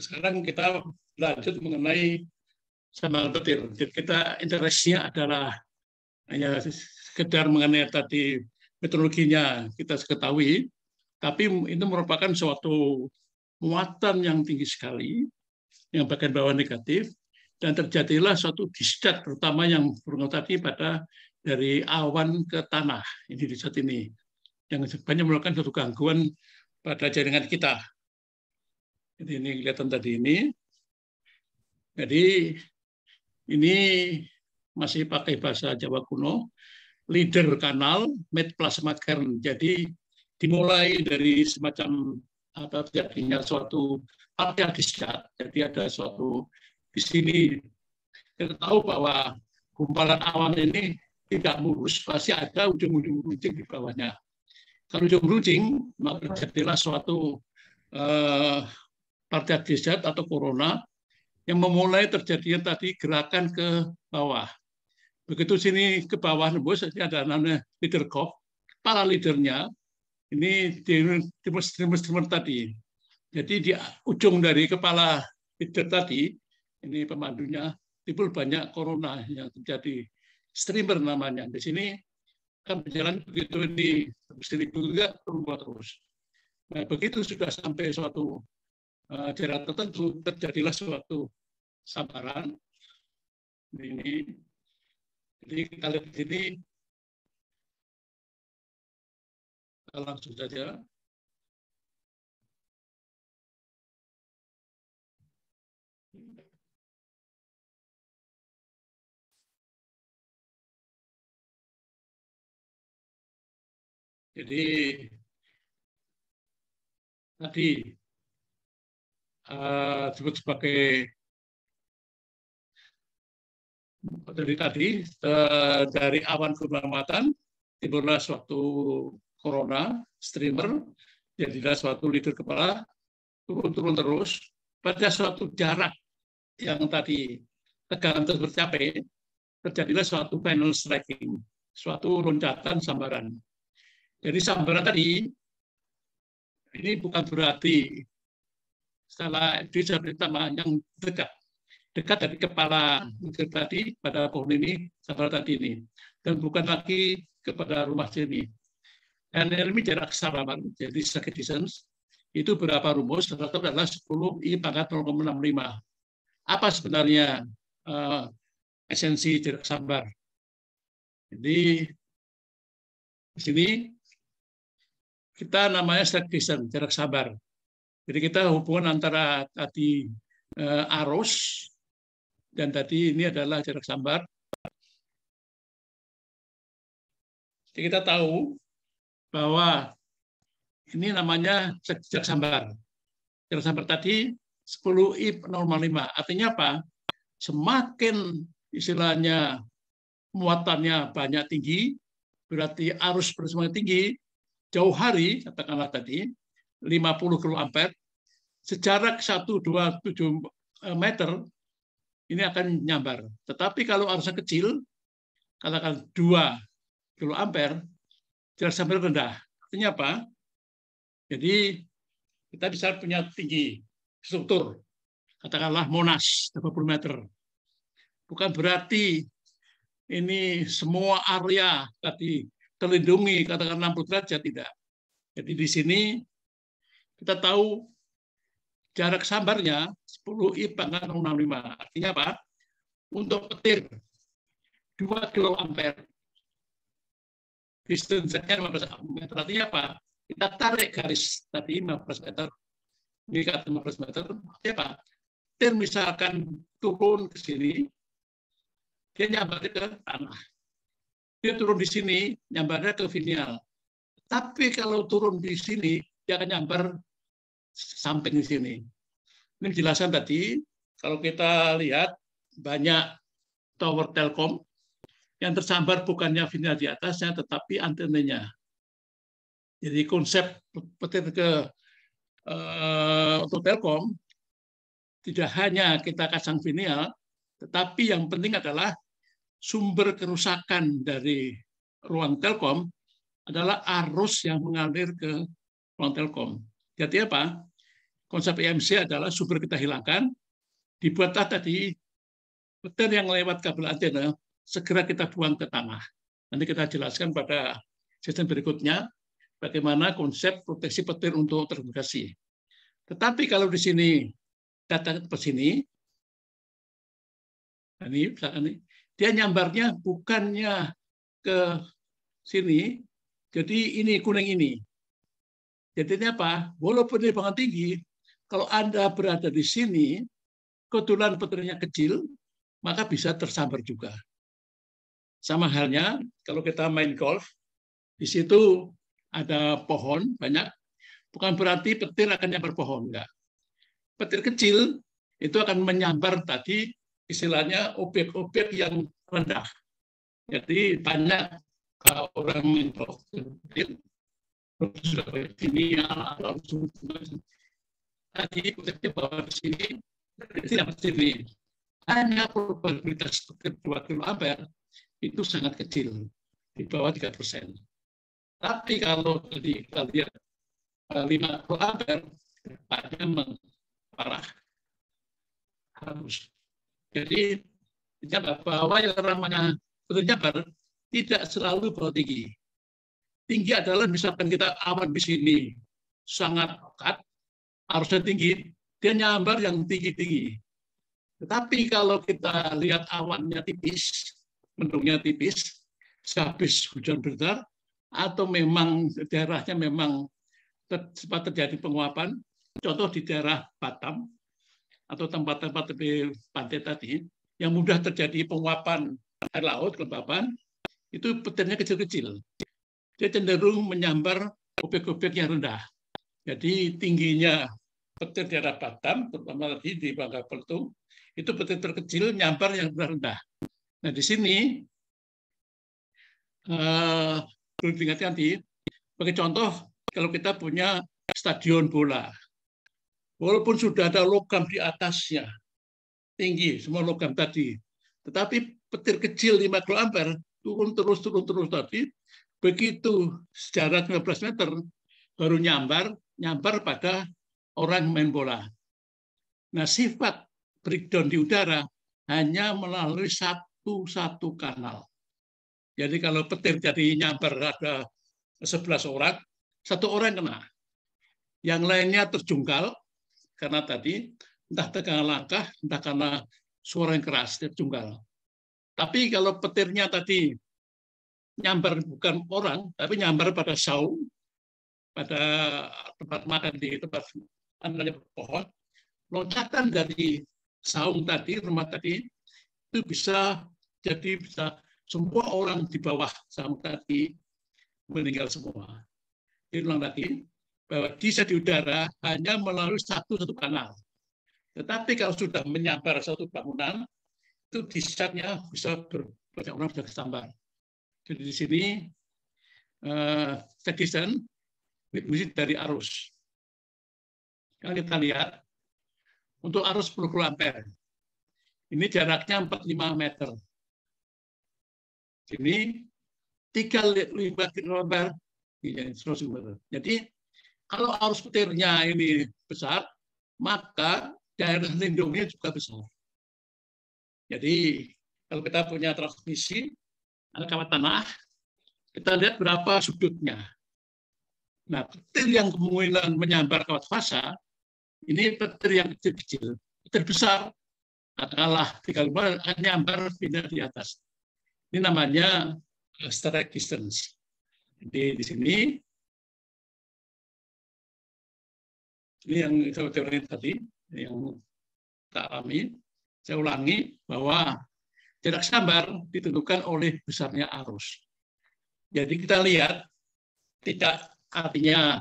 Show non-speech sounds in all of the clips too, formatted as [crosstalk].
Sekarang kita lanjut mengenai sambal petir. Kita interaksinya adalah hanya sekedar mengenai tadi metodologinya kita ketahui, tapi itu merupakan suatu muatan yang tinggi sekali, yang bagian bawah negatif, dan terjadilah suatu disdat terutama yang tadi pada dari awan ke tanah ini di saat ini yang banyak melakukan suatu gangguan pada jaringan kita jadi ini kelihatan tadi ini. Jadi ini masih pakai bahasa Jawa kuno, leader kanal, med plasma kern. Jadi dimulai dari semacam apa terjadinya suatu partial discharge. Jadi ada suatu di sini kita tahu bahwa gumpalan awan ini tidak mulus, pasti ada ujung-ujung runcing di bawahnya. Kalau ujung runcing, maka terjadilah suatu uh, Partai desat atau corona yang memulai terjadinya tadi gerakan ke bawah. Begitu sini ke bawah nembus, ada namanya leader cop, para leadernya, ini streamer-streamer tadi. Jadi di ujung dari kepala leader tadi, ini pemandunya, timbul banyak corona yang terjadi. Streamer namanya. Di sini kan berjalan begitu ini, sini juga berubah terus. Nah, begitu sudah sampai suatu Eh, daerah tertentu terjadilah suatu sabaran ini jadi kita lihat di sini kita langsung saja Jadi tadi Eh, disebut sebagai dari tadi eh, dari awan keselamatan timbullah suatu corona streamer jadilah suatu leader kepala turun-turun terus pada suatu jarak yang tadi tegangan terus tercapai terjadilah suatu final striking suatu loncatan sambaran jadi sambaran tadi ini bukan berarti secara pertama yang dekat dekat dari kepala negeri tadi pada pohon ini sabar tadi ini dan bukan lagi kepada rumah sini ini jarak sarapan jadi sakit distance itu berapa rumus rata adalah 10 i pangkat 0,65 apa sebenarnya uh, esensi jarak sabar. Jadi di sini kita namanya sakit Distance jarak sabar. Jadi kita hubungan antara tadi uh, arus dan tadi ini adalah jarak sambar. Jadi kita tahu bahwa ini namanya jarak sambar. Jarak sambar tadi 10 i 0,5. Artinya apa? Semakin istilahnya muatannya banyak tinggi, berarti arus bersemangat tinggi, jauh hari, katakanlah tadi, 50 kilo ampere, sejarak 127 eh, meter ini akan nyambar. Tetapi kalau arusnya kecil, katakan 2 kilo ampere, jarak sampai rendah. Artinya apa? Jadi kita bisa punya tinggi struktur, katakanlah monas 20 meter. Bukan berarti ini semua area tadi terlindungi katakan 60 derajat tidak. Jadi di sini kita tahu jarak sambarnya 10 i pangkat 65. Artinya apa? Untuk petir 2 kilo ampere. Distance-nya 15 meter. Artinya apa? Kita tarik garis tadi 15 meter. kata 15 meter. Artinya apa? Petir misalkan turun ke sini, dia nyambar ke tanah. Dia turun di sini, nyambarnya ke finial. Tapi kalau turun di sini, dia akan nyambar samping di sini. Ini jelasan tadi, kalau kita lihat banyak tower telkom yang tersambar bukannya final di atasnya, tetapi antenanya. Jadi konsep petir ke eh, untuk telkom tidak hanya kita kasang finial, tetapi yang penting adalah sumber kerusakan dari ruang telkom adalah arus yang mengalir ke ruang telkom. Jadi apa? Konsep EMC adalah sumber kita hilangkan, dibuatlah tadi petir yang lewat kabel antena, segera kita buang ke tanah. Nanti kita jelaskan pada sesi berikutnya bagaimana konsep proteksi petir untuk termigasi. Tetapi kalau di sini data ke sini, ini, ini, dia nyambarnya bukannya ke sini, jadi ini kuning ini. Jadinya apa? Walaupun pangkat tinggi, kalau Anda berada di sini, kebetulan petirnya kecil, maka bisa tersambar juga. Sama halnya kalau kita main golf, di situ ada pohon banyak, bukan berarti petir akan nyambar pohon, enggak. Petir kecil itu akan menyambar tadi istilahnya objek-objek yang rendah. Jadi banyak orang main golf sudah banyak sini atau tadi konsepnya bahwa di sini tidak sini hanya probabilitas kedua kilo ampere itu sangat kecil di bawah 3 persen. Tapi kalau tadi kita lihat 5 kilo ampere pada parah harus. Jadi tidak bahwa yang namanya kelenjabar tidak selalu bau tinggi. Tinggi adalah misalkan kita awan di sini sangat pekat, arusnya tinggi, dia nyambar yang tinggi-tinggi. Tetapi kalau kita lihat awannya tipis, mendungnya tipis, sehabis hujan besar, atau memang daerahnya memang sempat terjadi penguapan, contoh di daerah Batam atau tempat-tempat tepi pantai tadi, yang mudah terjadi penguapan air laut, kelembapan, itu petirnya kecil-kecil dia cenderung menyambar objek-objek yang rendah. Jadi tingginya petir di arah Batam, terutama tadi di Bangka Belitung, itu petir terkecil nyambar yang rendah. Nah di sini perlu eh, perlu diingatkan nanti. sebagai contoh kalau kita punya stadion bola, walaupun sudah ada logam di atasnya tinggi semua logam tadi, tetapi petir kecil 5 kilo ampere turun terus turun terus tadi Begitu sejarah 15 meter, baru nyambar, nyambar pada orang main bola. Nah sifat breakdown di udara hanya melalui satu-satu kanal. Jadi kalau petir jadi nyambar ada 11 orang, satu orang kena. Yang lainnya terjungkal karena tadi entah tegangan langkah, entah karena suara yang keras terjungkal. Tapi kalau petirnya tadi nyambar bukan orang, tapi nyambar pada saung, pada tempat makan di tempat andalannya pohon, loncatan dari saung tadi, rumah tadi, itu bisa jadi bisa semua orang di bawah saung tadi meninggal semua. Jadi ulang lagi, bahwa bisa di udara hanya melalui satu-satu kanal. Tetapi kalau sudah menyambar satu bangunan, itu disatnya bisa ber, banyak orang bisa kesambar. Jadi di sini eh, tekisan dari arus. Kalau kita lihat, untuk arus 10 kilo ampere, ini jaraknya 45 meter. Ini 3 kilo ampere, jadi kalau arus petirnya ini besar, maka daerah lindungnya juga besar. Jadi kalau kita punya transmisi kawat tanah, kita lihat berapa sudutnya. Nah, petir yang kemungkinan menyambar kawat fasa, ini petir yang kecil-kecil. Petir besar, katakanlah tiga menyambar nyambar pindah di atas. Ini namanya eh, strike distance. Jadi di sini ini yang teori tadi yang tak alami. Saya ulangi bahwa Jarak sambar ditentukan oleh besarnya arus. Jadi kita lihat tidak artinya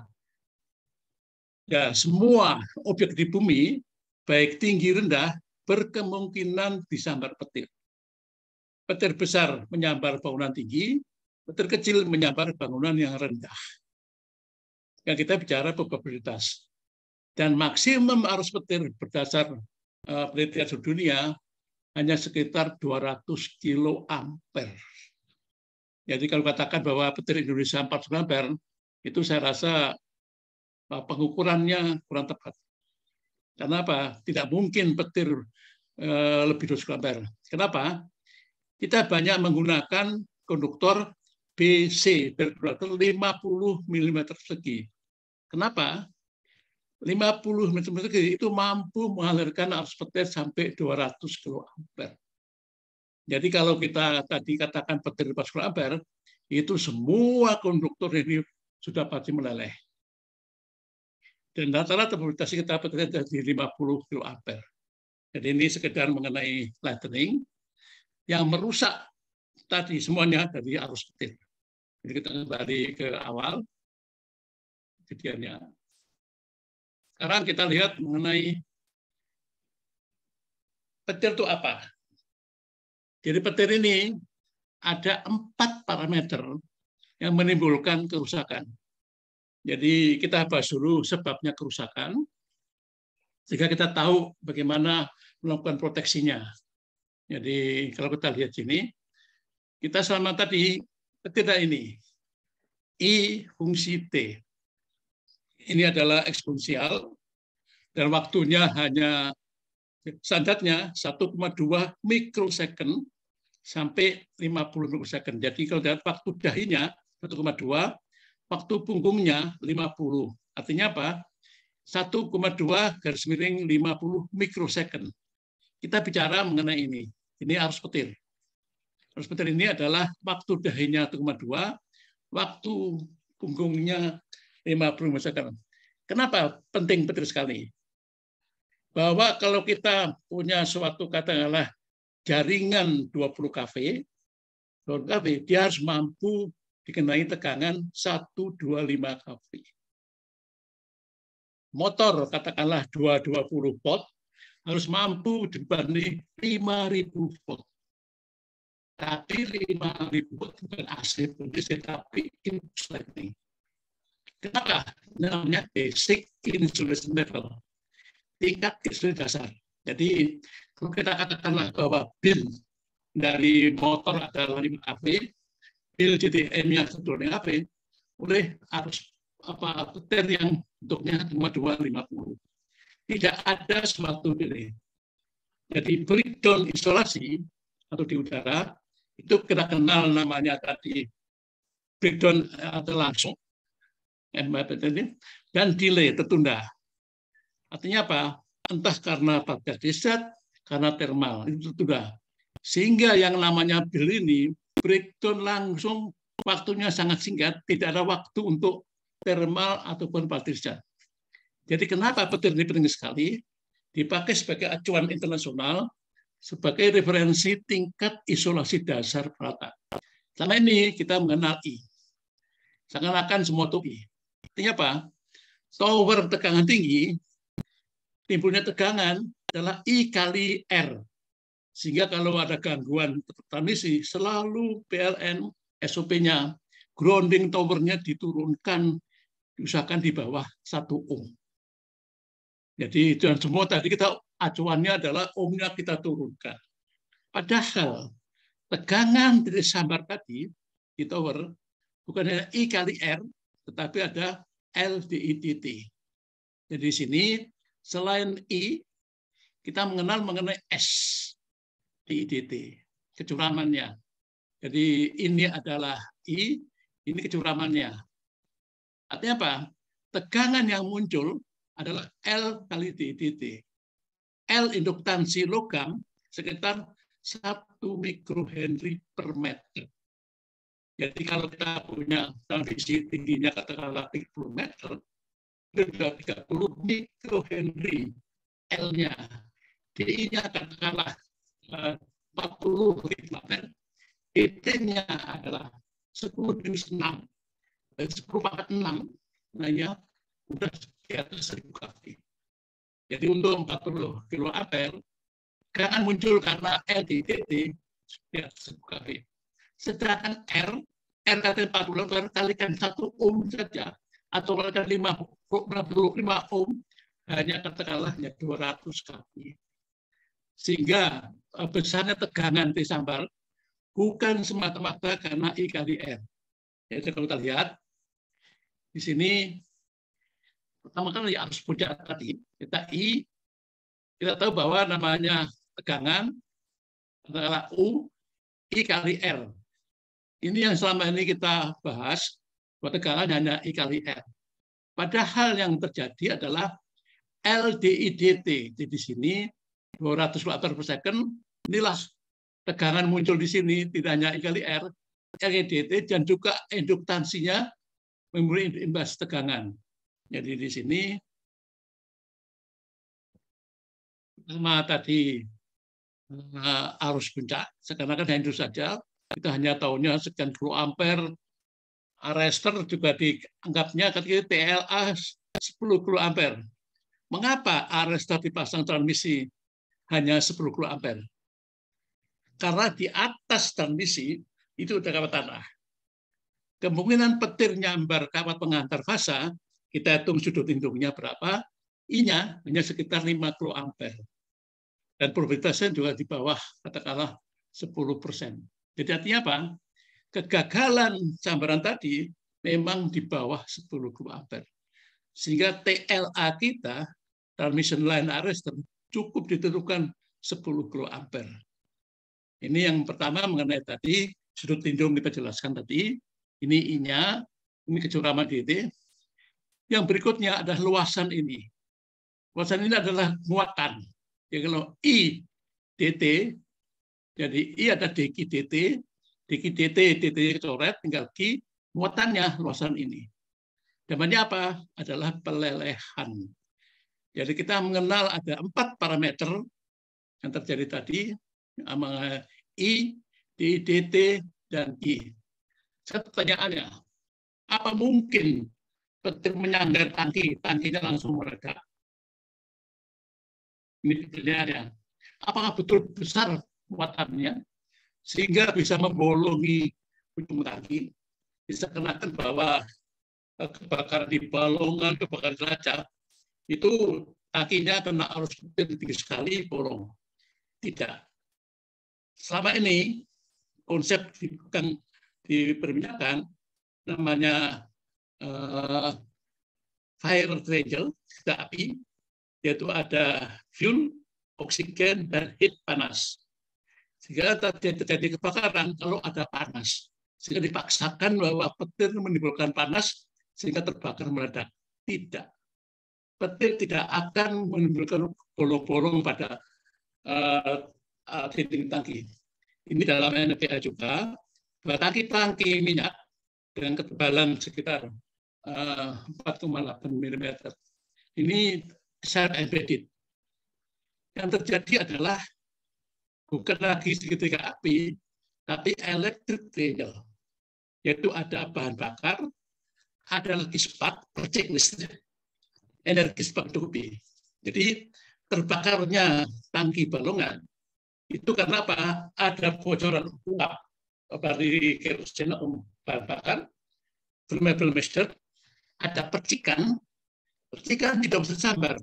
ya semua objek di bumi baik tinggi rendah berkemungkinan disambar petir. Petir besar menyambar bangunan tinggi, petir kecil menyambar bangunan yang rendah. Yang kita bicara probabilitas. Dan maksimum arus petir berdasar eh, penelitian dunia hanya sekitar 200 kilo ampere. Jadi kalau katakan bahwa petir Indonesia 49 ampere, itu saya rasa eh, pengukurannya kurang tepat. Kenapa? Tidak mungkin petir eh, lebih dari ampere. Kenapa? Kita banyak menggunakan konduktor BC, berdiameter 50 mm persegi. Kenapa? 50 meter persegi itu mampu mengalirkan arus petir sampai 200 kilo ampere. Jadi kalau kita tadi katakan petir 200 kilo ampere, itu semua konduktor ini sudah pasti meleleh. Dan rata-rata probabilitas kita petir dari 50 kilo ampere. Jadi ini sekedar mengenai lightning yang merusak tadi semuanya dari arus petir. Jadi kita kembali ke awal kejadiannya. Sekarang kita lihat mengenai petir itu apa. Jadi petir ini ada empat parameter yang menimbulkan kerusakan. Jadi kita bahas dulu sebabnya kerusakan, sehingga kita tahu bagaimana melakukan proteksinya. Jadi kalau kita lihat sini, kita selama tadi petir ini, I fungsi T ini adalah eksponensial dan waktunya hanya standarnya 1,2 mikrosecond sampai 50 mikrosecond. Jadi kalau lihat waktu dahinya 1,2, waktu punggungnya 50. Artinya apa? 1,2 garis miring 50 mikrosecond. Kita bicara mengenai ini. Ini arus petir. Arus petir ini adalah waktu dahinya 1,2, waktu punggungnya 50 sekarang. Kenapa penting betul sekali? Bahwa kalau kita punya suatu katakanlah jaringan 20 kafe, 20 kafe, dia harus mampu dikenai tegangan 125 kafe. Motor katakanlah 220 volt harus mampu dibanding 5000 volt. Tapi 5000 volt bukan AC, tapi insulating. Kenapa? Namanya basic insulation level. Tingkat insulin dasar. Jadi kalau kita katakanlah bahwa bin dari motor adalah 5 AP, bil gtm yang sebetulnya AP, oleh arus apa ter yang bentuknya cuma 250. Tidak ada suatu nilai. Jadi breakdown isolasi atau di udara itu kita kenal namanya tadi breakdown eh, atau langsung dan eh, delay, tertunda. Artinya apa? Entah karena pada riset, karena thermal, itu tertunda. Sehingga yang namanya bill ini breakdown langsung waktunya sangat singkat, tidak ada waktu untuk thermal ataupun pagar Jadi kenapa petir ini penting sekali? Dipakai sebagai acuan internasional, sebagai referensi tingkat isolasi dasar rata. Karena ini kita mengenal I. Seakan-akan semua itu I. Artinya apa? Tower tegangan tinggi, timbulnya tegangan adalah I kali R. Sehingga kalau ada gangguan transmisi, selalu PLN SOP-nya, grounding towernya diturunkan, diusahakan di bawah 1 ohm. Jadi yang semua tadi kita acuannya adalah ohmnya kita turunkan. Padahal tegangan dari sambar tadi di tower bukan hanya I kali R, tetapi ada L LDITT. Jadi di sini selain I, kita mengenal mengenai S di Kecuramannya. Kecuramannya. Jadi ini adalah I, ini kecuramannya. Artinya apa? Tegangan yang muncul adalah L kali DDT. L induktansi logam sekitar 1 mikrohenry per meter. Jadi kalau kita punya transisi tingginya katakanlah 30 meter, itu sudah 30 mikrohenry L-nya. di nya katakanlah 40 litmater, DT-nya adalah 10 minus 6, 10 pangkat 6, nah ya, sudah di atas 1000 kali. Jadi untuk 40 kilo apel, karena muncul karena L di DT, di atas 1000 kali. Sedangkan R, R kali 40 kalau kalikan 1 ohm saja, atau kalikan 5, 65 ohm, hanya katakanlah hanya 200 kali. Sehingga eh, besarnya tegangan di sambal bukan semata-mata karena I kali R. Jadi ya, kalau kita lihat, di sini pertama kali harus punya tadi, kita I, kita tahu bahwa namanya tegangan, katakanlah U, I kali R. Ini yang selama ini kita bahas, ketegangan hanya I kali L. Padahal yang terjadi adalah LDIDT. Jadi di sini 200 watt per second, inilah tegangan muncul di sini, tidak hanya I kali R, LDIDT dan juga induktansinya memberi imbas tegangan. Jadi di sini pertama tadi eh, arus puncak, sekarang kan hanya saja, kita hanya tahunya sekian puluh ampere. arrester juga dianggapnya ketika TLA 10 kilo ampere. Mengapa arrestor dipasang transmisi hanya 10 kilo ampere? Karena di atas transmisi itu udah kawat tanah. Kemungkinan petir nyambar kawat pengantar fasa, kita hitung sudut lindungnya berapa, Inya hanya sekitar 5 kilo ampere. Dan probabilitasnya juga di bawah katakanlah 10 persen. Jadi artinya apa? Kegagalan sambaran tadi memang di bawah 10 kilo ampere. Sehingga TLA kita, transmission line Arrest) cukup ditentukan 10 kilo ampere. Ini yang pertama mengenai tadi, sudut lindung kita jelaskan tadi. Ini I-nya, ini kecuraman DT. Yang berikutnya adalah luasan ini. Luasan ini adalah muatan. Jadi ya, kalau I DT jadi I ada DQ DT, DQ DT, DT coret, tinggal Q, muatannya luasan ini. Dan apa? Adalah pelelehan. Jadi kita mengenal ada empat parameter yang terjadi tadi, I, D, DT, dan I. Satu pertanyaannya, apa mungkin petir menyandar tangki, tangkinya langsung meledak? Ini pertanyaannya. Apakah betul besar kekuatannya sehingga bisa membolongi ujung bisa kenakan bahwa eh, kebakaran di balongan, kebakaran raja itu akhirnya kena arus petir tinggi sekali, bolong. Tidak. Selama ini, konsep di, bukan di namanya uh, fire triangle, tiga api, yaitu ada fuel, oksigen, dan heat panas sehingga terjadi kebakaran kalau ada panas. Sehingga dipaksakan bahwa petir menimbulkan panas sehingga terbakar meledak. Tidak. Petir tidak akan menimbulkan bolong-bolong pada uh, uh, tangki. Ini dalam NPA juga, tangki-tangki minyak dengan ketebalan sekitar uh, 4,8 mm. Ini self-embedded. Yang terjadi adalah bukan lagi segitiga api, tapi electric vehicle. yaitu ada bahan bakar, ada lagi spark, percik listrik, energi spark dobi. Jadi terbakarnya tangki balongan itu karena apa? Ada bocoran uap dari um, bahan bakar, flammable mixture, ada percikan, percikan tidak bisa sambar.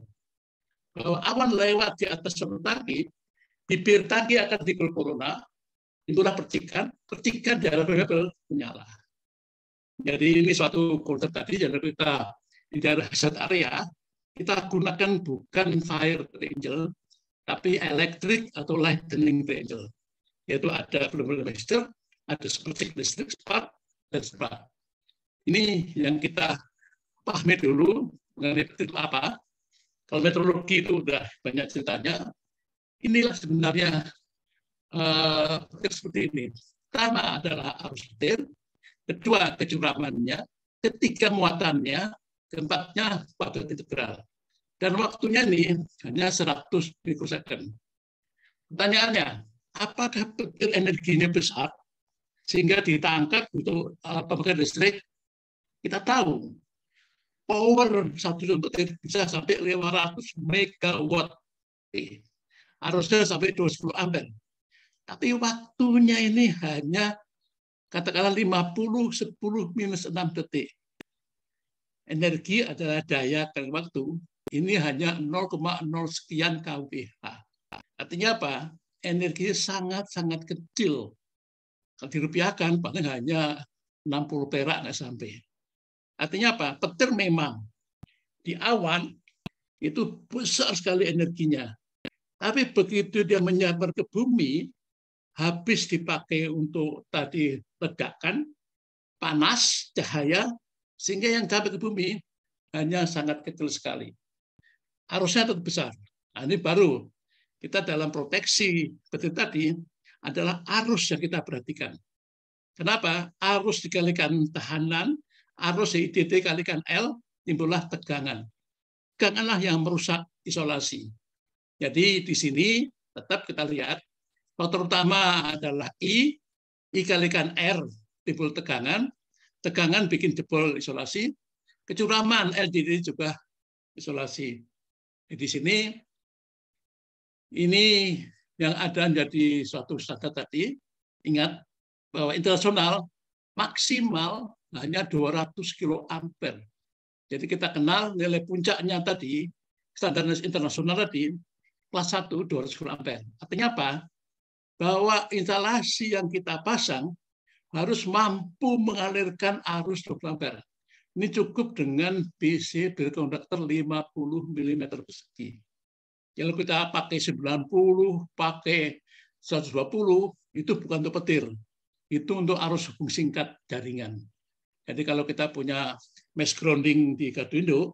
Kalau awan lewat di atas tangki bibir tadi akan dikul corona, itulah percikan, percikan jarak bebel menyala. Jadi ini suatu konsep tadi, jadi kita di daerah set area, kita gunakan bukan fire triangle, tapi electric atau lightning triangle. Yaitu ada benar-benar ada seperti listrik spark, dan spark. Ini yang kita pahami dulu mengenai itu apa. Kalau meteorologi itu udah banyak ceritanya, inilah sebenarnya uh, seperti ini. Pertama adalah arus petir, kedua kecuramannya, ketiga muatannya, keempatnya kuadrat integral. Dan waktunya ini hanya 100 mikrosecond. Pertanyaannya, apakah petir energinya besar sehingga ditangkap untuk alat eh, pembangkit listrik? Kita tahu power satu petir bisa sampai 500 megawatt harusnya sampai 20 ampere. Tapi waktunya ini hanya katakanlah 50, 10 minus 6 detik. Energi adalah daya kali waktu. Ini hanya 0,0 sekian kWh. Artinya apa? Energi sangat-sangat kecil. Kalau dirupiahkan paling hanya 60 perak nggak sampai. Artinya apa? Petir memang di awan itu besar sekali energinya. Tapi begitu dia menyambar ke bumi, habis dipakai untuk tadi ledakan, panas, cahaya, sehingga yang sampai ke bumi hanya sangat kecil sekali. Arusnya tetap besar. Nah, ini baru kita dalam proteksi seperti tadi adalah arus yang kita perhatikan. Kenapa? Arus dikalikan tahanan, arus IDT kalikan L, timbullah tegangan. Tegangan yang merusak isolasi. Jadi di sini tetap kita lihat faktor utama adalah I, I kalikan R, timbul tegangan, tegangan bikin jebol isolasi, kecuraman LDD juga isolasi. Di sini ini yang ada menjadi suatu standar tadi, ingat bahwa internasional maksimal hanya 200 kilo ampere. Jadi kita kenal nilai puncaknya tadi, standar internasional tadi kelas 1 210 ampere. Artinya apa? Bahwa instalasi yang kita pasang harus mampu mengalirkan arus 20 ampere. Ini cukup dengan BC berkonduktor 50 mm persegi. Kalau kita pakai 90, pakai 120, itu bukan untuk petir. Itu untuk arus hubung singkat jaringan. Jadi kalau kita punya mesh grounding di Gardu Induk,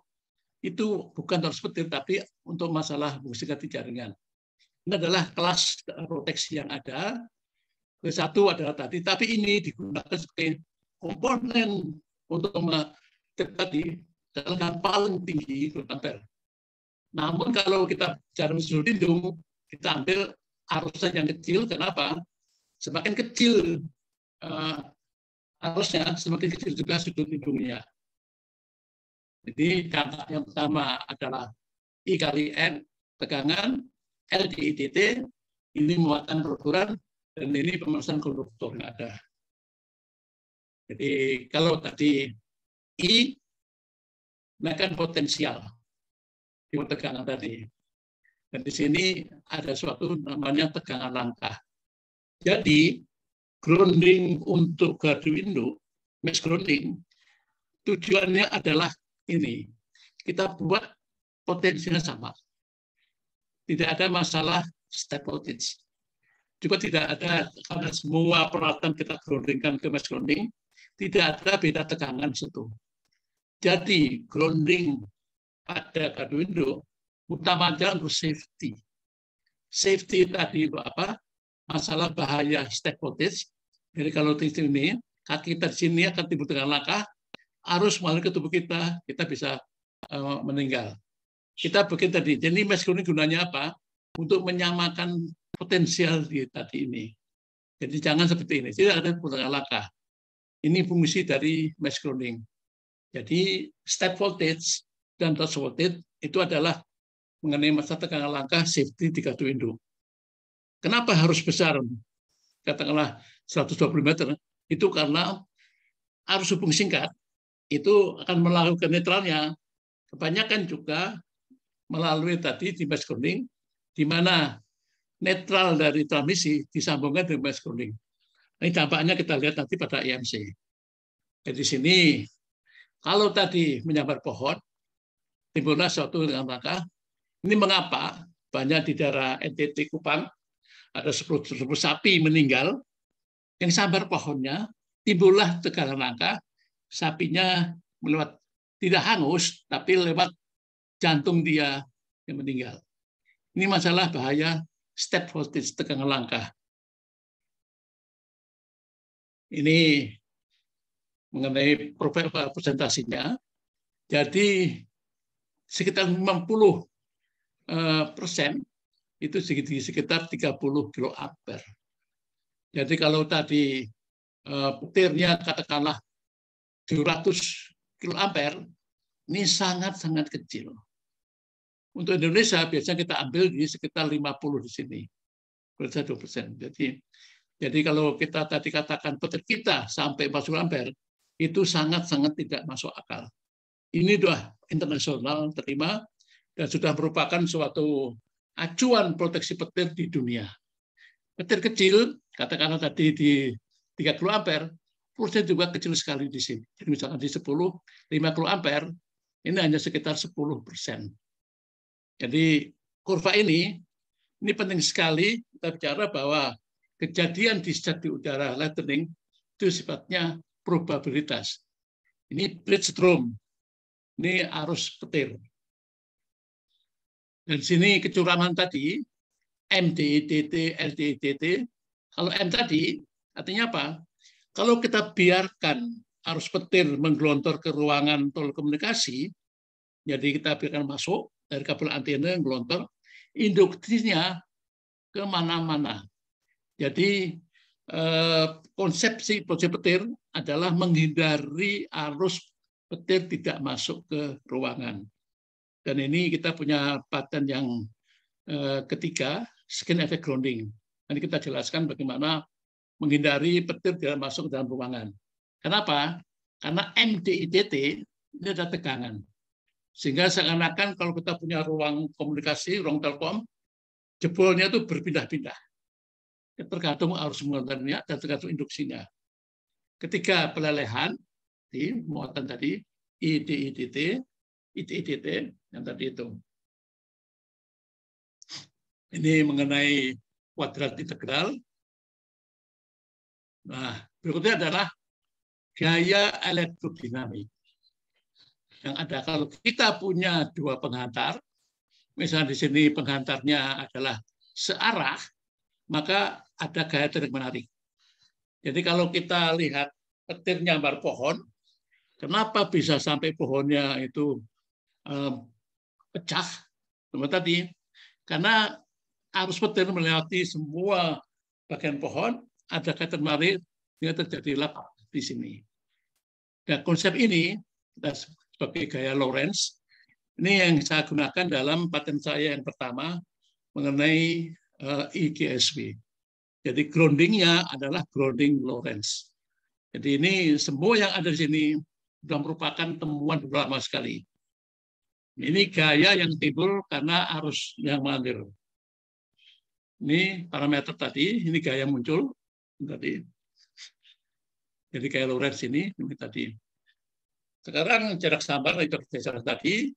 itu bukan harus petir, tapi untuk masalah fungsi jaringan. Ini adalah kelas proteksi yang ada. Satu adalah tadi, tapi ini digunakan sebagai komponen untuk tadi dalam paling tinggi glutamer. Namun kalau kita jarum sudut lindung, kita ambil arusnya yang kecil. Kenapa? Semakin kecil uh, arusnya, semakin kecil juga sudut lindungnya. Jadi dampak yang pertama adalah I kali N, tegangan, L di ITT, ini muatan perukuran, dan ini pemanasan konduktor yang ada. Jadi kalau tadi I menekan potensial di tegangan tadi. Dan di sini ada suatu namanya tegangan langkah. Jadi grounding untuk gardu induk, mesh grounding, tujuannya adalah ini kita buat potensinya sama. Tidak ada masalah step voltage. Juga tidak ada karena semua peralatan kita groundingkan ke mesh grounding, tidak ada beda tegangan situ. Jadi grounding pada kartu window utamanya untuk safety. Safety tadi itu apa? Masalah bahaya step voltage. Jadi kalau di sini kaki tersini akan timbul dengan langkah, arus melalui ke tubuh kita, kita bisa eh, meninggal. Kita bikin tadi. Jadi masker cloning gunanya apa? Untuk menyamakan potensial di tadi ini. Jadi jangan seperti ini. Tidak ada putar laka. Ini fungsi dari mesh cloning Jadi step voltage dan touch voltage itu adalah mengenai masa tegangan langkah safety 32 window. Kenapa harus besar? Katakanlah 120 meter. Itu karena arus hubung singkat itu akan melakukan netralnya. Kebanyakan juga melalui tadi di kuning, di mana netral dari transmisi disambungkan dengan bus kuning. Ini dampaknya kita lihat nanti pada IMC. Jadi di sini, kalau tadi menyambar pohon, timbullah suatu dengan langkah. Ini mengapa banyak di daerah NTT Kupang ada 10 sapi meninggal yang sambar pohonnya, timbullah tegalan langkah sapinya melewat tidak hangus tapi lewat jantung dia yang meninggal. Ini masalah bahaya step voltage tegangan langkah. Ini mengenai profil presentasinya. Jadi sekitar 50 eh, persen itu sekitar 30 kilo ampere. Jadi kalau tadi petirnya eh, katakanlah 700 kilo ampere ini sangat-sangat kecil. Untuk Indonesia biasanya kita ambil di sekitar 50 di sini. Berarti 2 persen. Jadi, jadi kalau kita tadi katakan petir kita sampai 40 ampere, itu sangat-sangat tidak masuk akal. Ini sudah internasional terima dan sudah merupakan suatu acuan proteksi petir di dunia. Petir kecil, katakanlah tadi di 30 ampere, Persen juga kecil sekali di sini. Jadi misalkan di 10, 5 kilo ampere, ini hanya sekitar 10 persen. Jadi kurva ini, ini penting sekali kita bicara bahwa kejadian di di udara lightning itu sifatnya probabilitas. Ini bridge storm, ini arus petir. Dan sini kecurangan tadi, MDDT, LDDT. Kalau M tadi, artinya apa? Kalau kita biarkan arus petir menggelontor ke ruangan tol komunikasi, jadi kita biarkan masuk dari kabel antena yang gelontor, induktifnya kemana-mana. Jadi eh, konsepsi proyek petir adalah menghindari arus petir tidak masuk ke ruangan. Dan ini kita punya paten yang eh, ketiga, skin effect grounding. Nanti kita jelaskan bagaimana menghindari petir tidak masuk ke dalam ruangan. Kenapa? Karena MDITT ini ada tegangan. Sehingga seakan-akan kalau kita punya ruang komunikasi, ruang telkom, jebolnya itu berpindah-pindah. Ya, tergantung arus muatannya dan tergantung induksinya. Ketika pelelehan di muatan tadi, IDITT, IDIDT yang tadi itu. Ini mengenai kuadrat integral, Nah, berikutnya adalah gaya elektrodinamik. Yang ada kalau kita punya dua penghantar, misalnya di sini penghantarnya adalah searah, maka ada gaya tarik menarik. Jadi kalau kita lihat petir nyambar pohon, kenapa bisa sampai pohonnya itu eh, pecah? Cuma tadi karena arus petir melewati semua bagian pohon ada kaitan marit sehingga terjadi lap di sini. Nah, konsep ini sebagai gaya Lawrence ini yang saya gunakan dalam paten saya yang pertama mengenai uh, Jadi groundingnya adalah grounding Lawrence. Jadi ini semua yang ada di sini sudah merupakan temuan lama sekali. Ini gaya yang timbul karena arus yang mengalir. Ini parameter tadi, ini gaya muncul tadi. Jadi kayak Lorenz ini, ini tadi. Sekarang jarak sambar itu jarak tadi,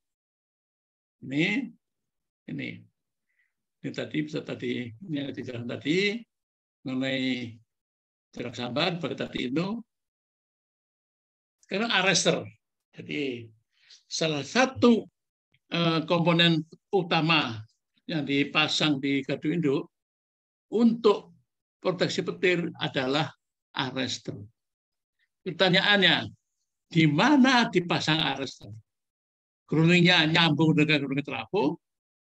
ini, ini. Ini tadi bisa tadi, ini ada jarak tadi, mengenai jarak sambar pada tadi itu. Sekarang arrester. Jadi salah satu eh, komponen utama yang dipasang di gardu induk untuk proteksi petir adalah arrester. Pertanyaannya, di mana dipasang arrester? Geruningnya nyambung dengan gerunning trafo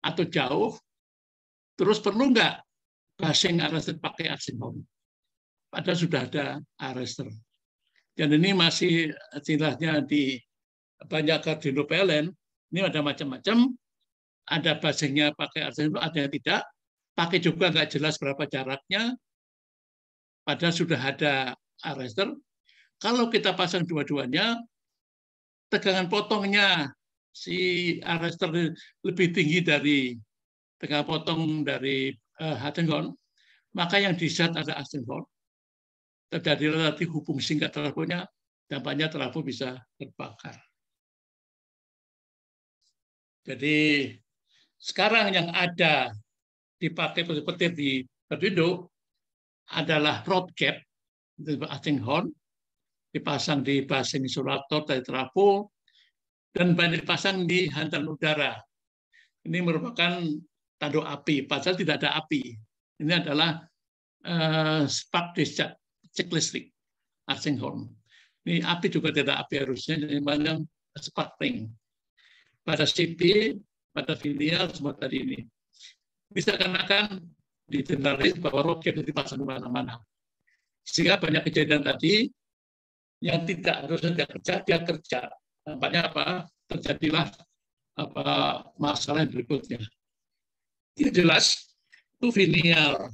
atau jauh? Terus perlu nggak pasang arrester pakai aksinom? Padahal sudah ada arrester. Dan ini masih istilahnya di banyak PLN, ini ada macam-macam, ada basingnya pakai arsenal, ada yang tidak, pakai juga nggak jelas berapa jaraknya, padahal sudah ada arrester. Kalau kita pasang dua-duanya, tegangan potongnya si arrester lebih tinggi dari tegangan potong dari uh, maka yang disat ada Hattengon. Terjadi relatif hubung singkat trafonya, dampaknya trafo bisa terbakar. Jadi sekarang yang ada dipakai petir di Pertindo adalah rod cap asing horn dipasang di passing isolator dari trafo dan banyak dipasang di hantaran udara. Ini merupakan tanduk api, padahal tidak ada api. Ini adalah uh, spark discharge cek listrik, asing horn. Ini api juga tidak api harusnya, jadi banyak spark ring. Pada CP, pada filial, semua tadi ini. Bisa kenakan digeneralis bahwa roket itu dipasang di mana mana Sehingga banyak kejadian tadi yang tidak terus dia kerja, dia kerja. Nampaknya apa? Terjadilah apa masalah yang berikutnya. Ini jelas itu linear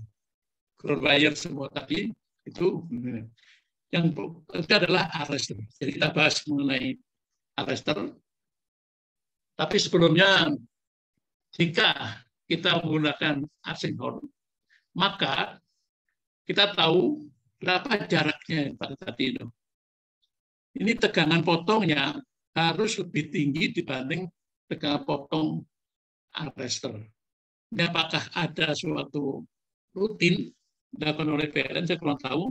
Kurbayar semua tadi itu yang itu adalah arrester. Jadi kita bahas mengenai arrester. Tapi sebelumnya jika kita menggunakan asinhron, maka kita tahu berapa jaraknya pada tadi itu. Ini tegangan potongnya harus lebih tinggi dibanding tegangan potong arrester. Ini apakah ada suatu rutin dilakukan oleh PLN, saya kurang tahu,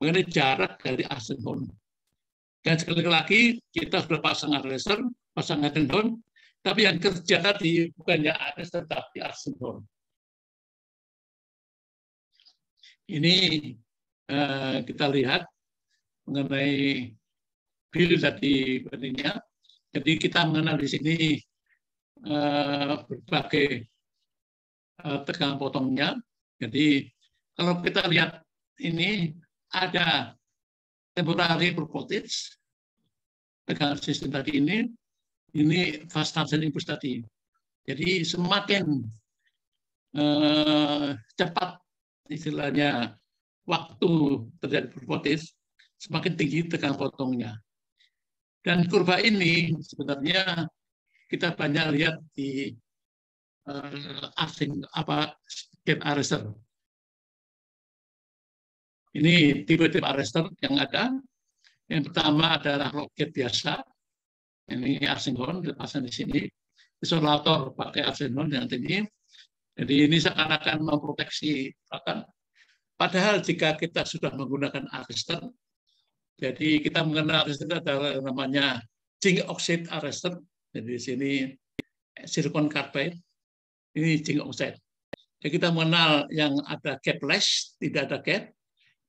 mengenai jarak dari asenhorn. Dan sekali lagi, kita sudah pasang arrester, pasang asenhorn, tapi yang kerja tadi bukannya arrester, tapi asenhorn. ini uh, kita lihat mengenai bill tadi pentingnya. Jadi kita mengenal di sini uh, berbagai uh, eh, tegang potongnya. Jadi kalau kita lihat ini ada temporary properties tegangan sistem tadi ini ini fast transient impulse tadi. Jadi semakin uh, cepat istilahnya waktu terjadi hipotis semakin tinggi tekan potongnya. Dan kurva ini sebenarnya kita banyak lihat di uh, asing apa gen arrester. Ini tipe-tipe arrester yang ada. Yang pertama adalah roket biasa. Ini asinhron, dipasang di sini. Isolator pakai asinhron yang tinggi. Jadi ini seakan-akan memproteksi pakan. padahal jika kita sudah menggunakan arrester, jadi kita mengenal arrester adalah namanya zinc oxide arrester. Jadi di sini silikon carbide ini zinc oxide. Jadi kita mengenal yang ada gapless, tidak ada gap,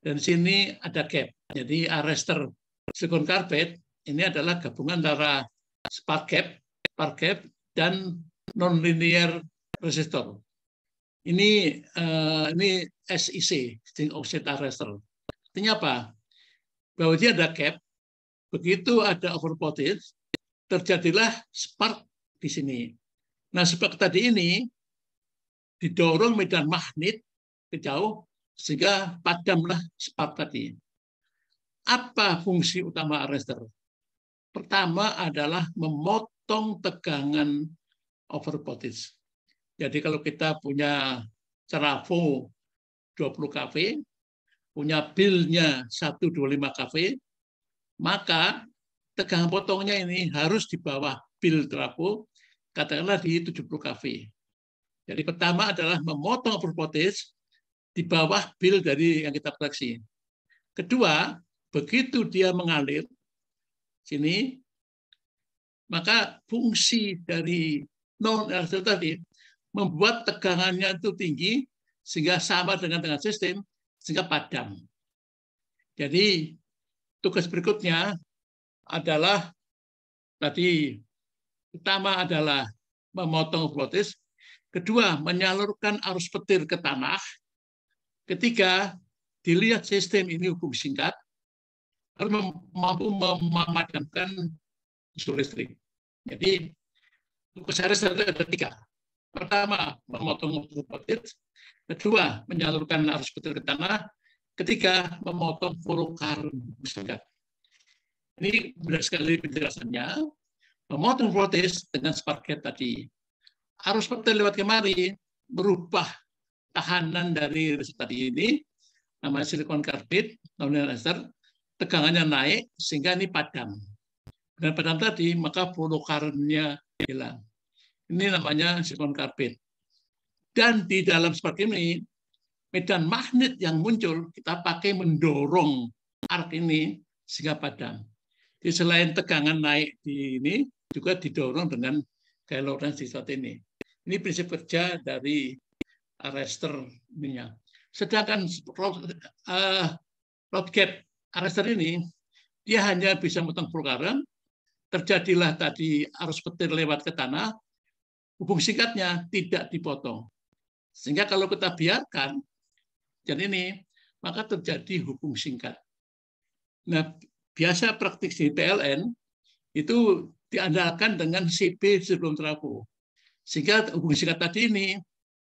dan sini ada gap. Jadi arrester silikon carbide ini adalah gabungan antara spark gap, spark gap dan nonlinear resistor. Ini uh, ini SIC, zinc offset arrestor. Artinya apa? Bahwa dia ada cap, begitu ada overpotis, terjadilah spark di sini. Nah, spark tadi ini didorong medan magnet ke jauh sehingga padamlah spark tadi. Apa fungsi utama arrester? Pertama adalah memotong tegangan overpotis. Jadi kalau kita punya Ceravo 20 kV punya bilnya 125 kV maka tegangan potongnya ini harus di bawah bil Ceravo, katakanlah di 70 kV. Jadi pertama adalah memotong properties di bawah bil dari yang kita koleksi. Kedua, begitu dia mengalir sini, maka fungsi dari non RSL tadi membuat tegangannya itu tinggi sehingga sama dengan dengan sistem sehingga padam. Jadi tugas berikutnya adalah tadi pertama adalah memotong protes, kedua menyalurkan arus petir ke tanah, ketiga dilihat sistem ini hukum singkat, harus mampu memadamkan isu listrik. Jadi tugas saya ada tiga Pertama, memotong petir. Kedua, menyalurkan arus petir ke tanah. Ketiga, memotong segar. Ini benar sekali penjelasannya. Memotong protes dengan sparket tadi. Arus petir lewat kemari berubah tahanan dari riset tadi ini, namanya silikon karbid, namanya laser, tegangannya naik sehingga ini padam. Dan padam tadi, maka fluorokarbonnya hilang. Ini namanya silikon karbit. Dan di dalam seperti ini, medan magnet yang muncul, kita pakai mendorong arc ini sehingga padam. Jadi selain tegangan naik di ini, juga didorong dengan gaya Lorentz di saat ini. Ini prinsip kerja dari arrester minyak. Sedangkan road, uh, eh, road gap arrester ini, dia hanya bisa memotong perkaran, terjadilah tadi arus petir lewat ke tanah, hubung singkatnya tidak dipotong. Sehingga kalau kita biarkan, dan ini, maka terjadi hubung singkat. Nah, biasa praktik di PLN itu diandalkan dengan CP sebelum trafo. Sehingga hubung singkat tadi ini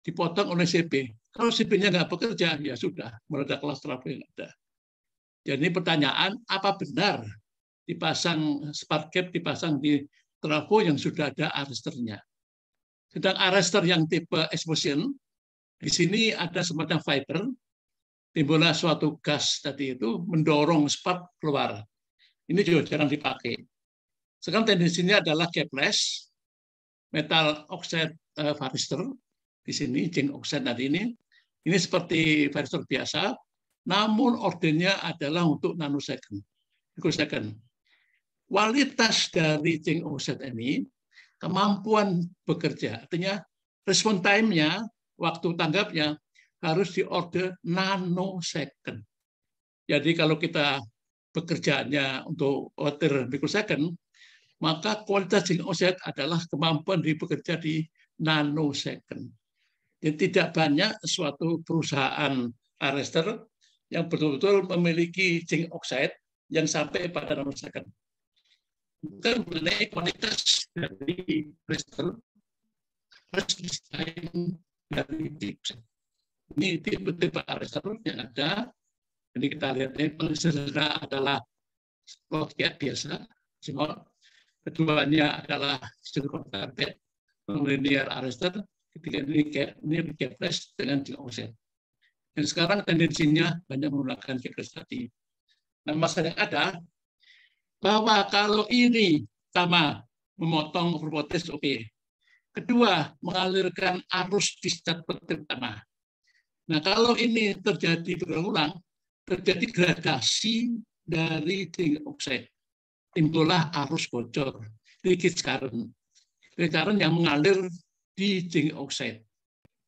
dipotong oleh CP. Kalau CP-nya nggak bekerja, ya sudah, meledak kelas trafo yang ada. Jadi pertanyaan, apa benar dipasang spark gap dipasang di trafo yang sudah ada arresternya? Sedang arrestor yang tipe explosion, di sini ada semacam fiber, timbullah suatu gas tadi itu mendorong spark keluar. Ini juga jarang dipakai. Sekarang tendensinya adalah gapless, metal oxide uh, eh, varistor, di sini zinc oxide tadi ini. Ini seperti varistor biasa, namun ordernya adalah untuk nanosecond, Second. Kualitas dari zinc oxide ini kemampuan bekerja. Artinya respon time-nya, waktu tanggapnya harus di order nanosecond. Jadi kalau kita bekerjanya untuk order microsecond, maka kualitas jaringan offset adalah kemampuan di bekerja di nanosecond. Jadi tidak banyak suatu perusahaan arrester yang betul-betul memiliki zinc oxide yang sampai pada nanosecond bukan mengenai kualitas dari kristal harus disesuaikan dari tips ini tipe-tipe kristal yang ada jadi kita lihat ini paling sederhana adalah roket ya, biasa semua keduanya adalah silikon karpet linear arrester ketika ini kayak ini capres dengan offset dan sekarang tendensinya banyak menggunakan kepres tadi nah masalah yang ada bahwa kalau ini sama memotong protes Okay. Kedua, mengalirkan arus di petir tanah. Nah, kalau ini terjadi berulang, terjadi gradasi dari tinggi oxide. Timbullah arus bocor, sedikit sekarang. Leakage yang mengalir di tinggi oxide.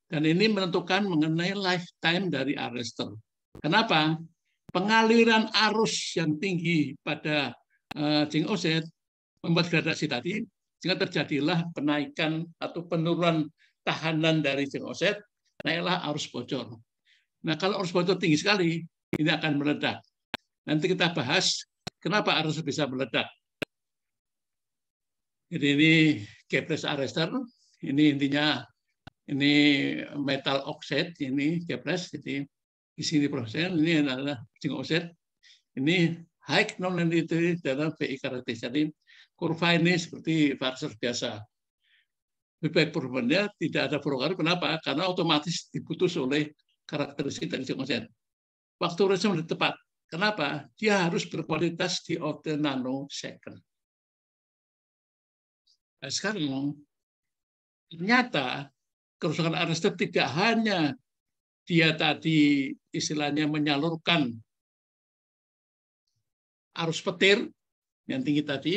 Dan ini menentukan mengenai lifetime dari arrester. Kenapa? Pengaliran arus yang tinggi pada Eh, Jing Oset membuat gradasi tadi, sehingga terjadilah penaikan atau penurunan tahanan dari Jing Oset, naiklah arus bocor. Nah, kalau arus bocor tinggi sekali, ini akan meledak. Nanti kita bahas kenapa arus bisa meledak. Jadi ini gapless arrester, ini intinya ini metal oxide, ini gapless, jadi di sini prosesnya, ini adalah zinc oset, ini high nonlinearity dalam VI karakteristik. Jadi kurva ini seperti varsel biasa. Lebih perubahannya tidak ada perubahan. Kenapa? Karena otomatis diputus oleh karakteristik dan konsen. Waktu di tepat. Kenapa? Dia harus berkualitas di order nanosecond. Nah, sekarang ternyata kerusakan arrestor tidak hanya dia tadi istilahnya menyalurkan arus petir yang tinggi tadi,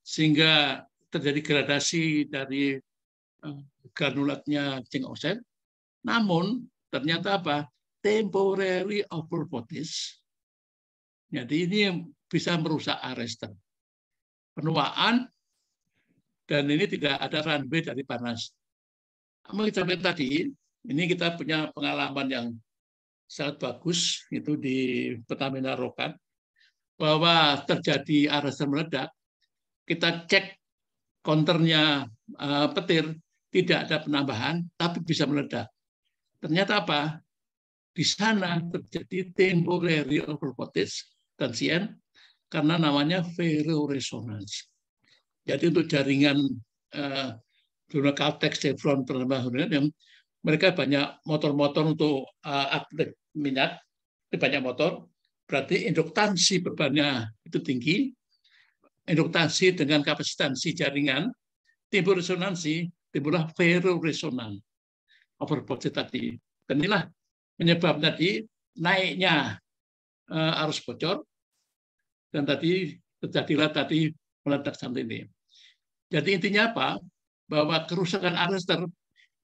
sehingga terjadi gradasi dari eh, granulatnya zinc oxide. Namun ternyata apa? Temporary overpotis. Jadi ini yang bisa merusak arrester. Penuaan dan ini tidak ada runway dari panas. lihat tadi, ini kita punya pengalaman yang sangat bagus itu di Pertamina Rokan bahwa terjadi arsen meledak, kita cek konternya uh, petir, tidak ada penambahan, tapi bisa meledak. Ternyata apa? Di sana terjadi temporary overpotis transient karena namanya ferroresonansi. Jadi untuk jaringan uh, eh, Dona Caltex, Chevron, Pertamina yang mereka banyak motor-motor untuk uh, minyak, banyak motor, berarti induktansi bebannya itu tinggi, induktansi dengan kapasitansi jaringan, timbul resonansi, timbullah ferroresonan overbody tadi. Dan inilah penyebab tadi naiknya eh, arus bocor dan tadi terjadilah tadi meledak santai ini. Jadi intinya apa? Bahwa kerusakan arus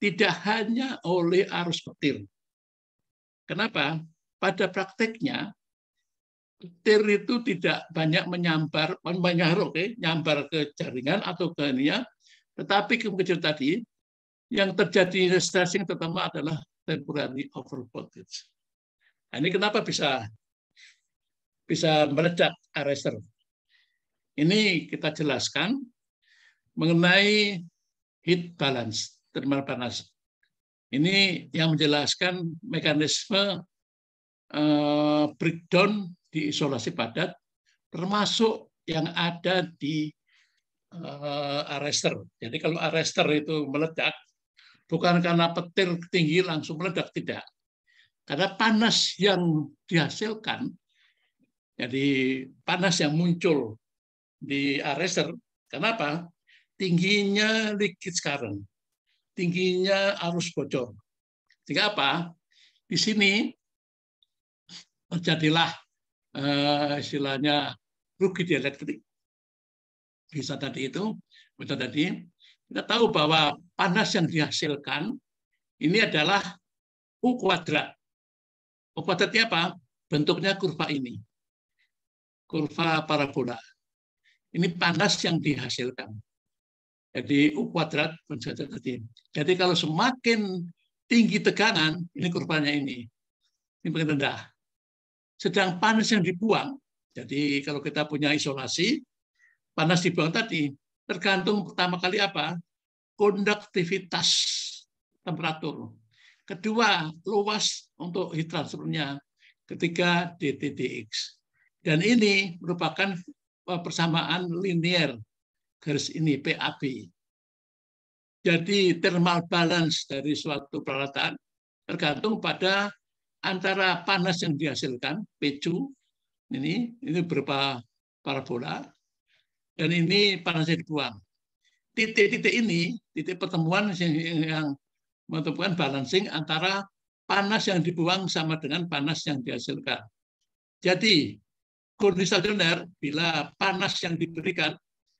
tidak hanya oleh arus petir. Kenapa? Pada prakteknya petir itu tidak banyak menyambar, menyambar, oke, okay, nyambar ke jaringan atau ke ininya, tetapi kecil tadi yang terjadi stressing terutama adalah temporary overvoltage. Nah, ini kenapa bisa bisa meledak arrester? Ini kita jelaskan mengenai heat balance, thermal panas. Ini yang menjelaskan mekanisme uh, breakdown di isolasi padat, termasuk yang ada di uh, eh, arrester. Jadi kalau arrester itu meledak, bukan karena petir tinggi langsung meledak, tidak. Karena panas yang dihasilkan, jadi panas yang muncul di arrester, kenapa? Tingginya liquid current, tingginya arus bocor. Sehingga apa? Di sini terjadilah uh, istilahnya rugi elektrik Bisa tadi itu, bisa tadi kita tahu bahwa panas yang dihasilkan ini adalah U kuadrat. U kuadratnya apa? Bentuknya kurva ini. Kurva parabola. Ini panas yang dihasilkan. Jadi U kuadrat tadi. Jadi kalau semakin tinggi tekanan, ini kurvanya ini. Ini paling rendah sedang panas yang dibuang. Jadi kalau kita punya isolasi, panas dibuang tadi tergantung pertama kali apa? Konduktivitas temperatur. Kedua, luas untuk heat transfernya. Ketiga, dtdx Dan ini merupakan eh, persamaan linier garis ini PAB. Jadi thermal balance dari suatu peralatan tergantung pada antara panas yang dihasilkan, pecu, ini, ini berupa parabola, dan ini panas yang dibuang. Titik-titik ini, titik pertemuan yang menentukan balancing antara panas yang dibuang sama dengan panas yang dihasilkan. Jadi, kondisi stasioner bila panas yang diberikan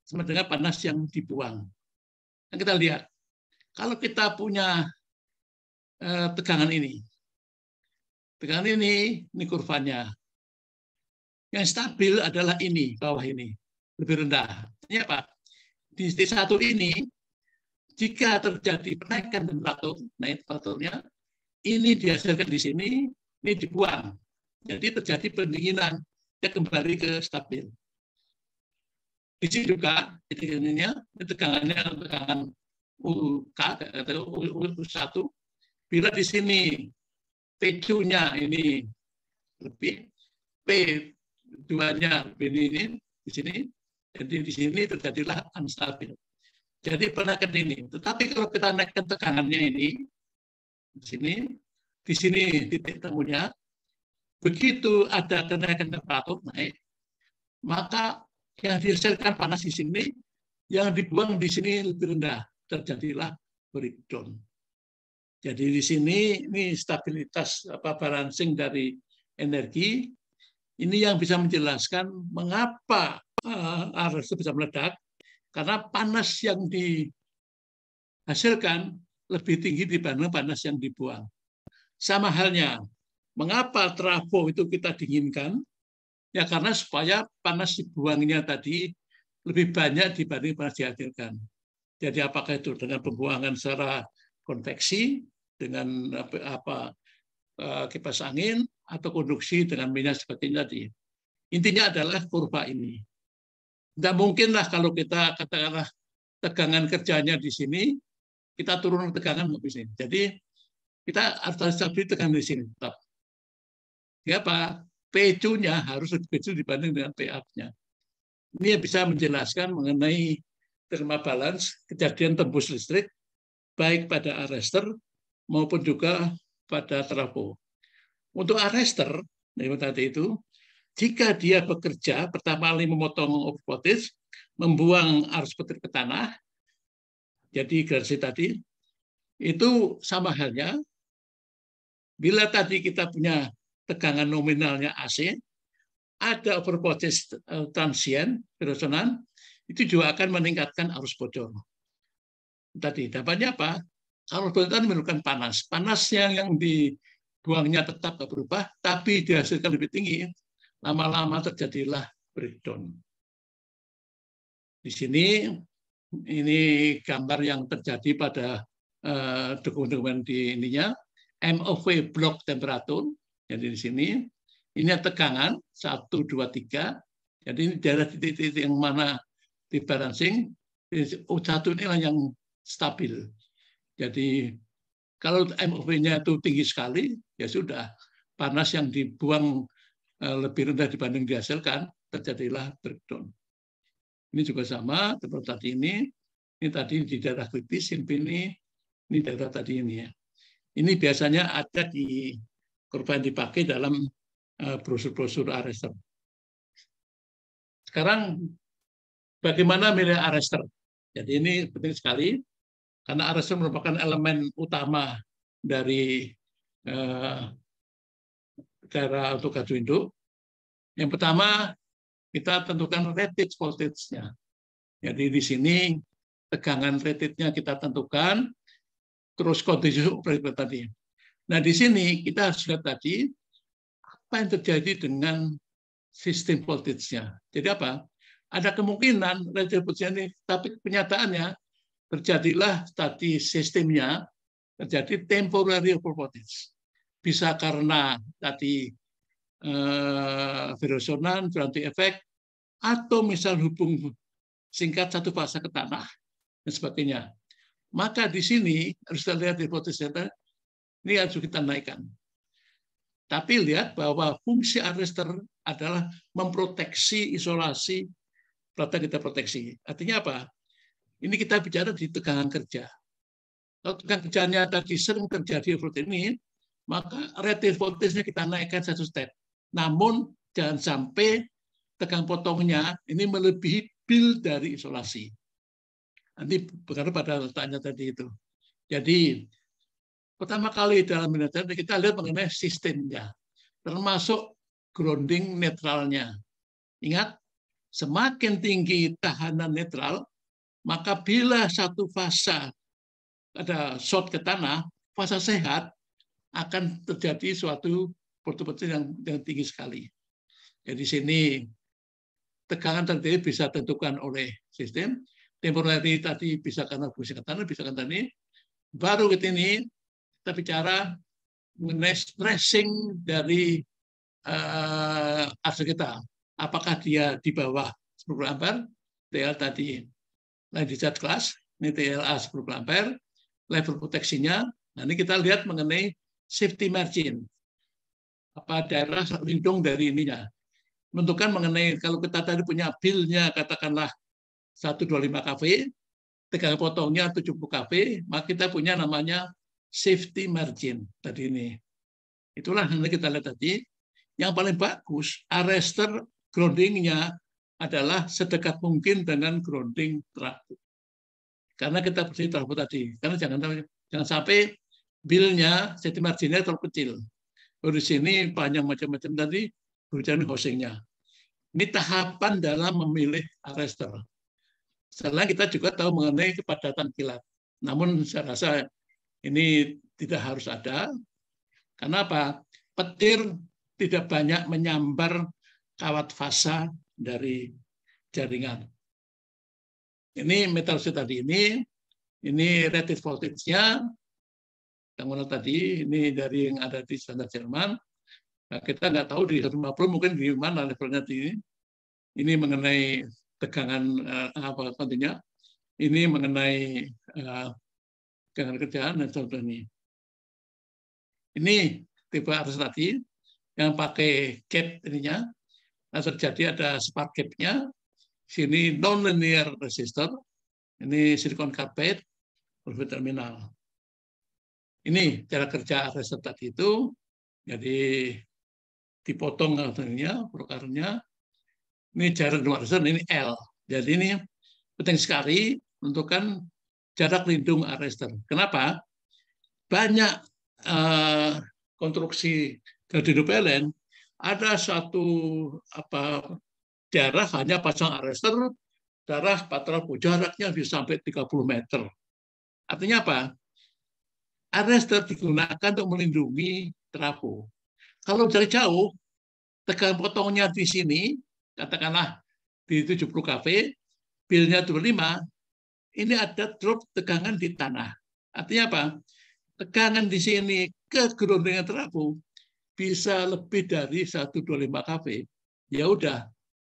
sama dengan panas yang dibuang. Nah, kita lihat, kalau kita punya eh, tegangan ini, dengan ini, ini kurvanya. Yang stabil adalah ini, bawah ini. Lebih rendah. Ini apa? di T1 ini, jika terjadi penaikan temperatur, naik temperaturnya, ini dihasilkan di sini, ini dibuang. Jadi terjadi pendinginan, dia kembali ke stabil. Di sini juga, titik ini ini tegangannya tegangan UK, U1. Bila di sini tq ini lebih P duanya ini di sini. Jadi di sini terjadilah unstable. Jadi penekan ini. Tetapi kalau kita naikkan tekanannya ini di sini, di sini titik temunya, begitu ada kenaikan temperatur naik, maka yang dihasilkan panas di sini, yang dibuang di sini lebih rendah, terjadilah breakdown. Jadi di sini ini stabilitas apa balancing dari energi ini yang bisa menjelaskan mengapa uh, arus itu bisa meledak karena panas yang dihasilkan lebih tinggi dibanding panas yang dibuang. Sama halnya, mengapa trafo itu kita dinginkan? Ya karena supaya panas dibuangnya tadi lebih banyak dibanding panas dihasilkan. Jadi apakah itu dengan pembuangan secara konveksi dengan apa, eh, kipas angin atau konduksi dengan minyak seperti ini tadi. Intinya adalah kurva ini. Tidak mungkinlah kalau kita katakanlah tegangan kerjanya di sini, kita turun tegangan di sini. Jadi kita harus stabil tegangan di sini tetap. apa? Ya, pcu nya harus lebih kecil dibanding dengan pa nya Ini bisa menjelaskan mengenai terma balance, kejadian tembus listrik, baik pada arrester maupun juga pada trafo. Untuk arrester, nah, tadi itu, jika dia bekerja pertama kali memotong ovopotis, membuang arus petir ke tanah, jadi gerasi tadi, itu sama halnya bila tadi kita punya tegangan nominalnya AC, ada overpotis e, transien resonan, itu juga akan meningkatkan arus bocor. Tadi dapatnya apa? Kalau tadi memerlukan panas. Panasnya yang dibuangnya tetap tidak berubah, tapi dihasilkan lebih tinggi. Lama-lama terjadilah breakdown. Di sini ini gambar yang terjadi pada eh, dokumen-dokumen di ininya MOV block temperatur. Jadi di sini ini tegangan satu dua tiga. Jadi ini daerah titik-titik yang mana di balancing. Oh, satu inilah yang stabil jadi kalau MOV-nya itu tinggi sekali, ya sudah. Panas yang dibuang eh, lebih rendah dibanding dihasilkan, terjadilah breakdown. Ini juga sama, seperti tadi ini. Ini tadi di daerah kritis, ini, ini daerah tadi ini ya. Ini biasanya ada di kurva yang dipakai dalam eh, brosur-brosur arrester. E Sekarang bagaimana milih arrester? E Jadi ini penting sekali karena RSU merupakan elemen utama dari eh, cara untuk gaduh induk. Yang pertama, kita tentukan rated voltage-nya. Jadi di sini tegangan rated nya kita tentukan, terus kondisi [laughs] seperti tadi. Nah di sini kita harus lihat tadi apa yang terjadi dengan sistem voltage-nya. Jadi apa? Ada kemungkinan voltage ini, tapi kenyataannya terjadilah tadi sistemnya terjadi temporary overpotensi. Bisa karena tadi eh, virusonan, berarti efek, atau misal hubung singkat satu fase ke tanah, dan sebagainya. Maka di sini harus kita lihat hipotesisnya, ini harus kita naikkan. Tapi lihat bahwa fungsi arrester adalah memproteksi isolasi, kita proteksi. Artinya apa? Ini kita bicara di tegangan kerja. Kalau tegangan kerjanya tadi sering terjadi overload ini, maka rate voltage-nya kita naikkan satu step. Namun jangan sampai tegang potongnya ini melebihi bill dari isolasi. Nanti berkata pada letaknya tadi itu. Jadi pertama kali dalam militer kita lihat mengenai sistemnya, termasuk grounding netralnya. Ingat, semakin tinggi tahanan netral, maka bila satu fasa ada short ke tanah, fasa sehat akan terjadi suatu pertumbuhan yang, yang tinggi sekali. Jadi ya, di sini tegangan tertentu bisa ditentukan oleh sistem. Temporary tadi bisa karena fungsi ke tanah, bisa karena ini. Baru ke ini kita bicara mengenai stressing dari uh, aset kita. Apakah dia di bawah 10 ampere, tadi Nah, di chat class, ini TLA 10 ampere, level proteksinya. Nah, ini kita lihat mengenai safety margin. Apa daerah lindung dari ininya. Menentukan mengenai kalau kita tadi punya bill-nya katakanlah 125 KV, tiga potongnya 70 KV, maka kita punya namanya safety margin tadi ini. Itulah yang kita lihat tadi. Yang paling bagus, arrester groundingnya adalah sedekat mungkin dengan grounding terakhir. Karena kita bersih terlalu tadi. Karena jangan jangan sampai bilnya jadi marginnya terlalu kecil. Di sini panjang macam-macam tadi hujan hmm. housingnya Ini tahapan dalam memilih arrestor. Selain kita juga tahu mengenai kepadatan kilat. Namun saya rasa ini tidak harus ada. Karena apa? Petir tidak banyak menyambar kawat fasa dari jaringan. Ini metal sheet tadi ini, ini rated voltage-nya, yang tadi, ini dari yang ada di standar Jerman. Nah, kita nggak tahu di 150 mungkin di mana levelnya di ini. Ini mengenai tegangan uh, apa tentunya. Ini mengenai uh, tegangan kerjaan dan contohnya. Ini tipe arus tadi yang pakai cap ininya, nah, terjadi ada spark gap-nya. Sini linear resistor, ini silikon carbide, profil terminal. Ini cara kerja resistor tadi itu, jadi dipotong katanya prokarnya. Ini jarak dua resistor, ini L. Jadi ini penting sekali untuk kan jarak lindung arrester Kenapa? Banyak uh, konstruksi dari pelen ada satu apa daerah hanya pasang arrester, darah patrol jaraknya bisa sampai 30 meter. Artinya apa? Arrester digunakan untuk melindungi trafo. Kalau dari jauh, tekan potongnya di sini, katakanlah di 70 kafe, bilnya 25, ini ada drop tegangan di tanah. Artinya apa? Tegangan di sini ke dengan trafo bisa lebih dari 125 kV, ya udah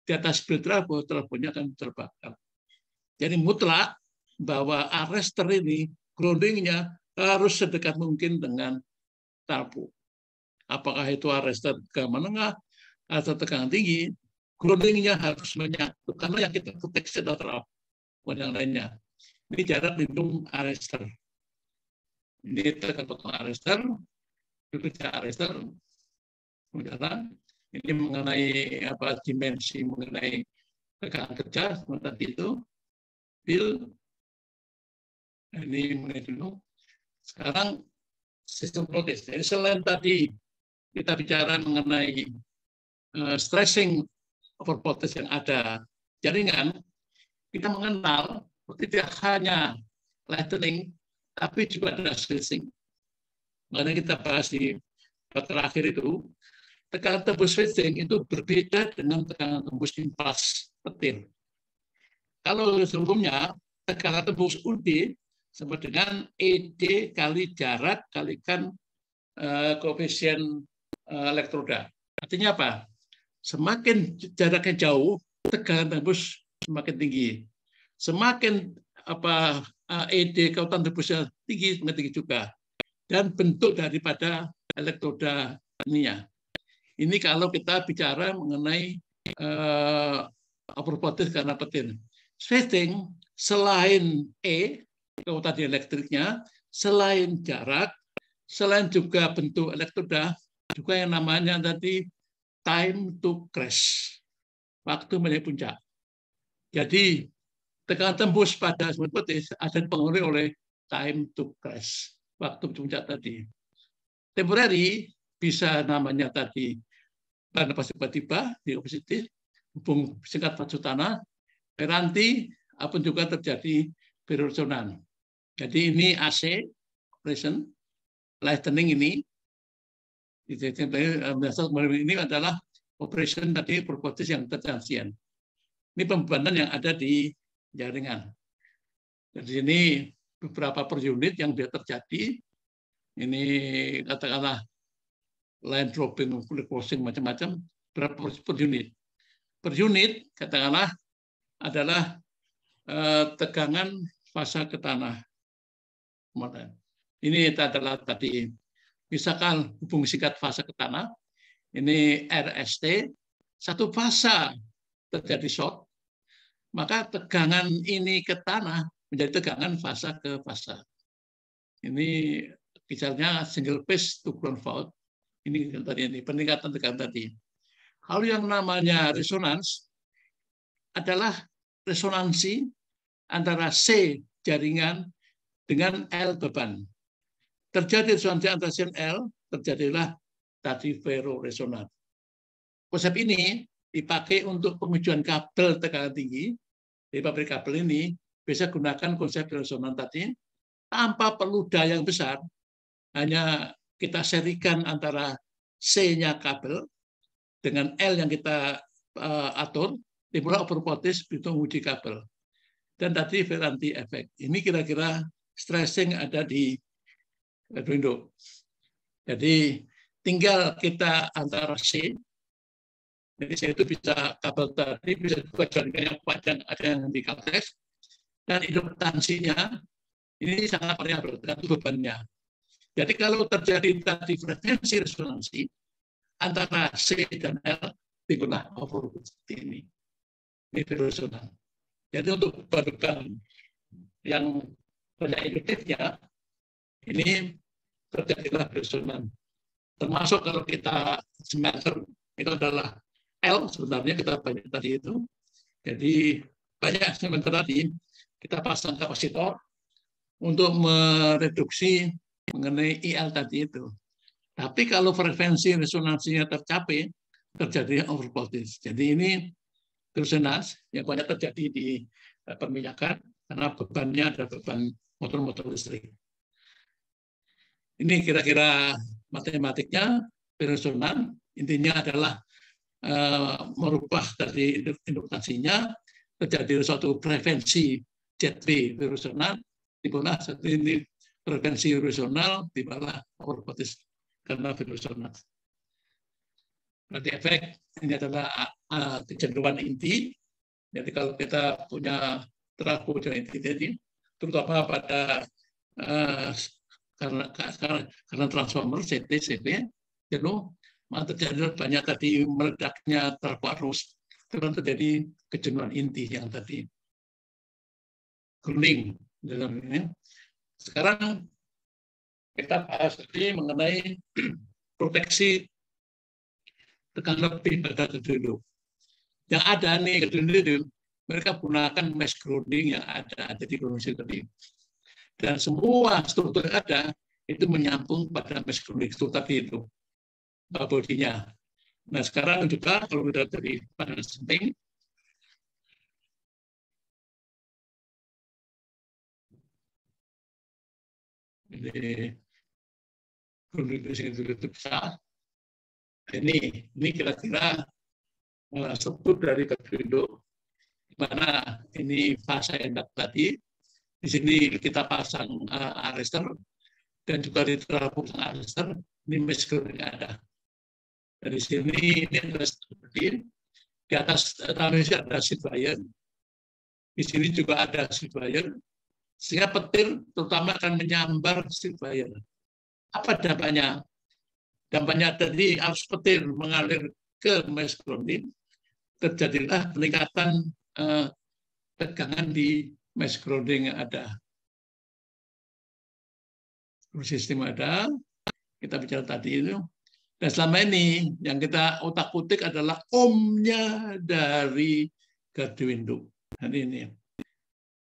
di atas filtrafo teleponnya akan terbakar. Jadi mutlak bahwa arrester ini groundingnya harus sedekat mungkin dengan tarpu. Apakah itu arrester tegangan menengah atau tegangan tinggi, groundingnya harus menyatu karena yang kita proteksi adalah dan yang lainnya. Ini jarak lindung arrester. Ini tegang potong arrester, kerja Alistair bicara ini mengenai apa dimensi mengenai tekan kerja sementara itu Bill ini mengenai dulu sekarang sistem protes jadi selain tadi kita bicara mengenai uh, stressing protes yang ada jaringan kita mengenal tidak hanya lightening tapi juga ada stressing makanya kita bahas di terakhir itu, tekanan tembus switching itu berbeda dengan tekanan tembus impas petir. Kalau sebelumnya tekanan tembus UD sama dengan ED kali jarak kalikan eh, koefisien eh, elektroda. Artinya apa? Semakin jaraknya jauh, tekanan tembus semakin tinggi. Semakin apa uh, ED kekuatan tembusnya tinggi, semakin tinggi juga dan bentuk daripada elektroda nia. Ini kalau kita bicara mengenai uh, eh, overvoltage karena petir. Setting selain E, kalau tadi elektriknya, selain jarak, selain juga bentuk elektroda, juga yang namanya tadi time to crash, waktu menjadi puncak. Jadi tekanan tembus pada sumber ada dipengaruhi oleh time to crash waktu puncak tadi. Temporary bisa namanya tadi karena pas tiba-tiba di obesitas, hubung singkat pacu tanah, peranti apun juga terjadi berurusan. Jadi ini AC, present, lightening ini, eh, ini adalah operation tadi propotis yang transient. Ini pembebanan yang ada di jaringan. Jadi ini beberapa per unit yang dia terjadi ini katakanlah line dropping, closing macam-macam berapa per unit. Per unit katakanlah adalah eh, tegangan fase ke tanah. Ini adalah tadi misalkan hubung singkat fase ke tanah ini RST satu fase terjadi short maka tegangan ini ke tanah menjadi tegangan fase ke fase. Ini bicaranya single phase to ground fault. Ini tadi ini peningkatan tegangan tadi. Kalau yang namanya resonansi adalah resonansi antara C jaringan dengan L beban. Terjadi resonansi antara C dan L, terjadilah tadi ferro resonan. Konsep ini dipakai untuk pengujian kabel tegangan tinggi. di pabrik kabel ini bisa gunakan konsep resonan tadi tanpa perlu daya yang besar. Hanya kita serikan antara C-nya kabel dengan L yang kita uh, atur, timbullah overpotensi itu uji kabel. Dan tadi Ferranti efek. Ini kira-kira stressing ada di Arduino. Jadi tinggal kita antara C jadi saya itu bisa kabel tadi, bisa juga jaringannya panjang, ada yang di Caltex, dan induktansinya ini sangat variabel tergantung bebannya. Jadi kalau terjadi tadi frekuensi resonansi antara C dan L digunakan over seperti ini. Ini virusional. Jadi untuk beban yang banyak induktifnya ini terjadilah resonan. Termasuk kalau kita semester itu adalah L sebenarnya kita banyak tadi itu. Jadi banyak semester tadi kita pasang kapasitor untuk mereduksi mengenai IL tadi itu. Tapi kalau frekuensi resonansinya tercapai, terjadi overvoltage. Jadi ini kerusunas yang banyak terjadi di eh, perminyakan karena bebannya ada beban motor-motor listrik. Ini kira-kira matematiknya, resonan intinya adalah uh, merubah dari induktansinya terjadi suatu prevensi regional virusional, mana satu ini frekuensi virusional, mana overpotis karena virusional. Berarti efek ini adalah ah, ah, kecenderungan inti. Jadi kalau kita punya teraku inti ini, terutama pada ah, karena, karena, karena transformer CT, CB, jenuh, maka terjadi banyak tadi meledaknya terkuat arus, karena terjadi kejenuhan inti yang tadi dalam dalamnya. Sekarang kita bahas lagi mengenai [clears throat] proteksi tekan lebih pada kedunduk. Yang ada nih kedunduk itu mereka gunakan mesh grounding yang ada, ada di kondisi tadi. Dan semua struktur yang ada itu menyambung pada mesh grounding itu tadi itu bodinya. Nah sekarang juga kalau kita dari pada samping di penduduk itu besar. Ini eh, ini kira-kira eh, struktur dari penduduk di mana ini fase yang tadi. Di sini kita pasang uh, eh, arrester dan juga di terapung arrester ini meskulnya ada. Dari sini ini ada seperti di atas Indonesia ada seat Di sini juga ada seat sehingga petir terutama akan menyambar Sriwijaya. Apa dampaknya? Dampaknya tadi arus petir mengalir ke mesoklonin, terjadilah peningkatan eh, tegangan di mesoklonin yang ada. Sistem ada, kita bicara tadi itu, dan selama ini yang kita otak otik adalah omnya dari gardu induk. Dan ini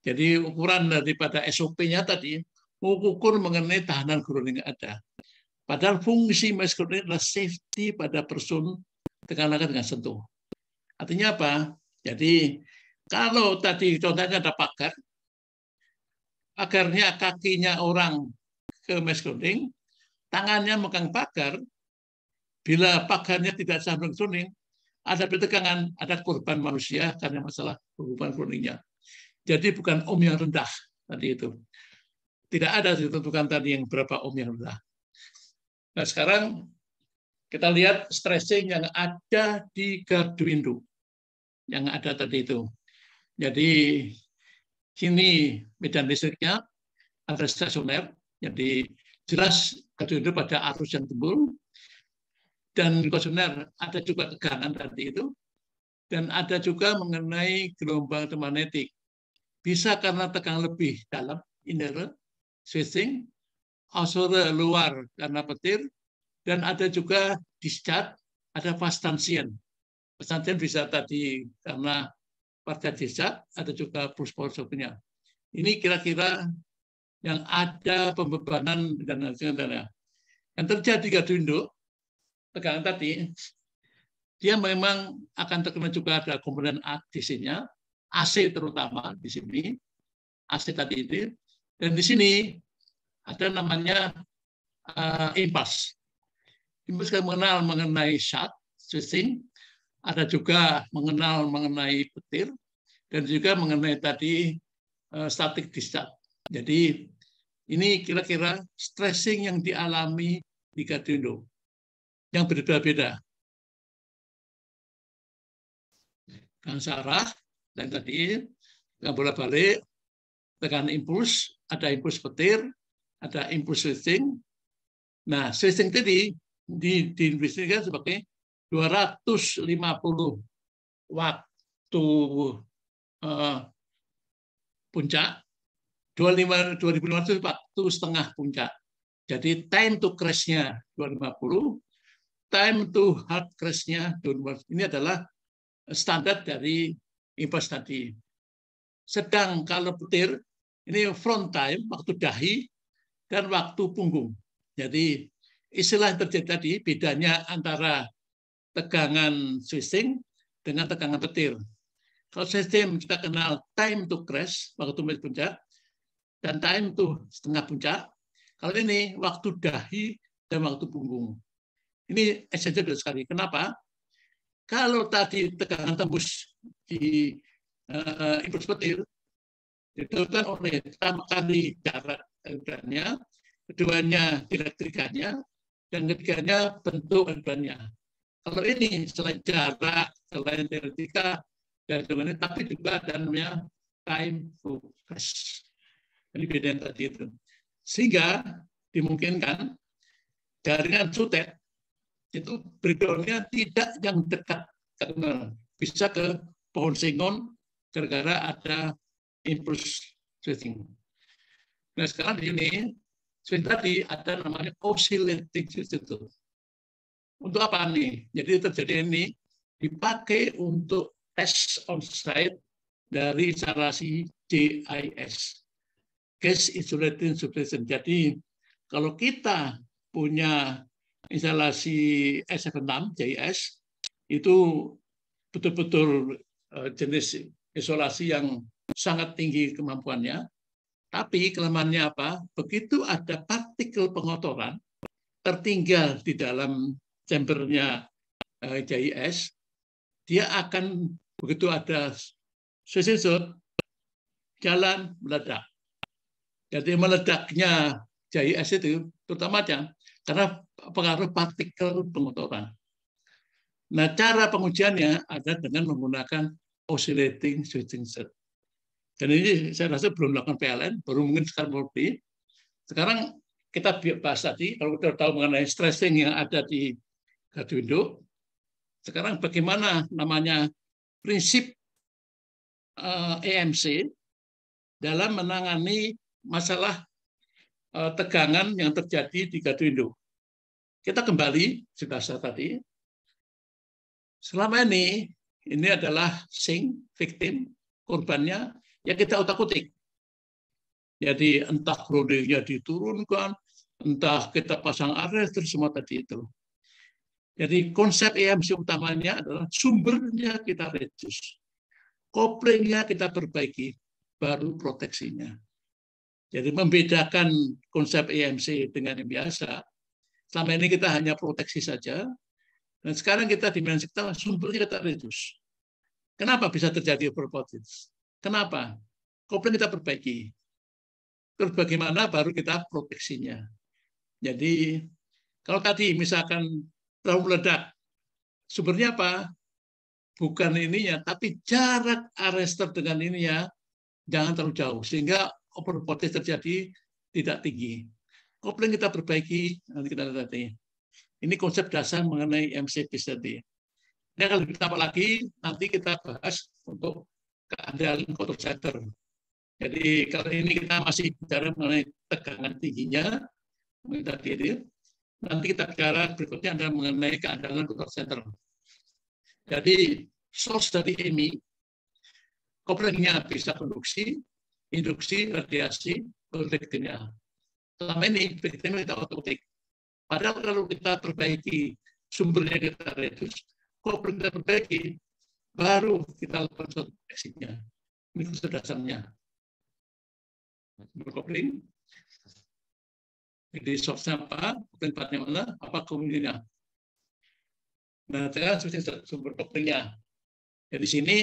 jadi ukuran daripada SOP-nya tadi mengukur mengenai tahanan grounding ada. Padahal fungsi masker grounding adalah safety pada person tekanan dengan sentuh. Artinya apa? Jadi kalau tadi contohnya ada pagar, pagarnya kakinya orang ke mass grounding, tangannya megang pagar, bila pagarnya tidak sambung grounding, ada pertegangan, ada korban manusia karena masalah hubungan groundingnya. Jadi bukan om yang rendah tadi itu. Tidak ada ditentukan tadi yang berapa om yang rendah. Nah sekarang kita lihat stressing yang ada di gardu induk yang ada tadi itu. Jadi sini medan listriknya ada stasioner, jadi jelas gardu induk pada arus yang tebal dan stasioner ada juga tegangan tadi itu dan ada juga mengenai gelombang temanetik. Bisa karena tekan lebih dalam, inner switching, ausore luar karena petir, dan ada juga discharge, ada fast transient. Fast transient bisa tadi karena pada discharge, ada juga push power shock Ini kira-kira yang ada pembebanan dan lain-lain. Yang terjadi gadu induk, tegangan tadi, dia memang akan terkena juga ada komponen aktisinya, AC terutama di sini, AC tadi itu, dan di sini ada namanya uh, impas Impas kita mengenal mengenai shot, switching, ada juga mengenal mengenai petir, dan juga mengenai tadi uh, eh, static discharge. Jadi ini kira-kira stressing yang dialami di Gatindo yang berbeda-beda. Kang dan tadi yang bolak balik tekan impuls, ada impuls petir, ada impuls switching. Nah, switching tadi di, diinvestigasikan sebagai 250 waktu uh, puncak, 25, 2500 waktu setengah puncak. Jadi time to crash-nya 250, time to hard crash-nya Ini adalah standar dari Impas tadi. Sedang kalau petir, ini front time, waktu dahi, dan waktu punggung. Jadi istilah yang terjadi tadi bedanya antara tegangan switching dengan tegangan petir. Kalau sistem kita kenal time to crash, waktu puncak, dan time to setengah puncak. Kalau ini waktu dahi dan waktu punggung. Ini esensial sekali. Kenapa? Kalau tadi tegangan tembus di uh, eh, petir ditentukan oleh pertama kali jarak organnya, keduanya elektrikannya dan ketiganya bentuk organnya. Kalau ini selain jarak, selain elektrika dan sebagainya tapi juga ada namanya time focus. Ini beda yang tadi itu. Sehingga dimungkinkan jaringan sutet itu breakdownnya tidak yang dekat karena bisa ke pohon singon gara-gara ada impulse switching. Nah sekarang di sini switching tadi ada namanya oscillating switch itu. Untuk apa nih? Jadi terjadi ini dipakai untuk tes on-site dari instalasi GIS Gas Insulating Substation. Jadi kalau kita punya instalasi S76 JIS, itu betul-betul eh, jenis isolasi yang sangat tinggi kemampuannya. Tapi kelemahannya apa? Begitu ada partikel pengotoran tertinggal di dalam chambernya eh, JIS, dia akan begitu ada sesisut jalan meledak. Jadi meledaknya JIS itu terutama karena pengaruh partikel pengotoran. Nah, cara pengujiannya ada dengan menggunakan oscillating switching set. Dan ini saya rasa belum melakukan PLN, baru mungkin sekarang multi. Sekarang kita bahas tadi, kalau kita tahu mengenai stressing yang ada di induk, sekarang bagaimana namanya prinsip EMC eh, dalam menangani masalah eh, tegangan yang terjadi di induk. Kita kembali, sudah saya tadi, Selama ini, ini adalah sing, victim, korbannya, ya kita otak utik Jadi entah rodenya diturunkan, entah kita pasang arres, terus semua tadi itu. Jadi konsep EMC utamanya adalah sumbernya kita reduce. Koplingnya kita perbaiki, baru proteksinya. Jadi membedakan konsep EMC dengan yang biasa. Selama ini kita hanya proteksi saja, dan sekarang kita dimensi kita sumbernya kita reduce. Kenapa bisa terjadi overcrowding? Kenapa? Kopling kita perbaiki. Terus bagaimana baru kita proteksinya. Jadi kalau tadi misalkan terlalu meledak, sumbernya apa? Bukan ininya, tapi jarak arrester dengan ininya jangan terlalu jauh sehingga overpotensi terjadi tidak tinggi. Kopling kita perbaiki nanti kita lihat tadi. Ini konsep dasar mengenai MCP tadi. Ini akan lebih tampak lagi, nanti kita bahas untuk keandalan kotor center. Jadi kali ini kita masih bicara mengenai tegangan tingginya, Nanti kita bicara berikutnya adalah mengenai keandalan kotor center. Jadi source dari EMI, koplingnya bisa produksi, induksi, radiasi, konvektifnya. Selama ini, konvektifnya kita ototik. Padahal kalau kita perbaiki sumbernya kita reduce, kalau kita perbaiki, baru kita lakukan suatu koneksinya. Ini dasarnya Berkopling. Jadi source-nya apa, tempatnya mana, apa komunitinya? Nah, saya sudah sumber koplingnya. Jadi ya, sini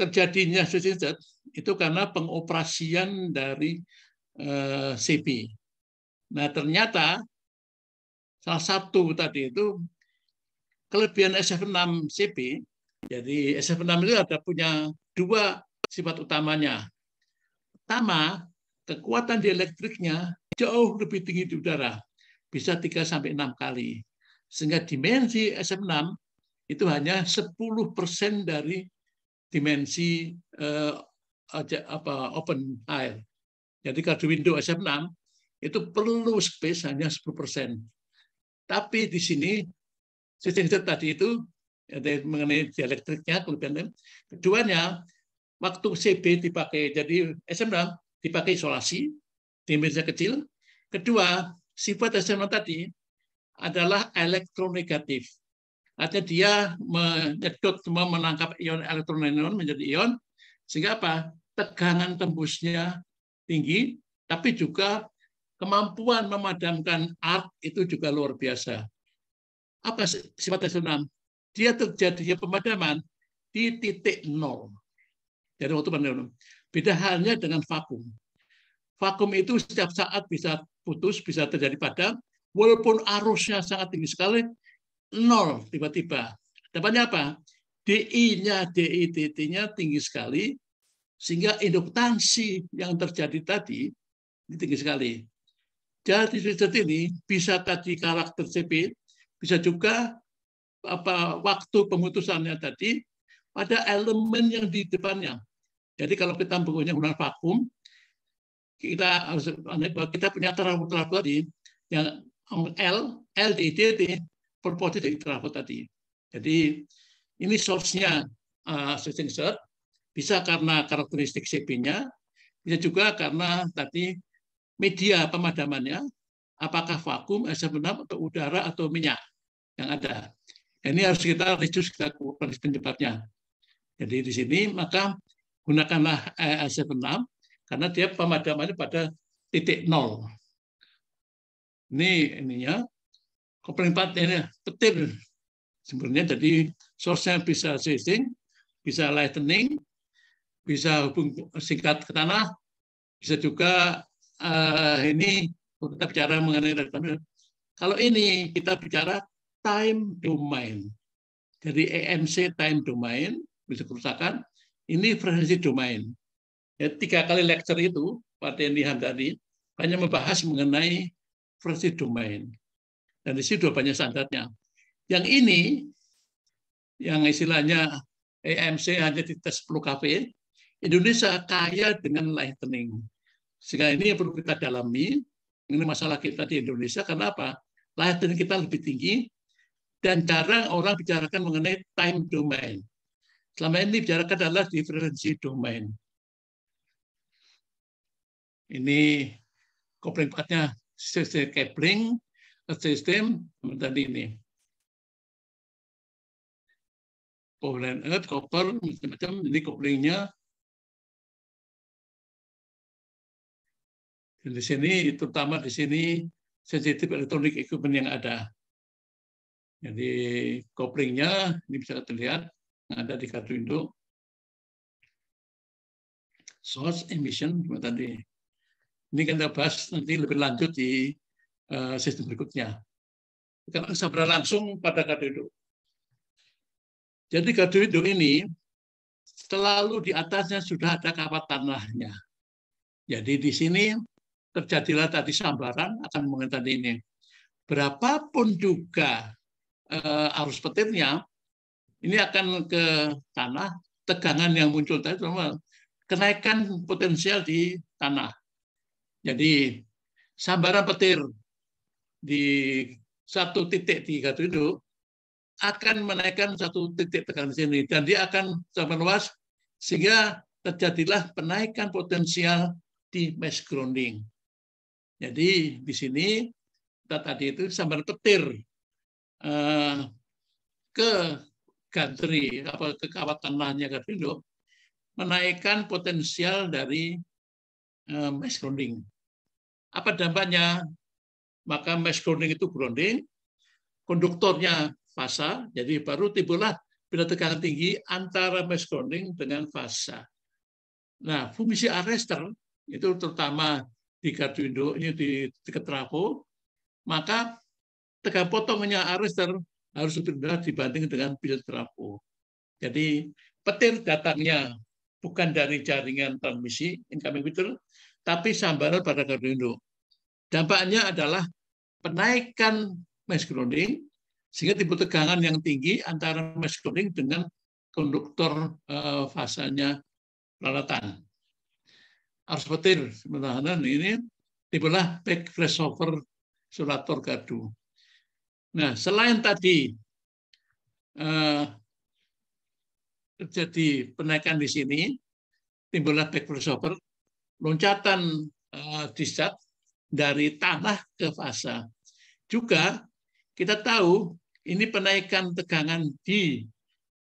terjadinya suicide itu karena pengoperasian dari uh, eh, CB. Nah ternyata salah satu tadi itu kelebihan sf 6 CP jadi SF6 itu ada punya dua sifat utamanya. Pertama, kekuatan dielektriknya jauh lebih tinggi di udara, bisa 3 sampai 6 kali. Sehingga dimensi SF6 itu hanya 10% dari dimensi eh, apa open air. Jadi kalau di window SF6 itu perlu space hanya 10%. Tapi di sini sistem hidup tadi itu mengenai dielektriknya, kelebihan keduanya waktu CB dipakai jadi SM dipakai isolasi di meja kecil kedua sifat SMA tadi adalah elektronegatif artinya dia menyedot semua menangkap ion elektron ion menjadi ion sehingga apa tegangan tembusnya tinggi tapi juga kemampuan memadamkan art itu juga luar biasa. Apa sifatnya senam? Dia terjadinya pemadaman di titik nol. Jadi waktu pandemi. Beda halnya dengan vakum. Vakum itu setiap saat bisa putus, bisa terjadi padam, walaupun arusnya sangat tinggi sekali, nol tiba-tiba. Dapatnya apa? DI-nya, DIDT-nya tinggi sekali, sehingga induktansi yang terjadi tadi ini tinggi sekali. Jadi riset ini bisa tadi karakter CP, bisa juga apa waktu pemutusannya tadi pada elemen yang di depannya. Jadi kalau kita menggunakan undang vakum, kita harus kita punya trafo tadi yang L, L D, D, D, proporsi dari tadi. Jadi ini source-nya uh, bisa karena karakteristik CP-nya, bisa juga karena tadi media pemadamannya, apakah vakum, eh, asap 6 atau udara, atau minyak yang ada. Ini harus kita reduce, kita kurangkan penyebabnya. Jadi di sini maka gunakanlah eh, eh, asap 6 karena dia pemadamannya pada titik nol. Ini ininya. Kopling ini ya. ya, petir sebenarnya jadi source-nya bisa chasing, bisa lightning, bisa hubung singkat ke tanah, bisa juga uh, ini kita bicara mengenai rectangular. Kalau ini kita bicara time domain. Jadi EMC time domain, bisa kerusakan, ini frekuensi domain. Ya, tiga kali lecture itu, Pak Denny tadi banyak membahas mengenai frekuensi domain. Dan di situ banyak standarnya. Yang ini, yang istilahnya EMC hanya di tes 10 KV, Indonesia kaya dengan lightning sehingga ini yang perlu kita dalami, ini masalah kita di Indonesia, karena apa? Layanan kita lebih tinggi, dan jarang orang bicarakan mengenai time domain. Selama ini bicarakan adalah diferensi domain. Ini kopling partnya sistem coupling, sistem tadi ini. Power and earth, copper, macam-macam. ini koplingnya Dan di sini, terutama di sini, sensitif elektronik equipment yang ada. Jadi koplingnya ini bisa terlihat ada di kartu induk. Source emission cuma tadi. Ini kita bahas nanti lebih lanjut di uh, eh, sistem berikutnya. Kita sabar langsung pada kartu induk. Jadi kartu induk ini selalu di atasnya sudah ada kawat tanahnya. Jadi di sini terjadilah tadi sambaran akan mengenai ini. Berapapun juga uh, arus petirnya, ini akan ke tanah, tegangan yang muncul tadi, kenaikan potensial di tanah. Jadi sambaran petir di satu titik di itu akan menaikkan satu titik tegangan di sini dan dia akan luas sehingga terjadilah penaikan potensial di mesh grounding. Jadi di sini kita tadi itu sambar petir eh, ke gantri apa ke kawatan lahannya Gadrindo, menaikkan potensial dari eh, mesh grounding. Apa dampaknya? Maka mesh grounding itu grounding, konduktornya fasa, jadi baru timbullah bila tegangan tinggi antara mesh grounding dengan fasa. Nah, fungsi arrester itu terutama tiket induknya di tiket trafo, maka tegak potongnya arus ter, harus lebih rendah dibanding dengan bill trafo. Jadi petir datangnya bukan dari jaringan transmisi incoming petir, tapi sambaran pada gardu induk. Dampaknya adalah penaikan mesh grounding sehingga timbul tegangan yang tinggi antara mesh grounding dengan konduktor uh, eh, fasanya peralatan petir pertahanan ini timbullah back Grasshopper Sulator Gadu. Nah, selain tadi eh, terjadi penaikan di sini, timbullah back Grasshopper, loncatan eh, disat dari tanah ke fasa. Juga kita tahu ini penaikan tegangan di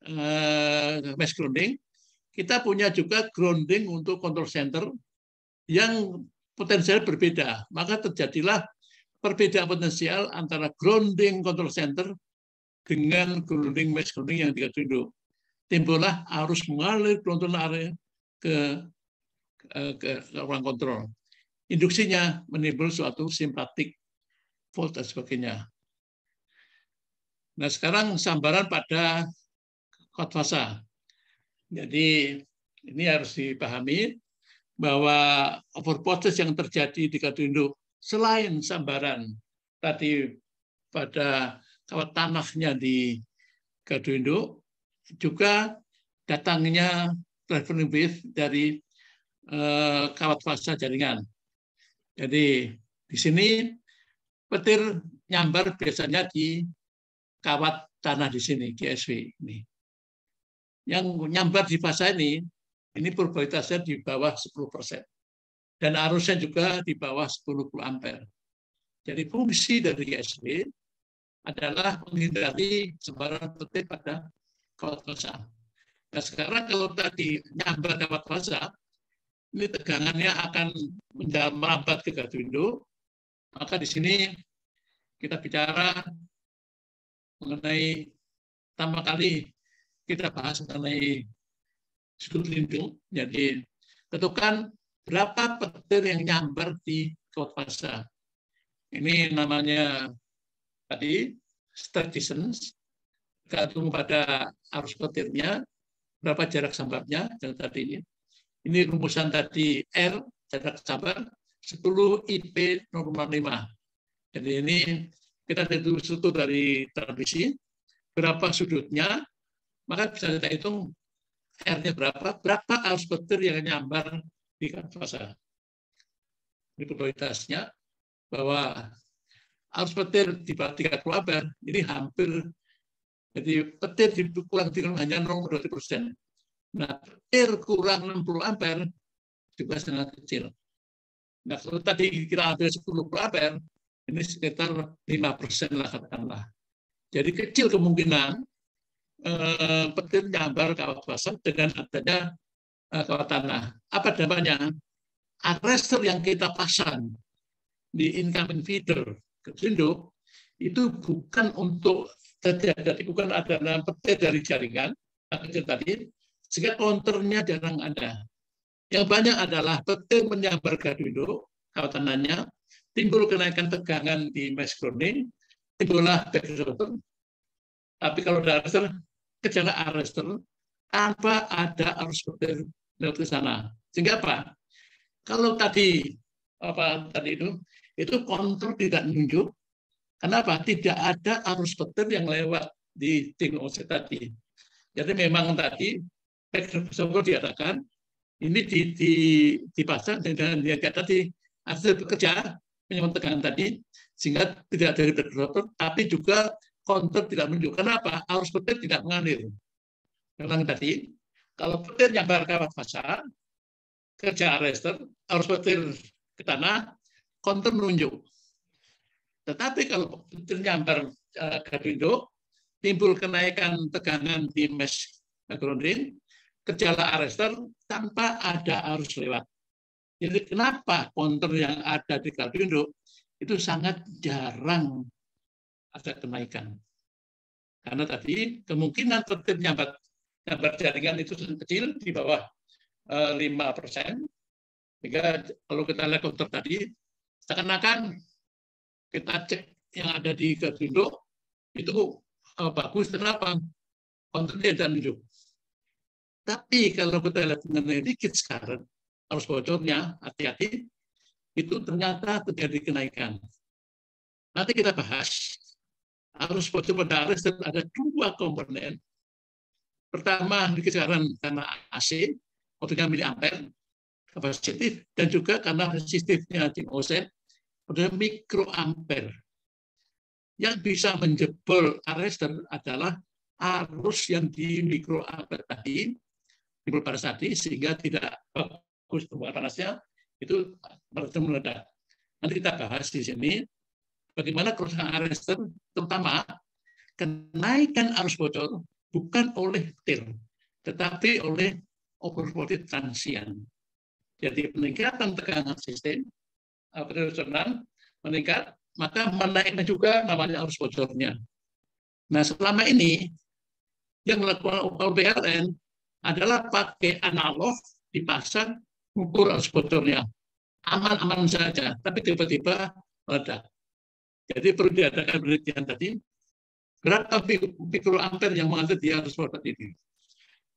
eh, mesh grounding. Kita punya juga grounding untuk control center yang potensial berbeda. Maka terjadilah perbedaan potensial antara grounding control center dengan grounding mesh grounding yang tidak duduk. Timbullah arus mengalir grounding area ke, ke, ke, ke ruang kontrol. Induksinya menimbul suatu simpatik volt dan sebagainya. Nah sekarang sambaran pada kuat Jadi ini harus dipahami bahwa overposes yang terjadi di Katundo selain sambaran tadi pada kawat tanahnya di Gaduindo juga datangnya traveling wave dari eh, kawat fasa jaringan. Jadi di sini petir nyambar biasanya di kawat tanah di sini, GSW ini. Yang nyambar di fasa ini ini probabilitasnya di bawah 10%. Dan arusnya juga di bawah 10 ampere. Jadi fungsi dari ISB adalah menghindari sebaran petir pada kawat basah. Nah sekarang kalau tadi nyambar kawat basah, ini tegangannya akan merambat ke induk. maka di sini kita bicara mengenai pertama kali kita bahas mengenai Sudut lindung Jadi ketukan berapa petir yang nyambar di Kota Ini namanya tadi Kita tergantung pada arus petirnya, berapa jarak sambarnya dan tadi ini. Ini rumusan tadi R jarak sambar 10 IP normal 5. Jadi ini kita tentu satu dari tradisi berapa sudutnya, maka bisa kita hitung R-nya berapa, berapa petir yang nyambar di kanvasa. Ini prioritasnya bahwa arus petir di bawah 30 ampere ini hampir jadi petir di kurang tiga hanya 0,2 persen. Nah, petir kurang 60 ampere juga sangat kecil. Nah, kalau tadi kita ambil 10 ampere, ini sekitar 5 persen lah katakanlah. Jadi kecil kemungkinan Eh, petir nyambar kawat basah dengan adanya eh, kawat tanah. Apa dampaknya? arrester yang kita pasang di incoming feeder ke Sinduk, itu bukan untuk terjadi bukan ada dalam petir dari jaringan yang tadi, sehingga konternya jarang ada. Yang banyak adalah petir menyambar induk kawat tanahnya timbul kenaikan tegangan di mesh grounding, timbullah back Tapi kalau arrester gejala Alzheimer apa ada arus petir lewat ke sana. Sehingga apa? Kalau tadi apa tadi itu itu kontrol tidak menunjuk. Kenapa? Tidak ada arus petir yang lewat di TNOC tadi. Jadi memang tadi Sokol diadakan ini di, di, dipasang dengan kata di hasil bekerja menyempatkan tadi sehingga tidak dari developer tapi juga konter tidak menunjuk. Kenapa? Arus petir tidak mengalir. Memang tadi, kalau petir nyambar kawat pasar, kerja arrester, arus petir ke tanah, konter menunjuk. Tetapi kalau petir nyambar uh, timbul kenaikan tegangan di mesh grounding, kejala arrester tanpa ada arus lewat. Jadi kenapa konter yang ada di induk itu sangat jarang ada kenaikan. Karena tadi kemungkinan tertibnya nyambat yang jaringan itu kecil di bawah eh, lima persen. Sehingga kalau kita lihat kontur tadi, seakan-akan kita cek yang ada di Gavindo itu uh, bagus kenapa kontennya dan hidup. Tapi kalau kita lihat mengenai dikit sekarang, harus bocornya, hati-hati, itu ternyata terjadi kenaikan. Nanti kita bahas arus arus dan ada dua komponen. Pertama, di kejaran karena AC, motornya mili ampere, kapasitif, dan juga karena resistifnya di osen, mikro mikroampere. Yang bisa menjebol arrester e adalah arus yang di mikroampere tadi, timbul panas tadi, sehingga tidak bagus perbuatan panasnya, itu meledak. Nanti kita bahas di sini bagaimana kerusakan arrestor, terutama kenaikan arus bocor bukan oleh tir, tetapi oleh overloaded transient. Jadi peningkatan tegangan sistem operasional eh, meningkat, maka menaiknya juga namanya arus bocornya. Nah selama ini yang melakukan Opal BLN adalah pakai analog di pasar ukur arus bocornya. Aman-aman saja, tapi tiba-tiba meledak. Jadi perlu diadakan penelitian tadi, Berapa mikroampere yang mengalir di arus produk ini.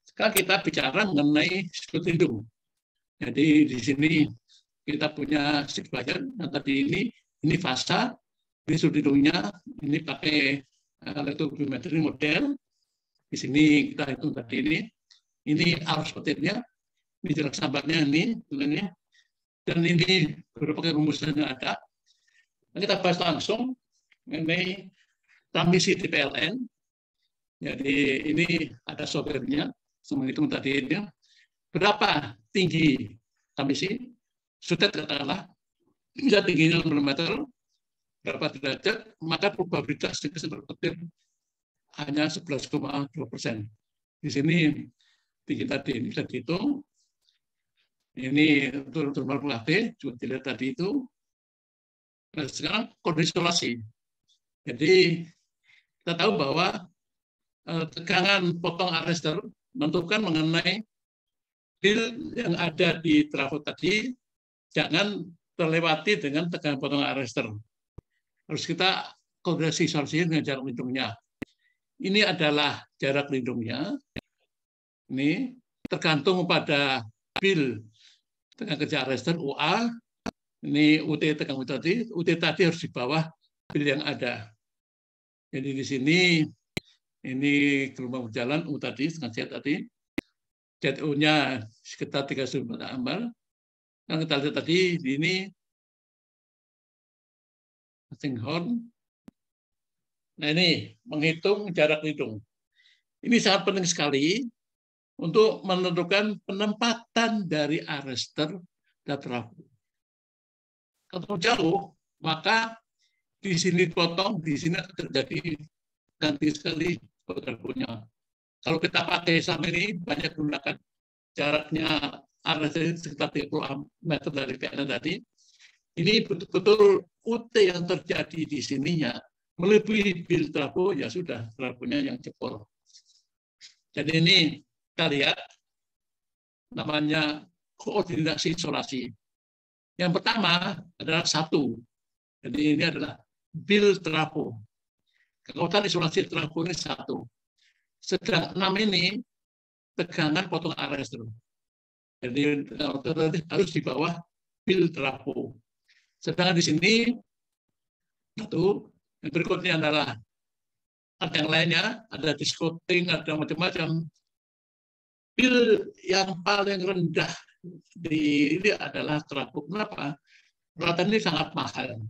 Sekarang kita bicara mengenai sudut hidung. Jadi di sini kita punya sebagian Nah, tadi ini, ini fasa, ini sudut hidungnya, ini pakai elektrobimetri eh, model. Di sini kita hitung tadi ini, ini arus petirnya, ini jarak sambarnya ini, dan ini berapa rumusan yang ada. Dan kita bahas langsung mengenai transmisi di PLN. Jadi ini ada softwarenya, semua itu tadi ini. Berapa tinggi transmisi? Sudah katakanlah, bisa tingginya 6 meter, berapa derajat, maka probabilitas tinggi berpetir hanya 11,2 persen. Di sini tinggi tadi ini sudah dihitung. Ini untuk normal juga dilihat tadi itu Nah, sekarang isolasi. Jadi kita tahu bahwa eh, tegangan potong arrester menentukan mengenai deal yang ada di trafo tadi jangan terlewati dengan tegangan potong arrester Harus kita kongresi isolasi dengan jarak lindungnya. Ini adalah jarak lindungnya. Ini tergantung pada bill tegangan kerja arrester UA ini UT tegang UT tadi, UT tadi harus di bawah bil yang ada. Jadi di sini ini gelombang berjalan UT tadi, sangat Z tadi. ZU-nya sekitar 394 ambar. Kalau kita lihat tadi, di ini singhorn. horn. Nah ini, menghitung jarak hidung. Ini sangat penting sekali untuk menentukan penempatan dari arrester dan trafo terlalu jauh, maka di sini potong, di sini terjadi ganti sekali perilakunya. Kalau kita pakai sama ini banyak gunakan jaraknya arah dari sekitar 30 meter dari PNN tadi, ini betul-betul UT yang terjadi di sininya melebihi bil trafo ya sudah trafonya yang jebol. Jadi ini kita lihat namanya koordinasi isolasi. Yang pertama adalah satu. Jadi ini adalah bil trafo. Kekuatan isolasi trafo ini satu. Sedang enam ini tegangan potong arah terus. Jadi harus di bawah bil trafo. Sedangkan di sini satu yang berikutnya adalah ada yang lainnya, ada diskoting, ada macam-macam. Pil yang paling rendah di ini adalah terapung. Kenapa? Peralatan ini sangat mahal.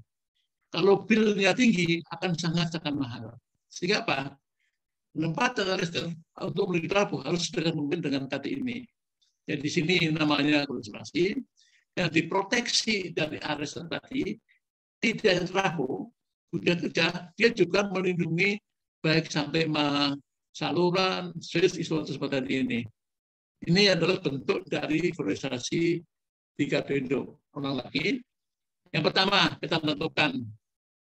Kalau bilnya tinggi akan sangat sangat mahal. Sehingga apa? Lempat listrik untuk beli terapung harus dengan mungkin dengan tadi ini. Jadi sini namanya konservasi yang diproteksi dari arus tadi tidak terlalu sudah kerja dia juga melindungi baik sampai saluran, sis, isolasi seperti ini. Ini adalah bentuk dari polarisasi tiga perindo. orang lagi. Yang pertama, kita menentukan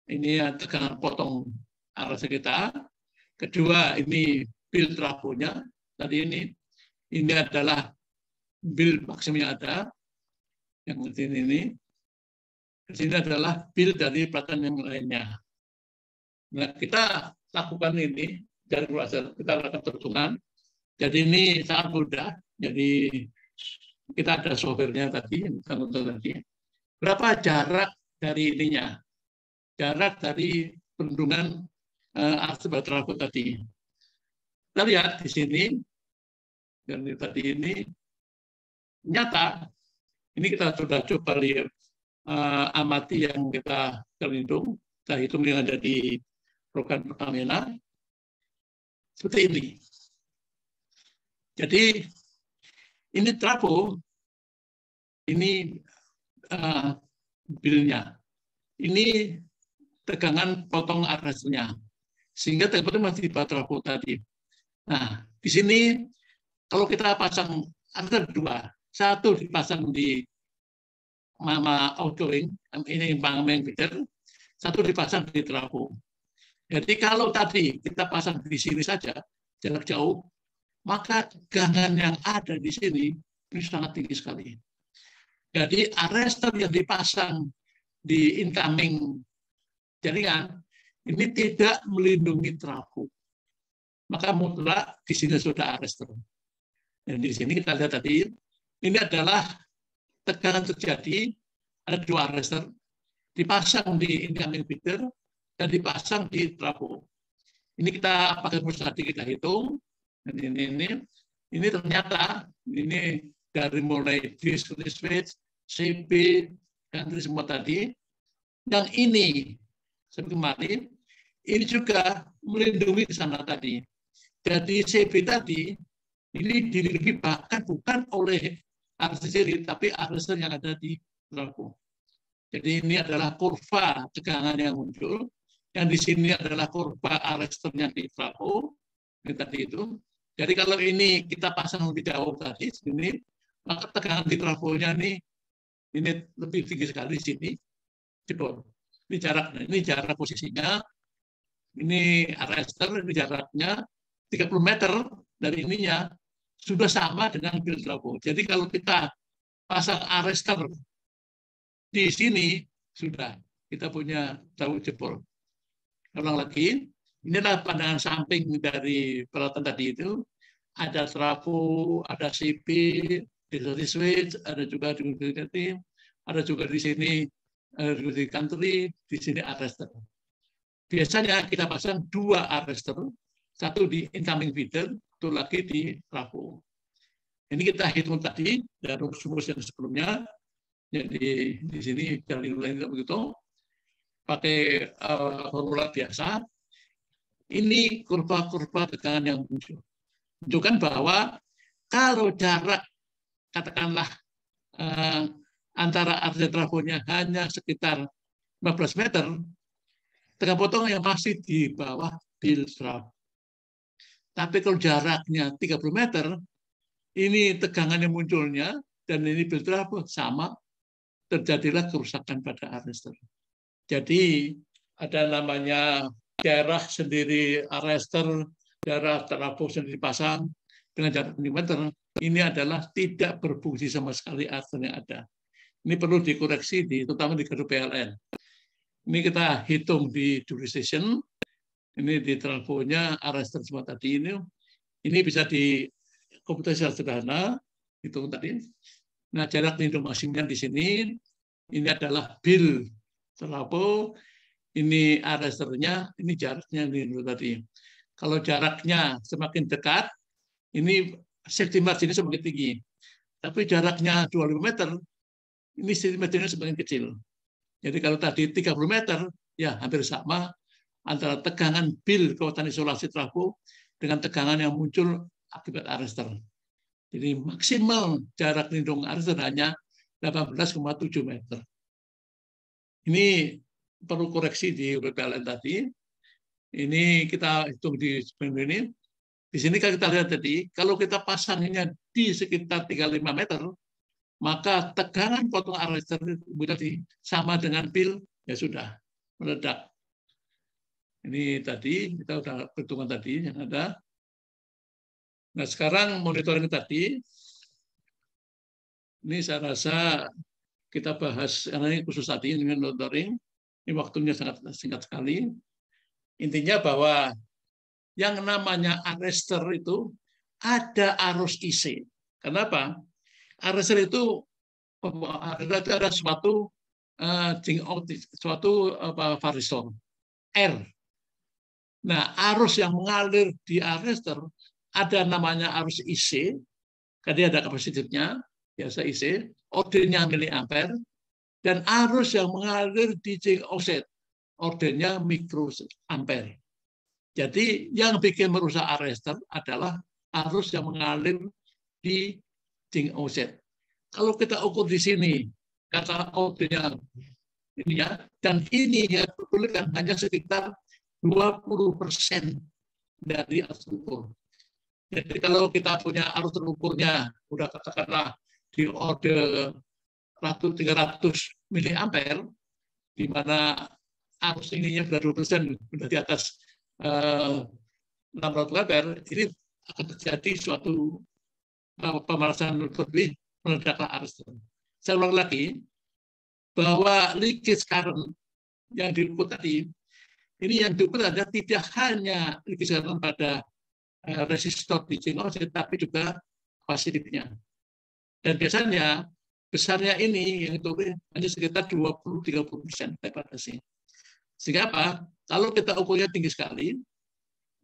ini tegangan ya, potong arah kita. Kedua, ini pil trafonya. Tadi ini ini adalah pil maksimum yang ada. Yang ini, ini. Ini adalah pil dari pelatihan yang lainnya. Nah, kita lakukan ini dari kita lakukan perhitungan jadi ini sangat mudah. Jadi kita ada softwarenya tadi yang kita tadi. Berapa jarak dari ininya? Jarak dari bendungan eh, akibat tadi. Kita lihat di sini Dan tadi ini nyata. Ini kita sudah coba lihat uh, amati yang kita terlindung. Kita hitung yang ada di program Pertamina. Seperti ini. Jadi ini trafo, ini uh, bilnya, ini tegangan potong arasnya, sehingga tegangan masih trafo tadi. Nah, di sini kalau kita pasang ada dua, satu dipasang di mama outgoing, ini main meter, satu dipasang di trafo. Jadi kalau tadi kita pasang di sini saja, jarak jauh, maka tegangan yang ada di sini ini sangat tinggi sekali. Jadi arrester yang dipasang di incoming jaringan ini tidak melindungi trafo. Maka mutlak di sini sudah arrester. Dan di sini kita lihat tadi, ini adalah tegangan terjadi, ada dua arrester dipasang di incoming feeder dan dipasang di trafo. Ini kita pakai tadi kita hitung, dan ini, ini, ini ternyata ini dari mulai diskusi switch, CP, dan dari semua tadi. Yang ini, saya kemarin, ini juga melindungi di sana tadi. Jadi CB tadi, ini dilindungi bahkan bukan oleh aksesori, tapi arsilir yang ada di Rabu. Jadi ini adalah kurva tegangan yang muncul. Yang di sini adalah kurva arrestor di Rabu. Ini tadi itu. Jadi kalau ini kita pasang lebih jauh tadi sini, maka tegangan di trafonya ini ini lebih tinggi sekali di sini. Jebol. Ini jarak, ini jarak posisinya. Ini arrester, ini jaraknya 30 meter dari ininya sudah sama dengan field trafo. Jadi kalau kita pasang arrester di sini sudah kita punya tahu jebol. Ulang lagi, Inilah pandangan samping dari peralatan tadi itu. Ada trafo, ada CP, digital switch, ada juga di team, ada juga di sini eh, di country, di sini arrester. Biasanya kita pasang dua arrester, satu di incoming feeder, satu lagi di trafo. Ini kita hitung tadi dari rumus yang sebelumnya. Jadi di sini dari begitu pakai uh, formula biasa ini kurva-kurva tegangan yang muncul. Menunjukkan bahwa kalau jarak katakanlah eh, antara arteri trafonya hanya sekitar 15 meter, tekan potong yang masih di bawah Bilstra. Tapi kalau jaraknya 30 meter, ini tegangan yang munculnya dan ini Bilstra sama terjadilah kerusakan pada arteri. Jadi ada namanya daerah sendiri arrester, daerah terapung sendiri pasang dengan jarak meter, ini adalah tidak berfungsi sama sekali arsen yang ada. Ini perlu dikoreksi, di, terutama di gedung PLN. Ini kita hitung di jurisdiction, ini di transponya arrester semua tadi ini, ini bisa di komputasi sederhana, hitung tadi. Nah, jarak lindung maksimumnya di sini, ini adalah bill terapung, ini arresternya, ini jaraknya ini tadi. Kalau jaraknya semakin dekat, ini safety margin semakin tinggi. Tapi jaraknya 25 meter, ini safety marginnya semakin kecil. Jadi kalau tadi 30 meter, ya hampir sama antara tegangan bil kekuatan isolasi trafo dengan tegangan yang muncul akibat arrester. Jadi maksimal jarak lindung arrester hanya 18,7 meter. Ini perlu koreksi di PPLN tadi. Ini kita hitung di sebelum ini. Di sini kalau kita lihat tadi, kalau kita pasangnya di sekitar 35 meter, maka tegangan potong arus tadi sama dengan pil, ya sudah, meledak. Ini tadi, kita sudah perhitungan tadi yang ada. Nah sekarang monitoring tadi, ini saya rasa kita bahas, karena ini khusus tadi dengan monitoring, ini waktunya sangat singkat sekali. Intinya bahwa yang namanya arrester itu ada arus isi. Kenapa? Arrester itu itu ada suatu uh, suatu apa uh, R. Nah, arus yang mengalir di arrester ada namanya arus IC, Jadi ada kapasitifnya, biasa IC, ordernya nya ampere, dan arus yang mengalir di zinc offset ordernya mikro ampere. Jadi yang bikin merusak arrestor adalah arus yang mengalir di zinc offset. Kalau kita ukur di sini, kata ordernya ini ya, dan ini ya perbulan hanya sekitar 20 dari arus ukur. Jadi kalau kita punya arus terukurnya, udah katakanlah di order 300 mili ampere, di mana arus ininya sudah dua persen, sudah di atas eh, 600 ampere, ini akan terjadi suatu eh, pemanasan lebih meledaklah arus. Saya ulang lagi, bahwa leakage current yang diukur tadi, ini yang diukur adalah tidak hanya leakage current pada eh, resistor di oxide, tapi juga kapasitinya. Dan biasanya besarnya ini yang itu hanya sekitar 20-30 persen daripada sini. Sehingga apa? Kalau kita ukurnya tinggi sekali,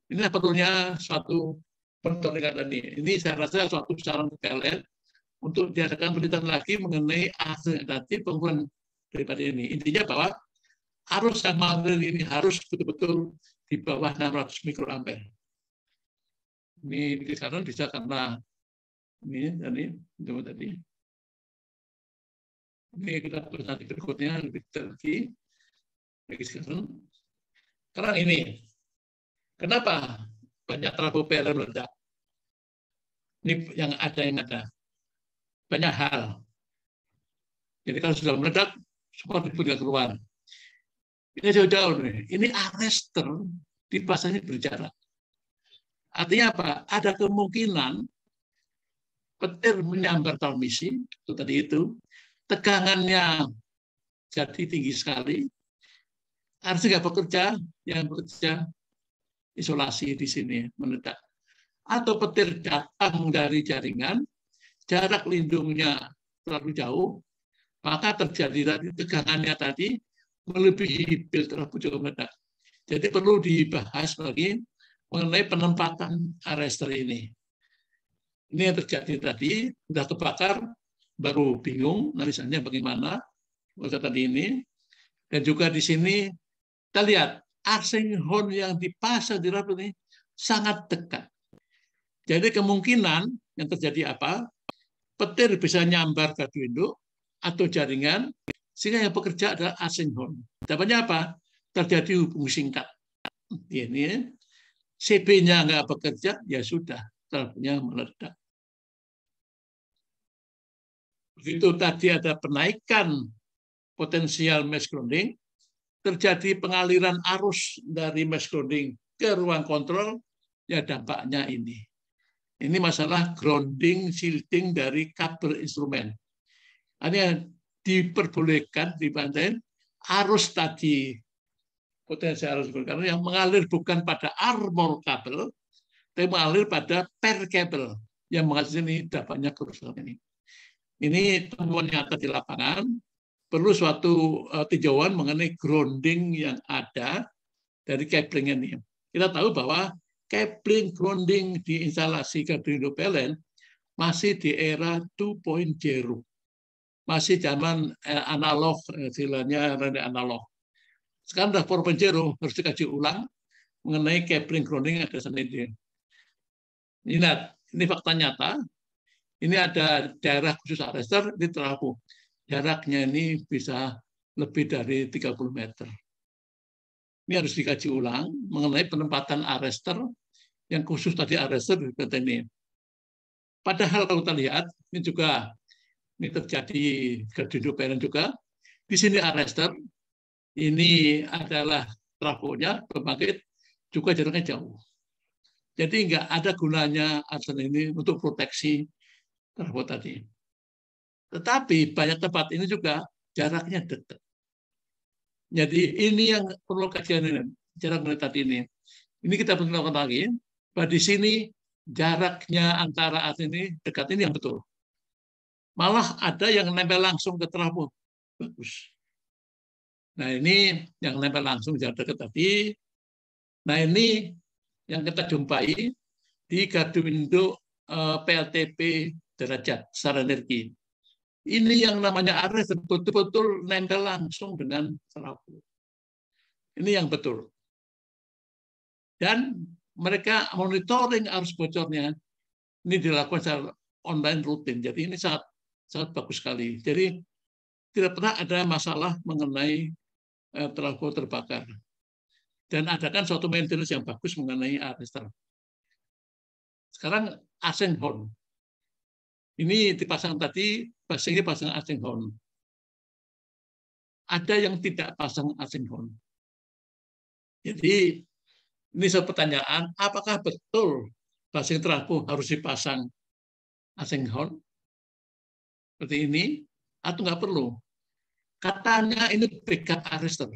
ini sebetulnya suatu pertolongan tadi. Ini saya rasa suatu saran PLN untuk diadakan penelitian lagi mengenai alternatif pengukuran daripada ini. Intinya bahwa arus yang mengalir ini harus betul-betul di bawah 600 mikroampere. Ini di sana bisa karena ini tadi, tadi. Ini kita presentasi berikutnya lebih detail lagi. sekarang. Sekarang ini, kenapa banyak terapopel meledak? Ini yang ada yang ada. Banyak hal. Jadi kalau sudah meledak, semua tidak keluar. Ini jauh-jauh nih. Ini arrester pasarnya berjarak. Artinya apa? Ada kemungkinan petir menyambar transmisi, itu tadi itu, tegangannya jadi tinggi sekali. Harusnya juga bekerja, yang bekerja isolasi di sini menetap. Atau petir datang dari jaringan, jarak lindungnya terlalu jauh, maka terjadi tadi tegangannya tadi melebihi terlalu pucuk meledak. Jadi perlu dibahas lagi mengenai penempatan arrester ini. Ini yang terjadi tadi, sudah kebakar, baru bingung narisannya bagaimana bahasa tadi ini. Dan juga di sini kita lihat hon yang dipasang di rap ini sangat dekat. Jadi kemungkinan yang terjadi apa? Petir bisa nyambar ke induk atau jaringan sehingga yang bekerja adalah hon Dapatnya apa? Terjadi hubung singkat. Ini CB-nya nggak bekerja, ya sudah, teleponnya meledak begitu tadi ada penaikan potensial mass grounding, terjadi pengaliran arus dari mass grounding ke ruang kontrol, ya dampaknya ini. Ini masalah grounding, shielding dari kabel instrumen. yang diperbolehkan di pantai arus tadi potensial arus karena yang mengalir bukan pada armor kabel, tapi mengalir pada per kabel yang menghasilkan ini dampaknya kerusakan ini. Ini temuan nyata di lapangan, perlu suatu uh, tinjauan mengenai grounding yang ada dari kabling ini. Kita tahu bahwa kabling grounding di instalasi Gabriel PLN masih di era 2.0. Masih zaman eh, analog, eh, istilahnya analog. Sekarang sudah 4.0, harus dikaji ulang mengenai kabling grounding yang ada sendiri. Ingat, ini fakta nyata ini ada daerah khusus arrester di terapu. Jaraknya ini bisa lebih dari 30 meter. Ini harus dikaji ulang mengenai penempatan arrester yang khusus tadi arrester di PT ini. Padahal kalau kita lihat, ini juga ini terjadi kedudukan juga. Di sini arrester ini adalah trafonya pembangkit juga jaraknya jauh. Jadi nggak ada gunanya arsen ini untuk proteksi terbuat tadi. Tetapi banyak tempat ini juga jaraknya dekat. Jadi ini yang perlu kajian ini, jarak dekat ini. Ini kita perlu lakukan lagi. Bahwa di sini jaraknya antara at ini dekat ini yang betul. Malah ada yang nempel langsung ke trafo. Bagus. Nah ini yang nempel langsung jarak dekat tadi. Nah ini yang kita jumpai di gardu induk PLTP eh, derajat secara energi. Ini yang namanya Aries betul-betul nempel langsung dengan serapu. Ini yang betul. Dan mereka monitoring arus bocornya ini dilakukan secara online rutin. Jadi ini sangat sangat bagus sekali. Jadi tidak pernah ada masalah mengenai eh, trafo terbakar. Dan ada kan suatu maintenance yang bagus mengenai Aries Sekarang Asenhorn. Ini dipasang tadi, ini pasang horn. Ada yang tidak pasang horn. Jadi ini soal pertanyaan, apakah betul pasang terapu harus dipasang horn seperti ini atau nggak perlu? Katanya ini backup arrester.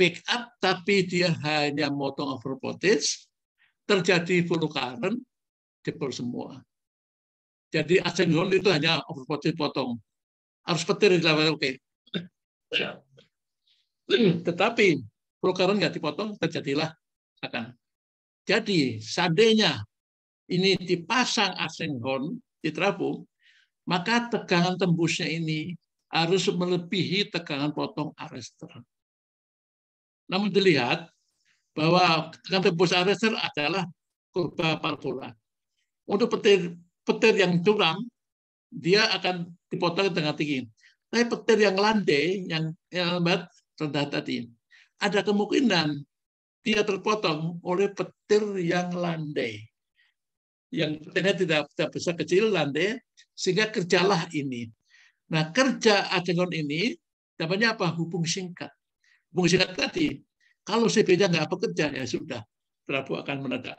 Backup tapi dia hanya motong over voltage, terjadi full current, jebol semua. Jadi asenhorn itu hanya overpotted potong. Harus petir dilakukan. Oke. Tetapi prokaron nggak dipotong, terjadilah akan. Jadi seandainya ini dipasang asenhorn di trafo, maka tegangan tembusnya ini harus melebihi tegangan potong arrester. Namun dilihat bahwa tegangan tembus arrester adalah kurva parabola. Untuk petir petir yang curam, dia akan dipotong dengan tinggi. Tapi petir yang landai, yang, yang lembat, rendah tadi. Ada kemungkinan dia terpotong oleh petir yang landai. Yang petirnya tidak, tidak besar kecil, landai, sehingga kerjalah ini. Nah, kerja acengon ini, namanya apa? Hubung singkat. Hubung singkat tadi, kalau si nya nggak bekerja, ya sudah. terapu akan menegak.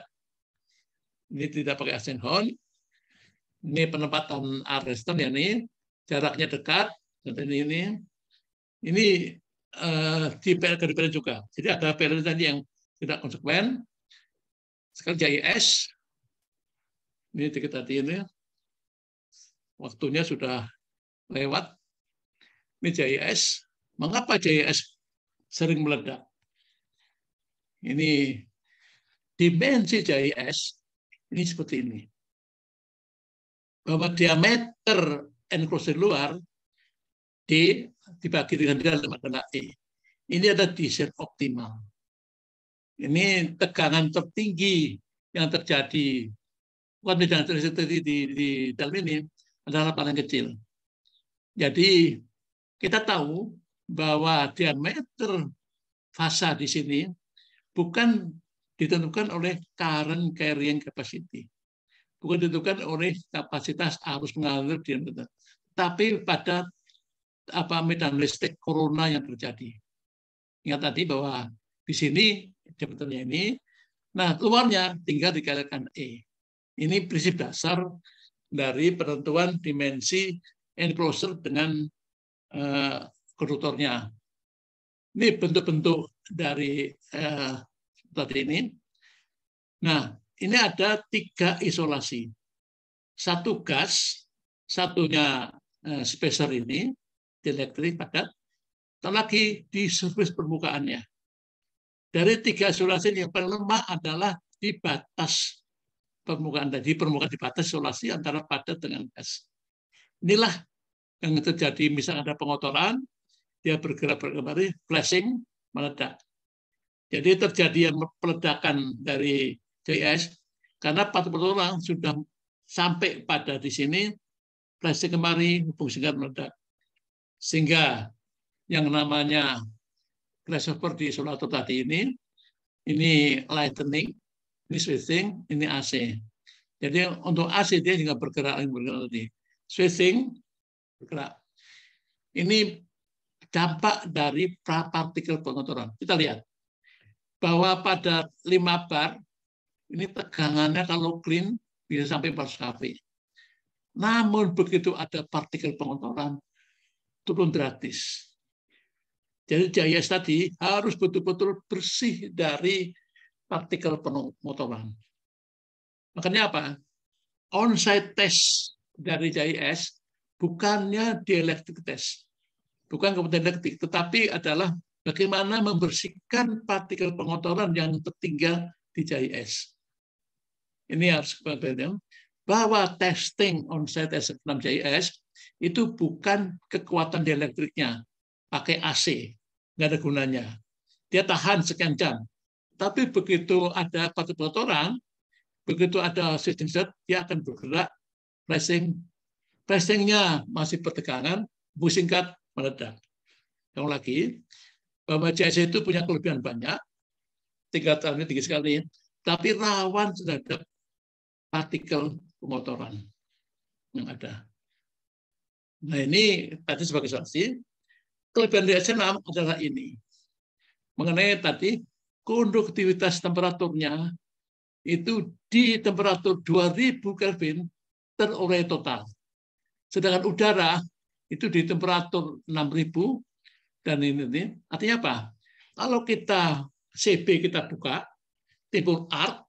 Ini tidak pakai asenhon, ini penempatan Ariston ya ini jaraknya dekat dan ini ini uh, di PL juga. Jadi ada PL tadi yang tidak konsekuen. Sekarang JIS ini dikit tadi ini waktunya sudah lewat. Ini JIS. Mengapa JIS sering meledak? Ini dimensi JIS ini seperti ini bahwa diameter enclosure luar D dibagi dengan dalam adalah E. Ini ada di set optimal. Ini tegangan tertinggi yang terjadi bukan di, di dalam ini adalah paling kecil. Jadi kita tahu bahwa diameter fasa di sini bukan ditentukan oleh current carrying capacity bukan ditentukan oleh kapasitas arus mengalir di internet, tapi pada apa medan listrik corona yang terjadi. Ingat tadi bahwa di sini sebetulnya ini, nah luarnya tinggal dikalikan E. Ini prinsip dasar dari penentuan dimensi enclosure dengan uh, eh, konduktornya. Ini bentuk-bentuk dari uh, eh, tadi ini. Nah, ini ada tiga isolasi. Satu gas, satunya eh, spacer ini, dielektrik padat, dan lagi di surface permukaannya. Dari tiga isolasi yang paling lemah adalah di batas permukaan tadi, permukaan di batas isolasi antara padat dengan gas. Inilah yang terjadi, Misalnya ada pengotoran, dia bergerak berkembang, flashing, meledak. Jadi terjadi yang peledakan dari JS karena 40 orang sudah sampai pada di sini plastik kemari hubung singkat meledak sehingga yang namanya crossover di Solato tadi ini ini lightning ini switching ini AC jadi untuk AC dia juga bergerak bergerak tadi switching bergerak ini dampak dari pra partikel pengotoran kita lihat bahwa pada 5 bar ini tegangannya kalau clean bisa sampai 4 kV. Namun begitu ada partikel pengotoran, turun drastis. Jadi JIS tadi harus betul-betul bersih dari partikel pengotoran. Makanya apa? On-site test dari JIS bukannya dielectric test. Bukan kemudian elektrik, tetapi adalah bagaimana membersihkan partikel pengotoran yang tertinggal di JIS ini harus kemudian bahwa testing onsite S6JS itu bukan kekuatan di elektriknya pakai AC nggak ada gunanya dia tahan sekian jam tapi begitu ada kotor-kotoran begitu ada sistem set dia akan bergerak pressing pressingnya masih bertekanan bu singkat meledak yang lagi bahwa JSC itu punya kelebihan banyak tiga tinggi tinggi sekali tapi rawan terhadap partikel pemotoran yang ada. Nah ini tadi sebagai saksi, kelebihan reagen adalah ini. Mengenai tadi konduktivitas temperaturnya itu di temperatur 2000 Kelvin terurai total. Sedangkan udara itu di temperatur 6000 dan ini, ini artinya apa? Kalau kita CB kita buka, timbul arc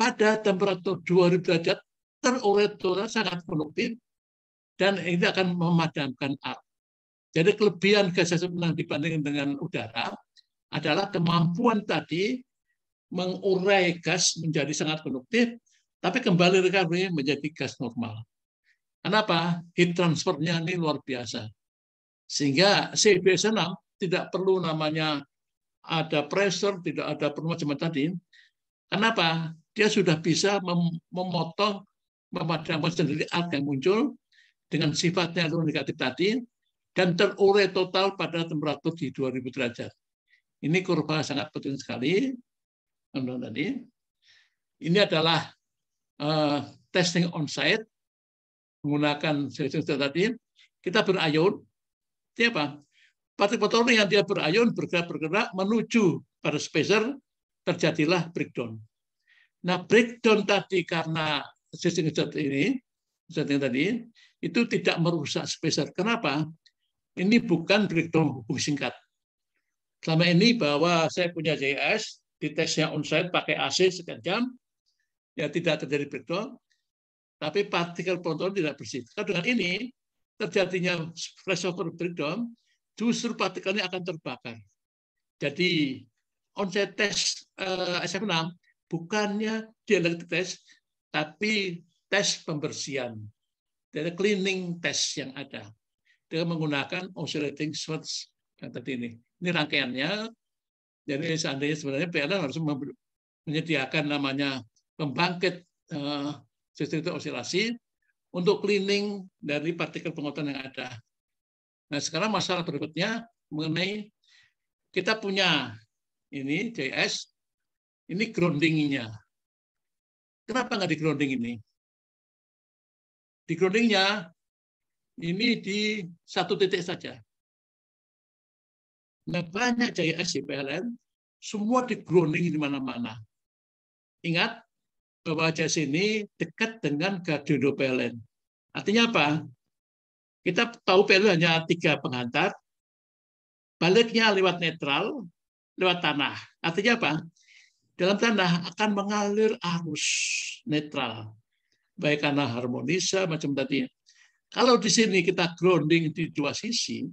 pada temperatur 2000 derajat terurai sangat produktif dan ini akan memadamkan api. Jadi kelebihan gas menang dibandingkan dengan udara adalah kemampuan tadi mengurai gas menjadi sangat produktif, tapi kembali recovery menjadi gas normal. Kenapa? Heat transfernya ini luar biasa. Sehingga CBS6 tidak perlu namanya ada pressure, tidak ada perlu macam tadi. Kenapa? dia sudah bisa mem memotong, memadamkan sendiri arc yang muncul dengan sifatnya yang negatif tadi, dan terurai total pada temperatur di 2000 derajat. Ini kurva sangat penting sekali. Tadi. Ini adalah uh, testing on-site menggunakan sensor tadi. Kita berayun, Siapa? apa? partik yang dia berayun bergerak-bergerak menuju pada spacer, terjadilah breakdown. Nah, breakdown tadi karena sistem zat ini, yang tadi, itu tidak merusak spacer. Kenapa? Ini bukan breakdown hubung singkat. Selama ini bahwa saya punya JS, di tesnya onsite pakai AC sekian jam, ya tidak terjadi breakdown, tapi partikel proton tidak bersih. Karena dengan ini, terjadinya flashover breakdown, justru partikelnya akan terbakar. Jadi onsite test uh, eh, SF6 bukannya dialektik tes tapi tes pembersihan. Dari cleaning test yang ada. Dengan menggunakan oscillating swords yang tadi ini. Ini rangkaiannya. Jadi seandainya sebenarnya PLN harus menyediakan namanya pembangkit eh, sistem itu osilasi untuk cleaning dari partikel pengotoran yang ada. Nah sekarang masalah berikutnya mengenai kita punya ini JS ini groundingnya. Kenapa nggak di grounding ini? Di groundingnya ini di satu titik saja. Nah, banyak JIS di PLN, semua di grounding di mana-mana. Ingat bahwa JIS ini dekat dengan Gadindo PLN. Artinya apa? Kita tahu PLN hanya tiga pengantar, baliknya lewat netral, lewat tanah. Artinya apa? dalam tanah akan mengalir arus netral. Baik karena harmonisa macam tadi. Kalau di sini kita grounding di dua sisi,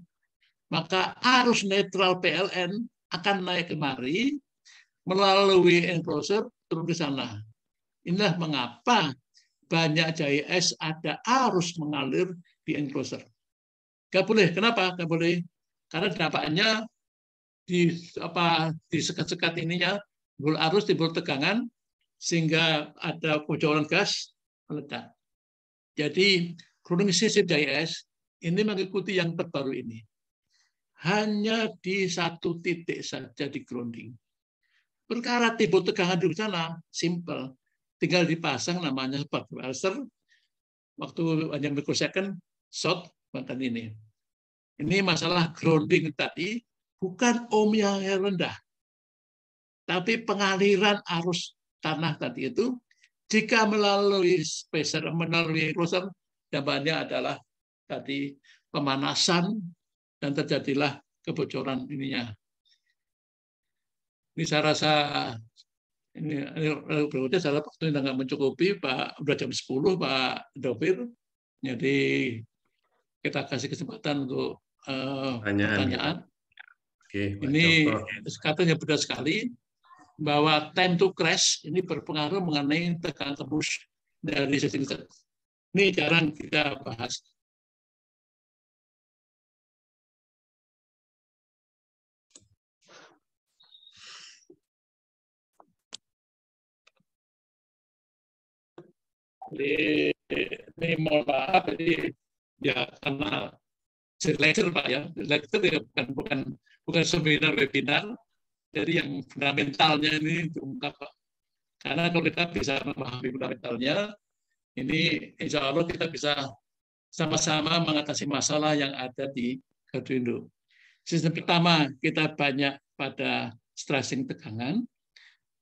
maka arus netral PLN akan naik kemari melalui enclosure turun ke sana. Inilah mengapa banyak JIS ada arus mengalir di enclosure. Gak boleh. Kenapa? Gak boleh. Karena dampaknya di apa di sekat-sekat ininya timbul arus, timbul tegangan, sehingga ada kebocoran gas meledak. Jadi grounding CCJS ini mengikuti yang terbaru ini. Hanya di satu titik saja di grounding. Perkara timbul tegangan di sana, simple. Tinggal dipasang namanya spark arrestor, waktu hanya microsecond, short, bahkan ini. Ini masalah grounding tadi, bukan ohm yang rendah tapi pengaliran arus tanah tadi itu jika melalui spacer, melalui enclosure, dampaknya adalah tadi pemanasan dan terjadilah kebocoran ininya. Ini saya rasa ini, ini berikutnya saya waktunya tidak mencukupi Pak udah jam 10 Pak Dovir. Jadi kita kasih kesempatan untuk uh, pertanyaan. Oke, ini katanya beda sekali bahwa time to crash ini berpengaruh mengenai tekanan tembus dari sistem Ini jarang kita bahas. Jadi, ini mohon maaf, jadi ya karena lecture Pak ya, lecture ya bukan bukan bukan seminar webinar, jadi yang fundamentalnya ini diungkap Pak. Karena kalau kita bisa memahami fundamentalnya, ini insya Allah kita bisa sama-sama mengatasi masalah yang ada di Gadu Sistem pertama, kita banyak pada stressing tegangan.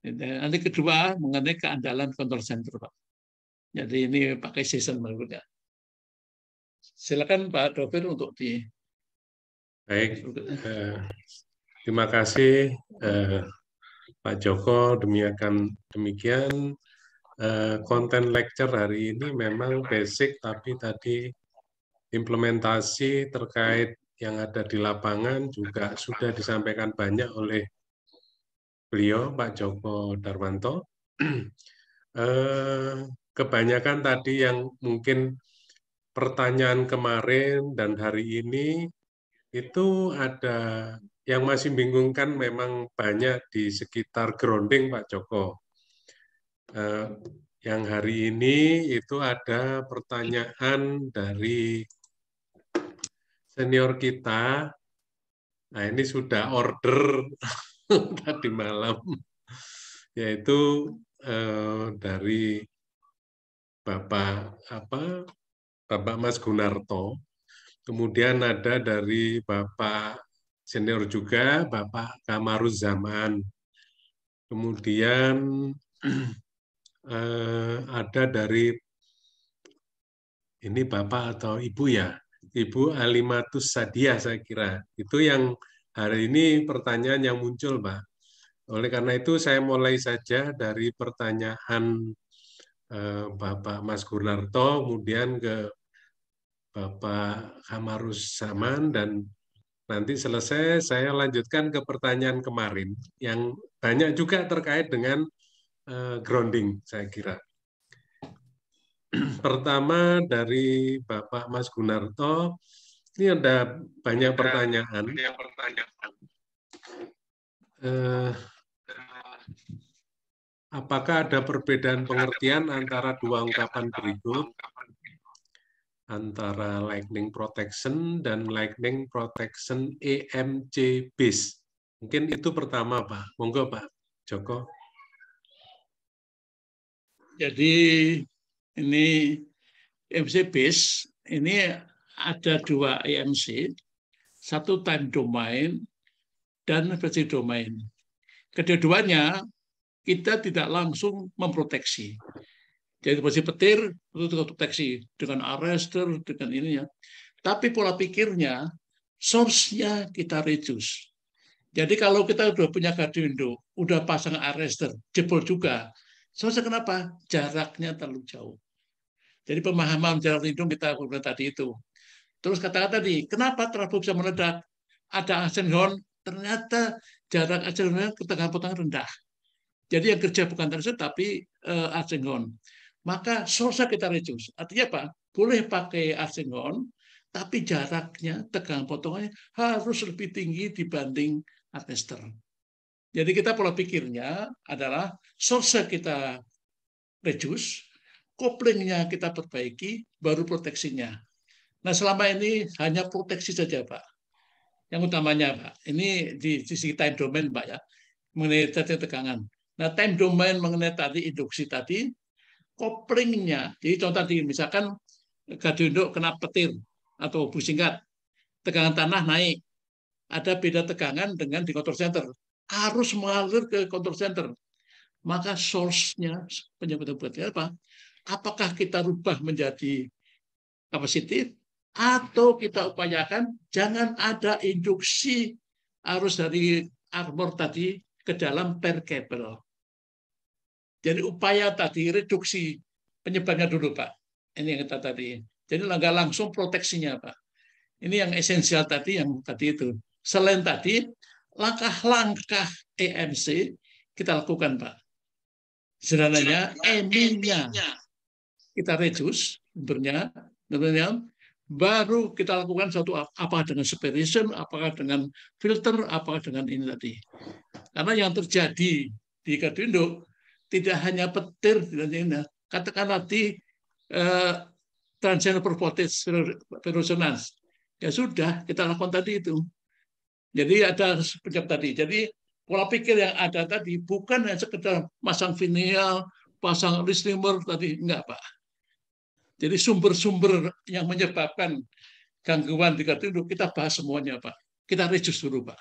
Dan Nanti kedua, mengenai keandalan kontrol center, Pak. Jadi ini pakai season berikutnya. Silakan Pak Dovin untuk di... Baik. Terima kasih eh, Pak Joko, demikian demikian eh, konten lecture hari ini memang basic tapi tadi implementasi terkait yang ada di lapangan juga sudah disampaikan banyak oleh beliau Pak Joko Darwanto. [clears throat] Eh, kebanyakan tadi yang mungkin pertanyaan kemarin dan hari ini itu ada yang masih bingung kan memang banyak di sekitar grounding Pak Joko. Eh, yang hari ini itu ada pertanyaan dari senior kita. Nah ini sudah order [laughs] tadi malam, yaitu eh, dari Bapak apa Bapak Mas Gunarto, kemudian ada dari Bapak senior juga Bapak Kamaru Zaman. Kemudian [clears throat] eh, ada dari ini Bapak atau Ibu ya, Ibu Alimatus Sadia saya kira. Itu yang hari ini pertanyaan yang muncul, Pak. Oleh karena itu saya mulai saja dari pertanyaan eh, Bapak Mas Gunarto, kemudian ke Bapak Kamarus Saman dan Nanti selesai saya lanjutkan ke pertanyaan kemarin yang banyak juga terkait dengan eh, grounding saya kira. [clears throat] Pertama dari Bapak Mas Gunarto, ini ada banyak pertanyaan. Eh, apakah ada perbedaan pengertian antara dua ungkapan berikut? antara Lightning Protection dan Lightning Protection EMC Base. Mungkin itu pertama, Pak. Monggo, Pak Joko. Jadi ini EMC Base, ini ada dua EMC, satu time domain dan versi domain. Kedua-duanya kita tidak langsung memproteksi. Jadi posisi petir itu terdeteksi dengan arrester, dengan ini ya. Tapi pola pikirnya, source-nya kita reduce. Jadi kalau kita sudah punya gardindo, udah pasang arrester, jebol juga. Soalnya kenapa? Jaraknya terlalu jauh. Jadi pemahaman jarak lindung kita kemudian tadi itu. Terus kata-kata tadi, kenapa trafo bisa meledak? Ada Eisenhower, ternyata jarak Eisenhower ketegangan potongan rendah. Jadi yang kerja bukan terus, tapi uh, eh, Eisenhower maka sosa kita reduce. Artinya apa? Boleh pakai arsengon, tapi jaraknya, tegang potongannya harus lebih tinggi dibanding atester. Jadi kita pola pikirnya adalah source kita reduce, koplingnya kita perbaiki, baru proteksinya. Nah selama ini hanya proteksi saja Pak. Yang utamanya Pak, ini di sisi time domain Pak ya, mengenai tegangan. Nah time domain mengenai tadi induksi tadi, koplingnya. Jadi contoh tadi misalkan gadunduk kena petir atau bus singkat, tegangan tanah naik. Ada beda tegangan dengan di kontrol center. Arus mengalir ke kontrol center. Maka source-nya penyebab apa? Apakah kita rubah menjadi kapasitif atau kita upayakan jangan ada induksi arus dari armor tadi ke dalam per kabel. Jadi upaya tadi reduksi penyebabnya dulu Pak. Ini yang kita tadi. Jadi langkah langsung proteksinya Pak. Ini yang esensial tadi yang tadi itu. Selain tadi langkah-langkah EMC kita lakukan Pak. Sederhananya eminya kita reduce bentuknya, sebenarnya baru kita lakukan suatu apa dengan separation, apakah dengan filter, apakah dengan ini tadi. Karena yang terjadi di Kadindo tidak hanya petir, tidak hanya katakanlah di eh, transient properties resonance. Ya sudah, kita lakukan tadi itu. Jadi ada penyebab tadi. Jadi pola pikir yang ada tadi bukan hanya sekedar pasang vinyl pasang receiver tadi enggak, Pak. Jadi sumber-sumber yang menyebabkan gangguan tiga tidur kita bahas semuanya, Pak. Kita reduce dulu, Pak.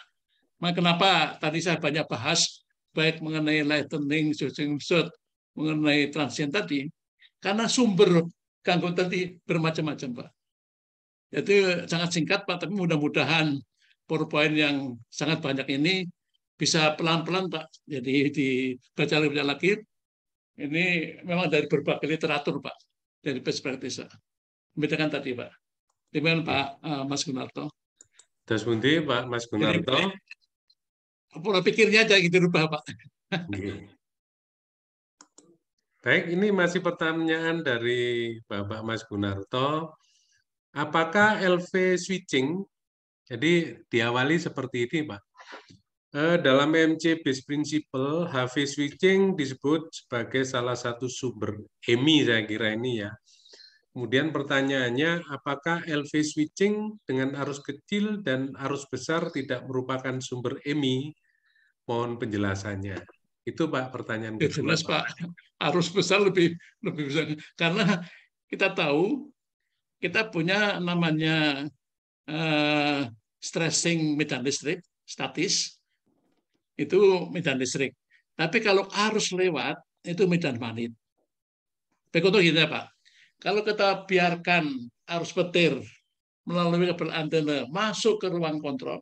kenapa tadi saya banyak bahas baik mengenai lightning, shooting shot mengenai transient tadi, karena sumber gangguan tadi bermacam-macam, Pak. Jadi sangat singkat, Pak, tapi mudah-mudahan PowerPoint yang sangat banyak ini bisa pelan-pelan, Pak. Jadi dibaca lebih banyak lagi. Ini memang dari berbagai literatur, Pak. Dari best practice, Pak. tadi, Pak. Demikian Pak eh, Mas Gunarto. Terus Bundi, Pak Mas Gunarto. Jadi, pola pikirnya aja gitu rubah Pak. Iya. Baik, ini masih pertanyaan dari Bapak Mas Gunarto. Apakah LV switching, jadi diawali seperti ini Pak, eh, dalam MC Base Principle, HV switching disebut sebagai salah satu sumber EMI saya kira ini ya. Kemudian pertanyaannya, apakah LV switching dengan arus kecil dan arus besar tidak merupakan sumber EMI Mohon penjelasannya. Itu Pak pertanyaan ya, Jelas Pak. [laughs] Arus besar lebih lebih besar karena kita tahu kita punya namanya uh, stressing medan listrik statis itu medan listrik. Tapi kalau arus lewat itu medan magnet. Contoh gini gitu ya Pak. Kalau kita biarkan arus petir melalui kabel antena masuk ke ruang kontrol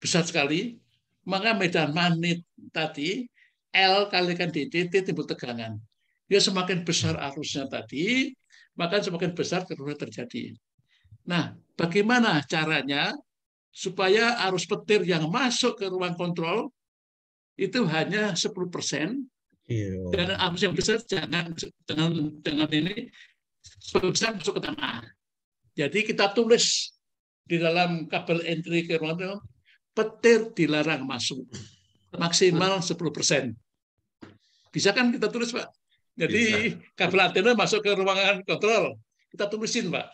besar sekali maka medan magnet tadi L kalikan DT, T timbul tegangan. Dia semakin besar arusnya tadi, maka semakin besar kerusakan terjadi. Nah, bagaimana caranya supaya arus petir yang masuk ke ruang kontrol itu hanya 10 persen iya. dan arus yang besar jangan dengan dengan ini sebesar masuk ke tanah. Jadi kita tulis di dalam kabel entry ke ruang kontrol petir dilarang masuk. Maksimal 10%. Hmm. Bisa kan kita tulis, Pak? Jadi Bisa. kabel antena masuk ke ruangan kontrol. Kita tulisin, Pak.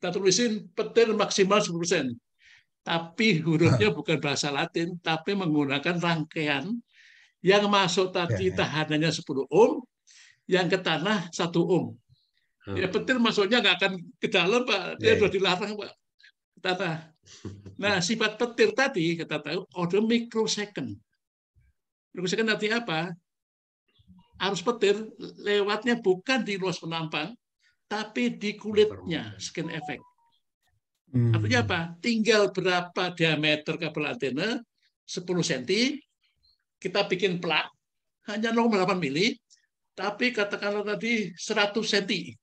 Kita tulisin petir maksimal 10%. Tapi hurufnya hmm. bukan bahasa Latin, tapi menggunakan rangkaian yang masuk tadi ya, ya. tahanannya 10 ohm, yang ke tanah 1 ohm. Ya hmm. petir masuknya nggak akan ke dalam, Pak. Dia ya, sudah dilarang, Pak. Ke tanah. [laughs] Nah, ya. sifat petir tadi kita tahu order microsecond. Microsecond tadi apa? Arus petir lewatnya bukan di luas penampang, tapi di kulitnya, skin effect. Hmm. Artinya apa? Tinggal berapa diameter kabel antena, 10 cm, kita bikin plat, hanya 0,8 mili, tapi katakanlah tadi 100 cm.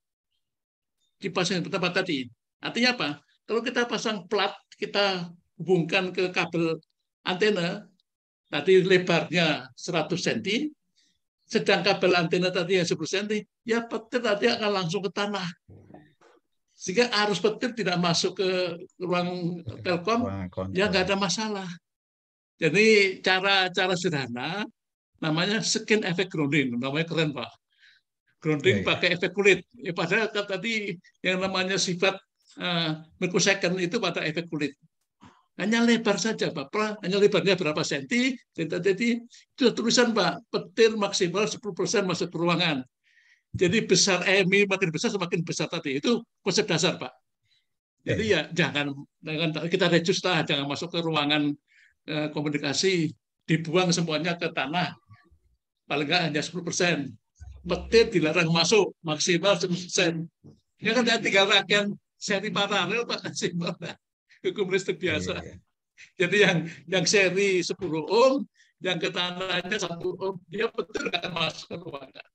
Dipasang tempat tadi. Artinya apa? Kalau kita pasang plat kita hubungkan ke kabel antena, tadi lebarnya 100 cm, sedang kabel antena tadi yang 10 cm, ya petir tadi akan langsung ke tanah. Sehingga arus petir tidak masuk ke ruang telkom, ya nggak ada masalah. Jadi cara-cara sederhana, namanya skin effect grounding, namanya keren Pak. Grounding ya, ya. pakai efek kulit. Ya, padahal kan tadi yang namanya sifat mikrosecond eh, itu pada efek kulit. Hanya lebar saja, Pak. Hanya lebarnya berapa senti, senti-senti. itu tulisan, Pak. Petir maksimal 10% masuk ke ruangan. Jadi besar EMI makin besar semakin besar tadi. Itu konsep dasar, Pak. Jadi iya. ya jangan, jangan kita reduce lah, jangan masuk ke ruangan eh, komunikasi, dibuang semuanya ke tanah. Paling nggak hanya 10%. Petir dilarang masuk, maksimal 10%. Ya kan tinggal rakyat seri paralel Pak Simpel. [laughs] Hukum listrik biasa. Iya, iya. Jadi yang yang seri 10 ohm, yang ketahanannya satu 1 ohm, dia betul nggak masuk ke ruangan.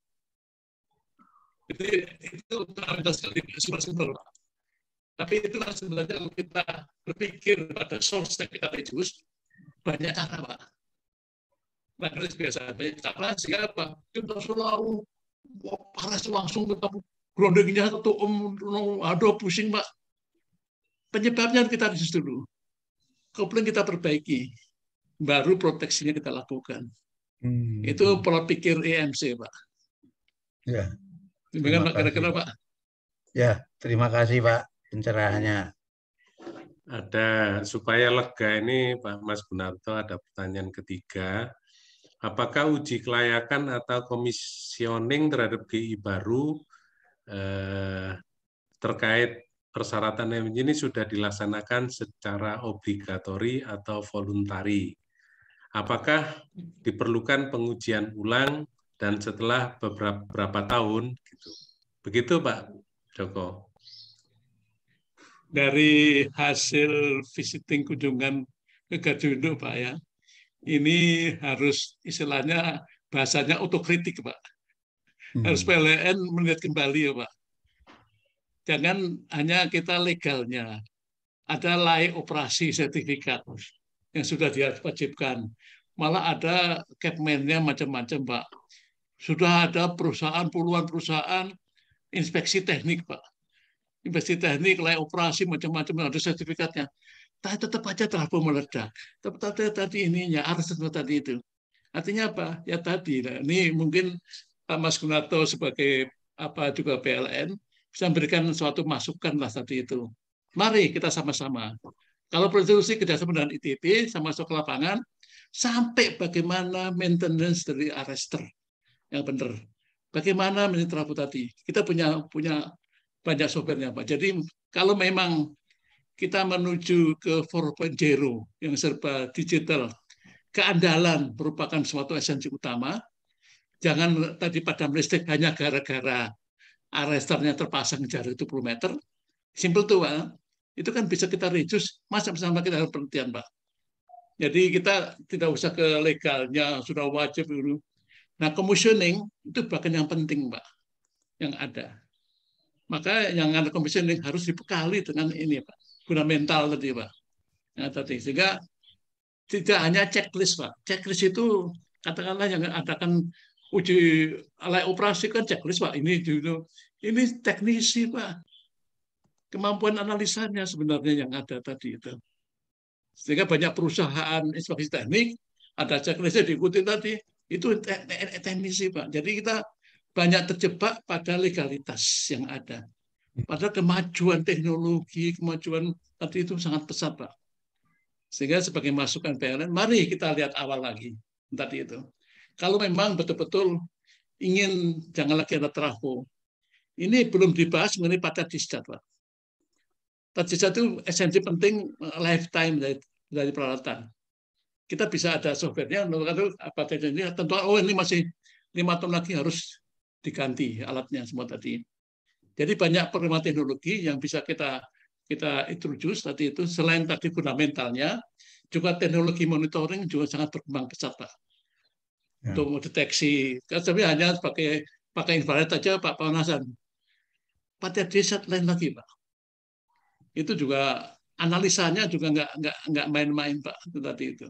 Jadi itu terhadap sekali super simple Pak. Tapi itulah sebenarnya kalau kita berpikir pada source yang kita reduce, banyak cara Pak. Nah, biasa banyak cara, sehingga apa? Kita selalu panas langsung ke gelondongnya satu om, aduh pusing pak. Penyebabnya kita harus dulu. Kemudian kita perbaiki, baru proteksinya kita lakukan. Hmm. Itu pola pikir EMC pak. Ya. Terima kasih kira-kira pak. Ya, terima kasih pak pencerahannya. Ada supaya lega ini Pak Mas Gunarto ada pertanyaan ketiga. Apakah uji kelayakan atau komisioning terhadap GI baru Eh, terkait persyaratan yang ini sudah dilaksanakan secara obligatori atau voluntari. Apakah diperlukan pengujian ulang dan setelah beberapa, beberapa tahun gitu. Begitu Pak Joko. Dari hasil visiting kunjungan ke Gajunduk, Pak ya, ini harus istilahnya bahasanya otokritik Pak. Hmm. Harus PLN melihat kembali ya Pak. Jangan hanya kita legalnya. Ada layak operasi sertifikat yang sudah diwajibkan. Malah ada capman-nya macam-macam Pak. Sudah ada perusahaan, puluhan perusahaan inspeksi teknik Pak. Inspeksi teknik, layak operasi macam-macam, ada sertifikatnya tapi tetap aja terlalu meledak. Tetap tadi, tadi ininya, arus tadi itu. Artinya apa? Ya tadi, ini mungkin Pak Mas Gunarto sebagai apa juga PLN bisa memberikan suatu masukan lah tadi itu. Mari kita sama-sama. Kalau produksi kerjasama dengan ITB, sama masuk ke lapangan, sampai bagaimana maintenance dari arrester yang benar. Bagaimana menjadi terapu tadi. Kita punya punya banyak sopirnya Pak. Jadi kalau memang kita menuju ke 4.0 yang serba digital, keandalan merupakan suatu esensi utama, Jangan tadi padam listrik hanya gara-gara arresternya terpasang jarak puluh meter. simple tuh, Pak. Itu kan bisa kita reduce. Masa bersama kita harus perhatian, Pak. Jadi kita tidak usah ke legalnya, sudah wajib dulu. Nah, commissioning itu bahkan yang penting, Pak, yang ada. Maka yang ada commissioning harus dibekali dengan ini, Pak, Guna mental tadi, Pak. Nah, tadi. Sehingga tidak hanya checklist, Pak. Checklist itu katakanlah yang akan uji alat operasi kan checklist pak ini dulu gitu. ini teknisi pak kemampuan analisanya sebenarnya yang ada tadi itu sehingga banyak perusahaan inspeksi teknik ada checklistnya diikuti tadi itu teknisi pak jadi kita banyak terjebak pada legalitas yang ada pada kemajuan teknologi kemajuan tadi itu sangat pesat pak sehingga sebagai masukan PLN mari kita lihat awal lagi tadi itu kalau memang betul-betul ingin jangan lagi ada trafo. Ini belum dibahas mengenai pacar disjat, Pak. Tajisa itu esensi penting eh, lifetime dari, dari peralatan. Kita bisa ada softwarenya, menurut apa ini tentu oh ini masih lima tahun lagi harus diganti alatnya semua tadi. Jadi banyak perkembangan teknologi yang bisa kita kita introduce tadi itu selain tadi fundamentalnya juga teknologi monitoring juga sangat berkembang pesat Pak ya. untuk mendeteksi. Tapi hanya pakai pakai infrared aja Pak Panasan. Pada desa lain lagi Pak. Itu juga analisanya juga nggak nggak nggak main-main Pak itu tadi itu.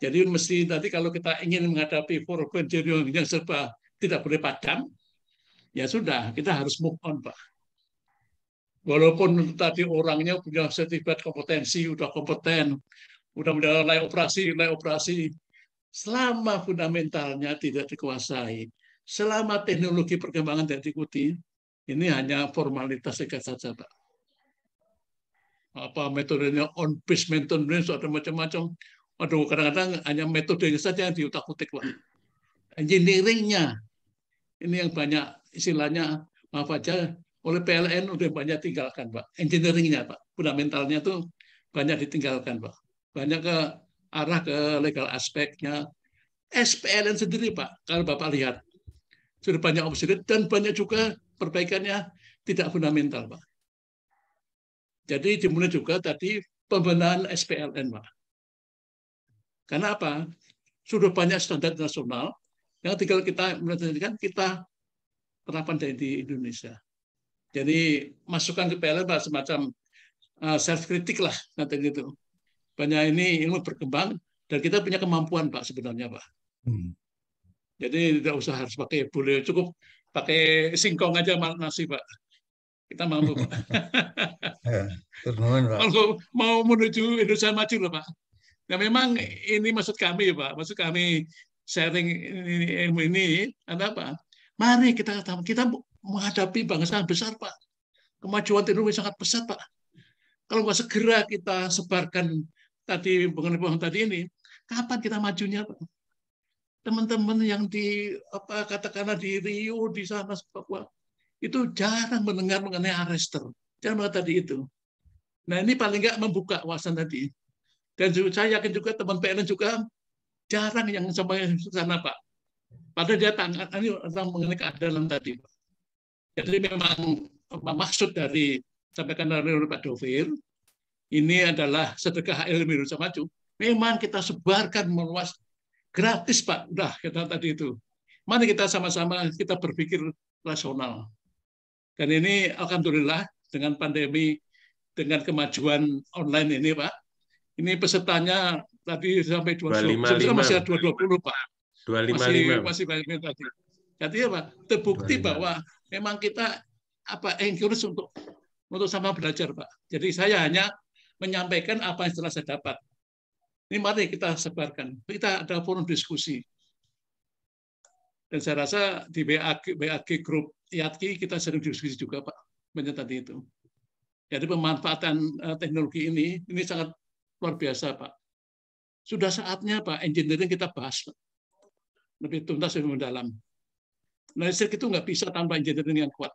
Jadi mesti tadi kalau kita ingin menghadapi 4.0 yang serba tidak boleh padam, ya sudah kita harus move on Pak. Walaupun tadi orangnya punya sertifikat kompetensi, udah kompeten, udah udah operasi, layak operasi, Selama fundamentalnya tidak dikuasai, selama teknologi perkembangan tidak diikuti, ini hanya formalitas dekat saja, Pak. Apa metodenya on base maintenance atau macam-macam. Aduh, kadang-kadang hanya metodenya saja yang diutak-utik, Pak. Engineeringnya ini yang banyak istilahnya maaf aja oleh PLN udah banyak tinggalkan, Pak. Engineeringnya, Pak. Fundamentalnya tuh banyak ditinggalkan, Pak. Banyak ke arah ke legal aspeknya. SPLN sendiri Pak, kalau Bapak lihat, sudah banyak opsi dan banyak juga perbaikannya tidak fundamental Pak. Jadi dimulai juga tadi pembenahan SPLN Pak. Karena apa? Sudah banyak standar nasional yang tinggal kita menentukan kita terapkan dari di Indonesia. Jadi masukan ke PLN Pak, semacam eh, self kritik lah nanti gitu banyak ini ilmu berkembang dan kita punya kemampuan pak sebenarnya pak. Hmm. Jadi tidak usah harus pakai boleh cukup pakai singkong aja nasi pak. Kita mampu pak. [laughs] Ya, pak. Kalau mau menuju Indonesia maju loh pak. Nah memang ini maksud kami pak, maksud kami sharing ini ilmu ini ada apa? Mari kita kita menghadapi bangsa yang besar pak. Kemajuan teknologi sangat besar pak. Kalau nggak segera kita sebarkan tadi pengen tadi ini, kapan kita majunya? Teman-teman yang di apa katakanlah di Rio di sana Papua itu jarang mendengar mengenai arrester. Jangan tadi itu. Nah ini paling nggak membuka wawasan tadi. Dan saya yakin juga teman PLN juga jarang yang sampai sana Pak. Padahal dia tangan ini tentang mengenai keadaan tadi Jadi memang maksud dari sampaikan dari Pak Dovir ini adalah sedekah ilmu Indonesia Maju. Memang kita sebarkan meluas gratis Pak. Udah kita tadi itu. Mari kita sama-sama kita berpikir rasional. Dan ini alhamdulillah dengan pandemi dengan kemajuan online ini Pak. Ini pesertanya tadi sampai 25, masih dua 220 Pak. 255. Masih masih banyak tadi. ya, Pak, terbukti bahwa memang kita apa encourage untuk untuk sama belajar Pak. Jadi saya hanya menyampaikan apa yang telah saya dapat. Ini mari kita sebarkan. Kita ada forum diskusi. Dan saya rasa di BAG, BAG Group Yatki kita sering diskusi juga Pak tadi itu. Jadi pemanfaatan eh, teknologi ini ini sangat luar biasa Pak. Sudah saatnya Pak engineering kita bahas lebih tuntas lebih mendalam. Nah, listrik itu nggak bisa tanpa engineering yang kuat.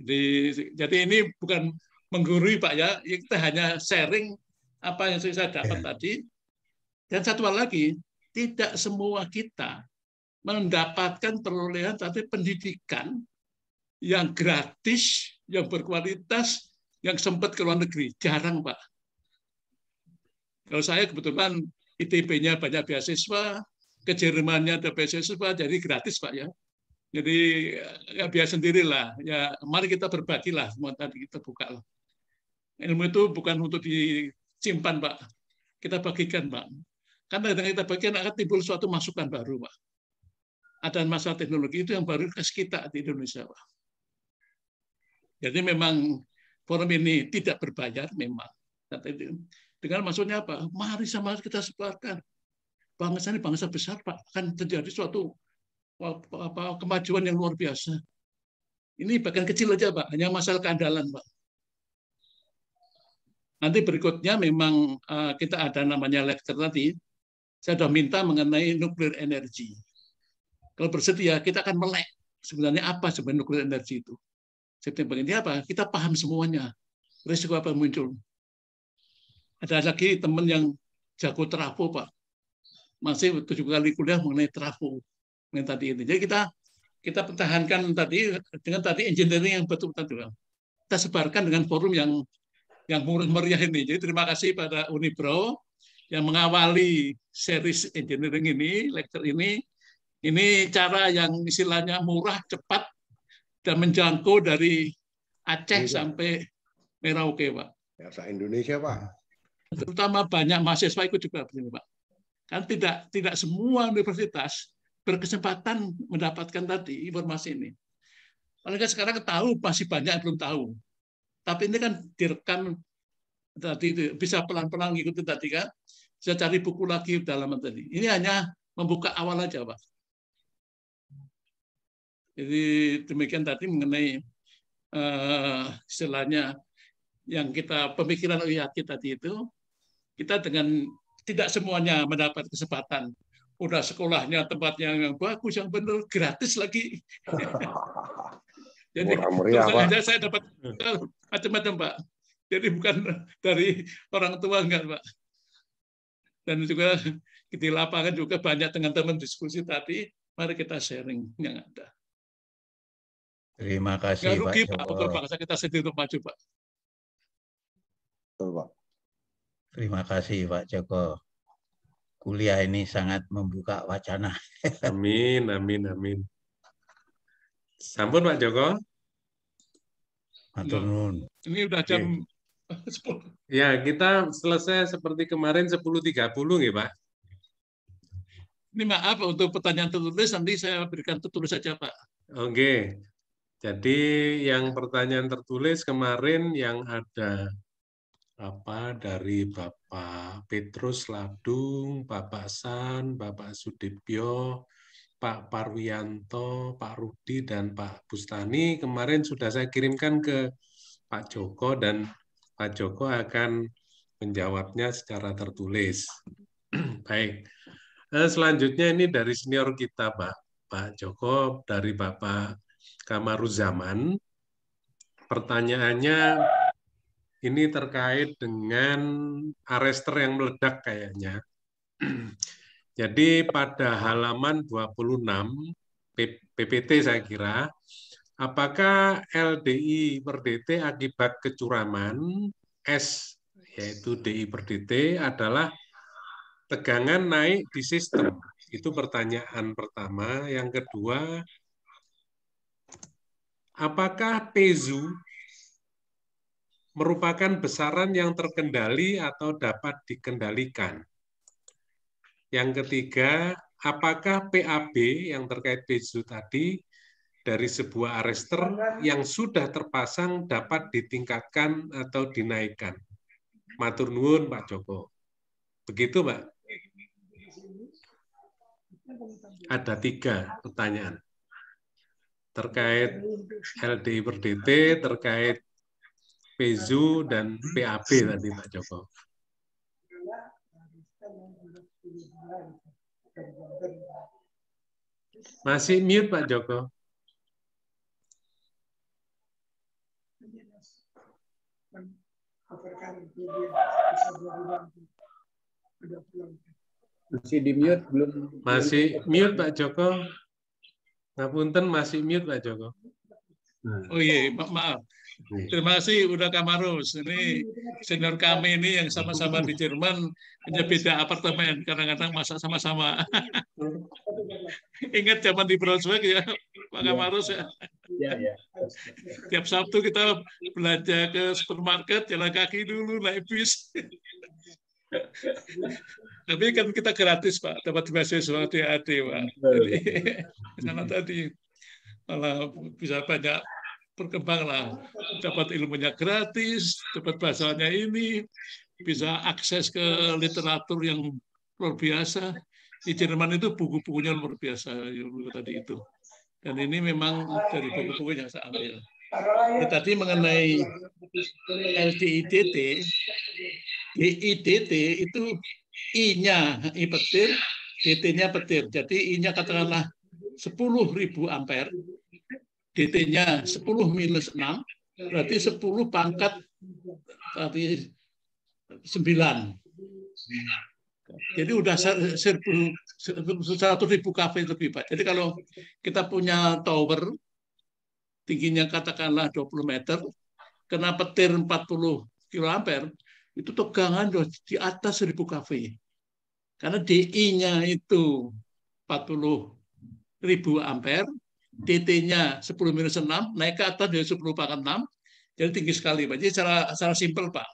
Jadi, jadi ini bukan menggurui Pak ya. ya, kita hanya sharing apa yang saya iya. dapat ya. tadi. Dan satu hal lagi, tidak semua kita mendapatkan perolehan tadi pendidikan yang gratis, yang berkualitas, yang sempat ke luar negeri. Jarang, Pak. Kalau saya kebetulan ITB-nya banyak beasiswa, ke Jermannya ada beasiswa, jadi gratis, Pak ya. Jadi ya biasa sendirilah. Ya mari kita berbagilah, tadi kita buka lah. Ilmu itu bukan untuk disimpan, Pak. Kita bagikan, Pak. Karena dengan kita bagikan akan timbul suatu masukan baru, Pak. Ada masalah teknologi itu yang baru khas kita di Indonesia, Pak. Jadi memang forum ini tidak berbayar memang. Dengan maksudnya apa? Mari sama kita sebarkan. Bangsa ini bangsa besar, Pak. Akan terjadi suatu kemajuan yang luar biasa. Ini bagian kecil aja, Pak. Hanya masalah keandalan, Pak. Nanti berikutnya memang eh, kita ada namanya lecture tadi. Saya sudah minta mengenai nuklir energi. Kalau bersedia, kita akan melek sebenarnya apa sebenarnya nuklir energi itu. Setiap ini apa? Kita paham semuanya. Risiko apa yang muncul. Ada lagi teman yang jago trafo, Pak. Masih tujuh kali kuliah mengenai trafo. Yang tadi ini. Jadi kita kita pertahankan tadi dengan tadi engineering yang betul betul Kita sebarkan dengan forum yang yang murah meriah ini. Jadi terima kasih pada Unibro yang mengawali series engineering ini, lecture ini. Ini cara yang istilahnya murah, cepat, dan menjangkau dari Aceh Indonesia. sampai Merauke, Pak. Ya, Indonesia, Pak. Terutama banyak mahasiswa ikut juga, Pak. Kan tidak tidak semua universitas berkesempatan mendapatkan tadi informasi ini. Paling sekarang tahu masih banyak yang belum tahu. Tapi ini kan direkam tadi itu bisa pelan-pelan ngikutin tadi kan. Saya cari buku lagi dalam tadi. Ini hanya membuka awal aja, Pak. Jadi demikian tadi mengenai uh, istilahnya yang kita pemikiran Uyaki tadi itu, kita dengan tidak semuanya mendapat kesempatan. Udah sekolahnya tempatnya yang bagus, yang benar, gratis lagi. [laughs] Jadi meriah, saya dapat macam-macam Pak. Jadi bukan [laughs] dari orang tua enggak Pak. Dan juga di lapangan juga banyak dengan teman diskusi tadi. Mari kita sharing yang ada. Terima kasih Nggak rugi, Pak. Untuk bangsa kita sendiri untuk maju Pak. Betul Pak. Terima kasih Pak Joko kuliah ini sangat membuka wacana. Amin, amin, amin. Sampun Pak Joko. Matur nuwun. Ini udah jam [laughs] sepuluh. Ya, kita selesai seperti kemarin 10.30 nggih, Pak. Ini maaf untuk pertanyaan tertulis nanti saya berikan tertulis saja, Pak. Oke. Oh, Jadi yang pertanyaan tertulis kemarin yang ada apa dari Bapak Petrus Ladung, Bapak San, Bapak Sudipyo, Pak Parwianto, Pak Rudi, dan Pak Bustani. Kemarin sudah saya kirimkan ke Pak Joko, dan Pak Joko akan menjawabnya secara tertulis. [clears throat] Baik. Eh, selanjutnya ini dari senior kita, Pak. Pak Joko, dari Bapak Kamaruzaman. Pertanyaannya ini terkait dengan arester yang meledak kayaknya [clears throat] Jadi pada halaman 26 PPT saya kira, apakah LDI per DT akibat kecuraman S yaitu DI per DT adalah tegangan naik di sistem? Itu pertanyaan pertama. Yang kedua, apakah pezu merupakan besaran yang terkendali atau dapat dikendalikan? Yang ketiga, apakah PAB yang terkait Beju tadi dari sebuah arrester yang sudah terpasang dapat ditingkatkan atau dinaikkan? Matur nuwun Pak Joko. Begitu Pak. Ada tiga pertanyaan terkait LDI per DT, terkait PZU dan PAB tadi Pak Joko. Masih mute Pak Joko. Masih di mute belum? Masih mute Pak Joko. Ngapunten masih mute Pak Joko. Oh iya, iya ma maaf. Iya. Terima kasih udah Kamarus. Ini senior kami ini yang sama-sama di Jerman punya beda apartemen. Kadang-kadang masa sama-sama. [laughs] Ingat zaman di Brunswick ya, Pak iya. Kamarus ya. Ya, Tiap Sabtu kita belanja ke supermarket, jalan kaki dulu, naik bis. Tapi kan kita gratis Pak, dapat beasiswa DAD Pak. Jadi, [laughs] sana tadi malah bisa banyak berkembanglah dapat ilmunya gratis dapat bahasanya ini bisa akses ke literatur yang luar biasa di Jerman itu buku-bukunya luar biasa tadi itu dan ini memang dari buku-buku yang saya ambil ya, nah, tadi mengenai LDIDT DIDT itu I-nya I petir DT-nya petir jadi I-nya katakanlah 10.000 ampere DT-nya 10 minus 6, berarti 10 pangkat berarti 9. Jadi udah 100 ribu kafe lebih Pak. Jadi kalau kita punya tower, tingginya katakanlah 20 meter, kena petir 40 kilo ampere, itu tegangan di atas 1000 kafe. Karena DI-nya itu 40 ribu ampere, DT-nya 10 minus 6, naik ke atas dari 10 pangkat 6, jadi tinggi sekali. Pak. Jadi secara, secara simpel, Pak,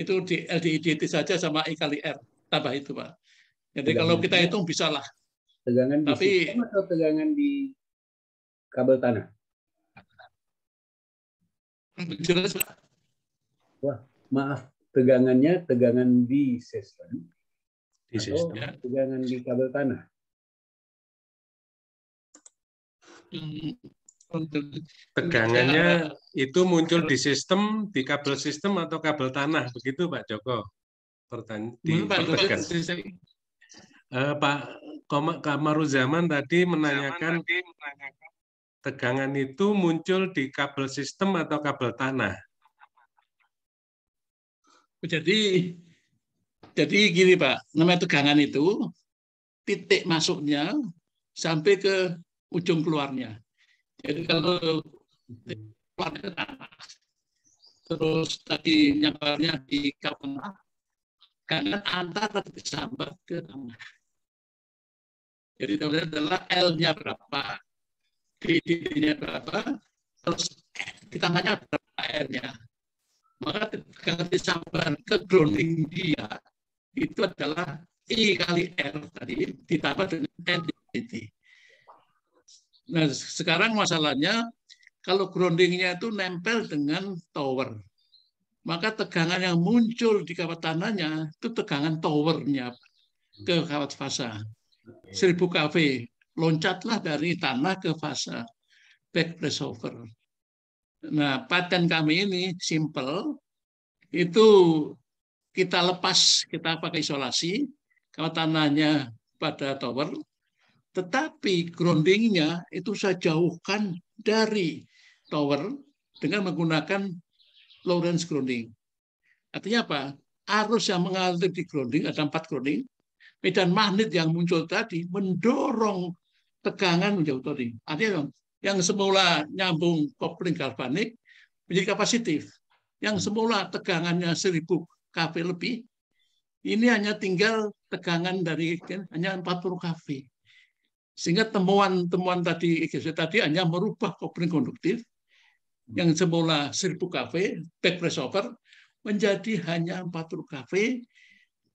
itu di LDI DT saja sama I kali R, tambah itu, Pak. Jadi tegangan kalau kita hitung, bisa lah. Tegangan di Tapi, atau tegangan di kabel tanah? Jelas, Pak. Wah, maaf. Tegangannya tegangan di sistem di sistem. Ya. tegangan di kabel tanah? tegangannya itu muncul di sistem di kabel sistem atau kabel tanah begitu Pak Joko pertanyaan di Pak uh, Pak Kamaruzaman tadi menanyakan, tadi menanyakan tegangan itu muncul di kabel sistem atau kabel tanah jadi jadi gini Pak namanya tegangan itu titik masuknya sampai ke ujung keluarnya. Jadi kalau keluar ke kan tanah, terus tadi nyabarnya di kapal, karena antara sambat ke tanah. Jadi namanya adalah L-nya berapa, D-nya berapa, terus ditambahnya berapa R-nya. Maka kalau disambar ke grounding dia, itu adalah I kali R tadi ditambah dengan N dt. Nah, sekarang masalahnya kalau groundingnya itu nempel dengan tower. Maka tegangan yang muncul di kawat tanahnya itu tegangan towernya ke kawat fasa. Seribu kV, loncatlah dari tanah ke fasa. Back over. Nah, paten kami ini simple. Itu kita lepas, kita pakai isolasi. Kawat tanahnya pada tower, tetapi groundingnya itu saya jauhkan dari tower dengan menggunakan range grounding. Artinya apa? Arus yang mengalir di grounding, ada empat grounding. Medan magnet yang muncul tadi mendorong tegangan menjauh tadi. Artinya yang semula nyambung kopling galvanik menjadi kapasitif. Yang semula tegangannya 1000 kV lebih, ini hanya tinggal tegangan dari hanya 40 kV. Sehingga temuan-temuan tadi EGC tadi hanya merubah kopling konduktif hmm. yang semula 1000 KV back over menjadi hanya 40 KV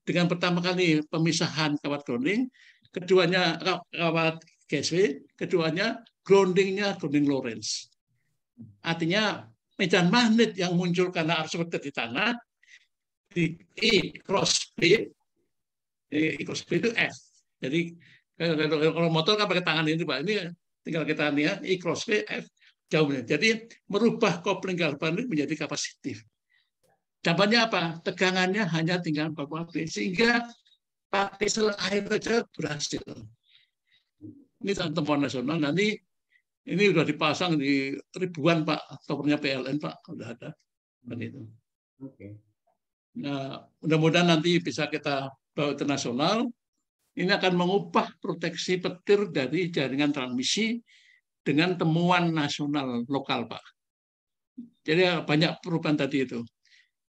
dengan pertama kali pemisahan kawat grounding, keduanya kawat GSW, keduanya groundingnya grounding Lorentz. Artinya medan magnet yang muncul karena arus seperti di tanah di E cross B, E cross B itu F. Jadi kalau motor kan pakai tangan ini Pak. Ini tinggal kita ya I cross V F jauhnya. Jadi merubah kopling galvanik menjadi kapasitif. Dampaknya apa? Tegangannya hanya tinggal 4,5 sehingga sel air saja berhasil. Ini temuan nasional. nanti ini sudah dipasang di ribuan Pak topernya PLN Pak sudah ada. Dan Okay. Nah, mudah-mudahan nanti bisa kita bawa internasional ini akan mengubah proteksi petir dari jaringan transmisi dengan temuan nasional lokal, Pak. Jadi eh, banyak perubahan tadi itu.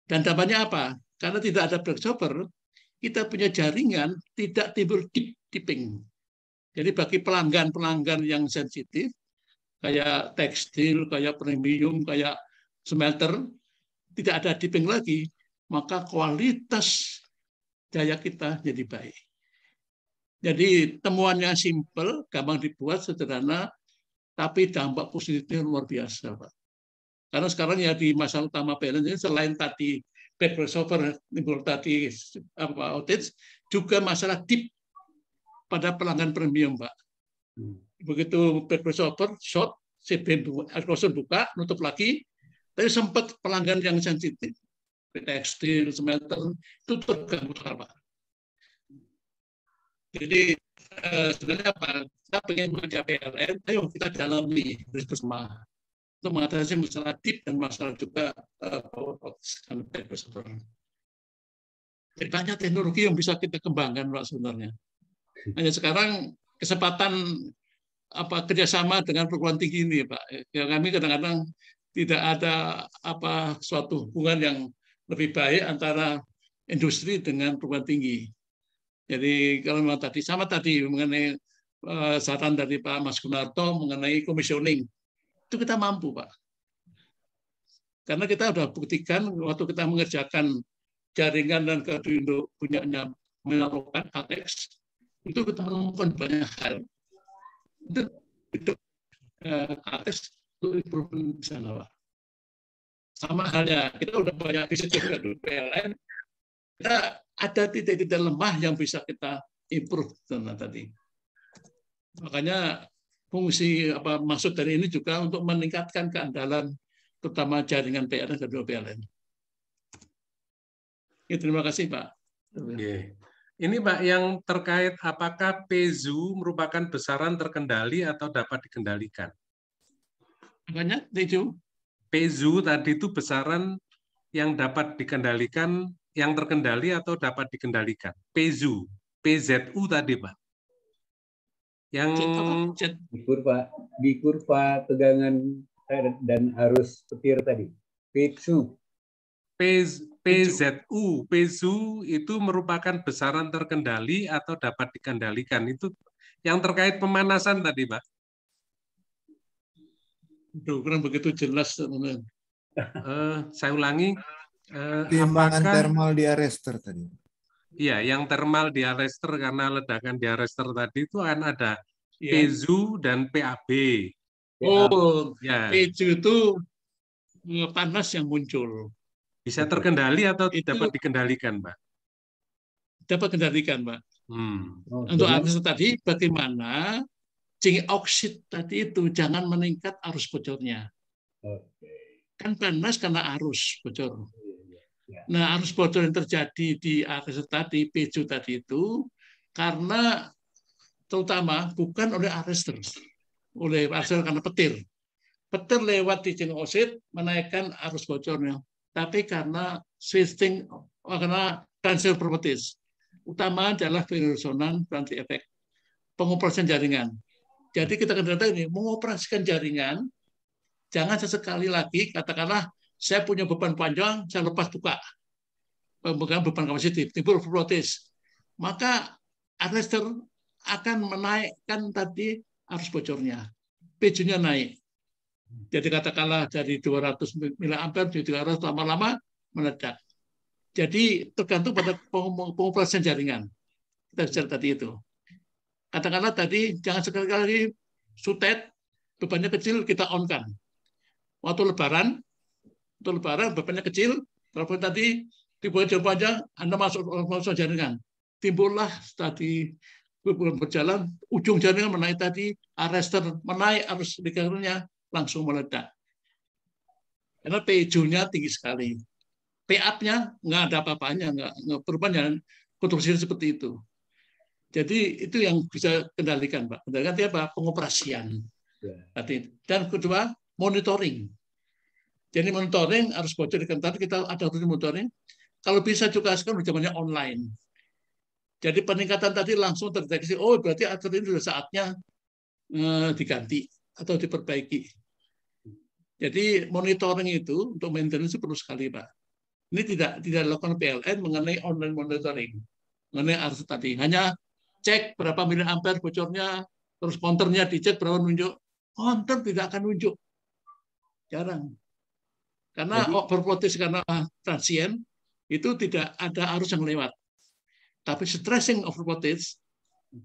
Dan dampaknya apa? Karena tidak ada black shopper, kita punya jaringan tidak timbul tipping. dipping. Jadi bagi pelanggan-pelanggan yang sensitif, kayak tekstil, kayak premium, kayak smelter, tidak ada dipping lagi, maka kualitas daya kita jadi baik. Jadi temuannya simpel, gampang dibuat, sederhana, tapi dampak positifnya luar biasa, Pak. Karena sekarang ya di masalah utama balance ini selain tadi paper crossover, tadi apa outage, juga masalah tip pada pelanggan premium, Pak. Hmm. Begitu paper crossover, short, CBM eh, closer buka, nutup lagi, tapi sempat pelanggan yang sensitif, PTX, smelter, itu terganggu Pak. Jadi eh, sebenarnya apa? Kita ingin bekerja PLN, ayo kita dalami bersama untuk mengatasi masalah tip dan masalah juga eh, power box dan bersama. Banyak teknologi yang bisa kita kembangkan Pak sebenarnya. Hanya sekarang kesempatan apa kerjasama dengan perguruan tinggi ini Pak. Ya, kami kadang-kadang tidak ada apa suatu hubungan yang lebih baik antara industri dengan perguruan tinggi. Jadi kalau memang tadi sama tadi mengenai eh, saran dari Pak Mas Gunarto mengenai commissioning itu kita mampu Pak. Karena kita sudah buktikan waktu kita mengerjakan jaringan dan induk punya melakukan ATX itu kita melakukan banyak hal. Itu itu uh, untuk improvement di sana Pak. Sama halnya kita sudah banyak riset juga PLN kita ada titik-titik lemah yang bisa kita improve tadi. Makanya fungsi apa maksud dari ini juga untuk meningkatkan keandalan terutama jaringan PLN dan PLN. Ya, terima kasih Pak. Oke. Ini Pak yang terkait apakah PZU merupakan besaran terkendali atau dapat dikendalikan? Banyak, PZU? PZU tadi itu besaran yang dapat dikendalikan yang terkendali atau dapat dikendalikan. PZU, PZU tadi Pak. Yang di kurva di kurva tegangan dan arus petir tadi. PZU. PZU, PZU itu merupakan besaran terkendali atau dapat dikendalikan. Itu yang terkait pemanasan tadi, Pak. Duh, kurang begitu jelas, teman Uh, eh, saya ulangi, Eh, Timbangan apakah... thermal di arrester tadi. Iya, yang thermal di arrester karena ledakan di arrester tadi itu kan ada yeah. PZU dan PAB. Iya. Oh, ya. PZU itu eh, panas yang muncul. Bisa terkendali atau itu dapat dikendalikan, Pak? Dapat kendalikan, Pak. Hmm. Oh, Untuk arrester tadi, bagaimana zinc oksid tadi itu jangan meningkat arus bocornya. Okay. Kan panas karena arus bocor. Ya. Nah, arus bocor yang terjadi di Alkisah tadi, Peju tadi itu, karena terutama bukan oleh arrester, oleh arrester karena petir. Petir lewat di Osit menaikkan arus bocornya, tapi karena shifting, karena transfer properties. Utama adalah resonan berarti efek, pengoperasian jaringan. Jadi kita kendala ini mengoperasikan jaringan, jangan sesekali lagi katakanlah saya punya beban panjang, saya lepas buka. Pemegang eh, beban kapasitif, timbul protes. Maka arrester akan menaikkan tadi arus bocornya. pj naik. Jadi katakanlah dari 200 mA jadi 300 lama-lama meledak. Jadi tergantung pada pengoperasian jaringan. Kita bicara tadi itu. Katakanlah tadi jangan sekali-kali sutet bebannya kecil kita on kan. Waktu lebaran untuk lebaran bebannya kecil, berapa tadi tiba jauh panjang, Anda masuk masuk jaringan. Timbullah tadi berjalan, ujung jaringan menaik tadi, arrester menaik arus ligaturnya langsung meledak. Karena pj nya tinggi sekali. PAP-nya nggak ada apa-apanya, nggak, nggak perubahan yang konstruksi seperti itu. Jadi itu yang bisa kendalikan, Pak. Kendalikan apa? Pengoperasian. Ya. Dan kedua, monitoring. Jadi monitoring harus bocor di kita ada rutin monitoring. Kalau bisa juga sekarang zamannya online. Jadi peningkatan tadi langsung terdeteksi, oh berarti atlet ini sudah saatnya eh, diganti atau diperbaiki. Jadi monitoring itu untuk maintenance itu perlu sekali, Pak. Ini tidak tidak dilakukan PLN mengenai online monitoring, mengenai arus tadi. Hanya cek berapa ampere bocornya, terus konternya dicek berapa nunjuk. Konter tidak akan nunjuk. Jarang. Karena Jadi, karena transient itu tidak ada arus yang lewat. Tapi stressing overprotes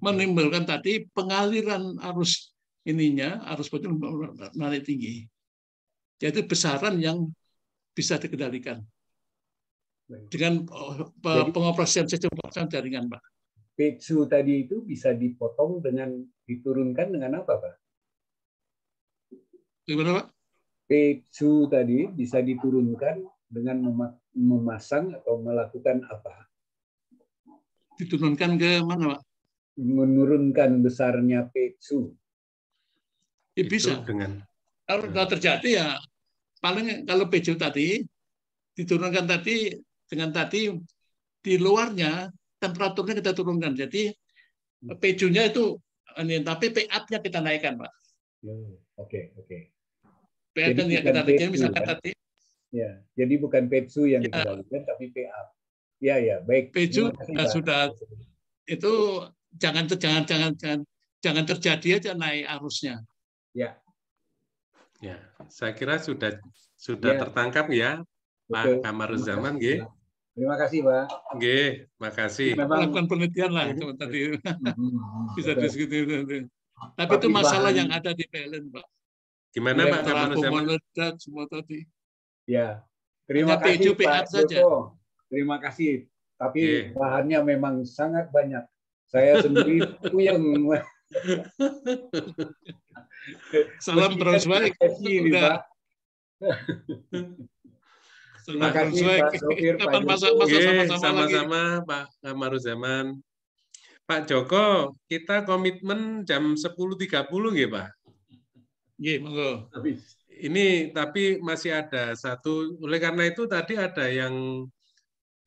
menimbulkan tadi pengaliran arus ininya, arus protes menarik tinggi. jadi besaran yang bisa dikendalikan dengan eh, pengoperasian sistem pengoperasian jaringan, Pak. Pecu tadi itu bisa dipotong dengan diturunkan dengan apa, Pak? Gimana, Pak? peju tadi bisa diturunkan dengan memasang atau melakukan apa? Diturunkan ke mana, Pak? Menurunkan besarnya peju. Ya, bisa. Itu dengan kalau sudah hmm. terjadi ya paling kalau peju tadi diturunkan tadi dengan tadi di luarnya temperaturnya kita turunkan. Jadi pejunya hmm. itu tapi PA-nya kita naikkan, Pak. Hmm, oke, okay, oke. Okay. Pattern jadi yang kita bikin bisa kan? tadi. Ya, jadi bukan Petsu yang ya. dikendalikan tapi PA. Ya ya, baik. Petsu sudah, sudah itu jangan jangan jangan jangan jangan terjadi aja naik arusnya. Ya. Ya, saya kira sudah sudah ya. tertangkap ya Betul. Pak Kamar Zaman nggih. Terima kasih, Pak. Nggih, makasih. Memang... Lakukan penelitian lah teman tadi. [laughs] Bisa diskusi nanti. Tapi itu masalah yang ada di PLN, Pak. Gimana Pak sama Komandan semua tadi. Ya, terima Hanya kasih Pak saja. Joko. Terima kasih. Tapi yeah. bahannya memang sangat banyak. Saya sendiri [laughs] puyeng. Salam terus baik. [laughs] Terima kasih Pak Sofir, Pak Joko. Sama-sama Pak Zaman. Pak Joko, kita komitmen jam 10.30 nggih, Pak? Iya, monggo. Ini tapi masih ada satu. Oleh karena itu tadi ada yang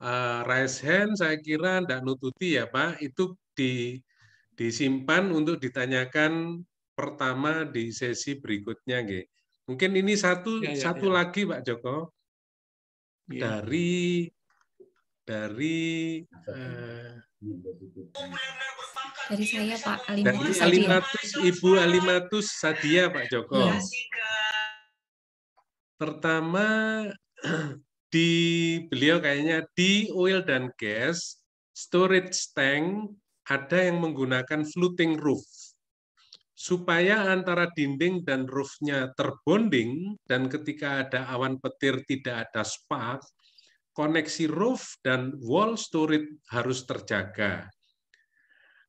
uh, raise hand, saya kira tidak nututi ya Pak. Itu di disimpan untuk ditanyakan pertama di sesi berikutnya, G. Mungkin ini satu ya, ya, satu ya. lagi Pak Joko ya. dari dari eh, dari saya Pak Alimatus. Dari Alimatus Ibu Alimatus Sadia Pak Joko. Iya. Pertama [clears throat] di beliau kayaknya di oil dan gas storage tank ada yang menggunakan floating roof supaya antara dinding dan roofnya terbonding dan ketika ada awan petir tidak ada spark koneksi roof dan wall storage harus terjaga.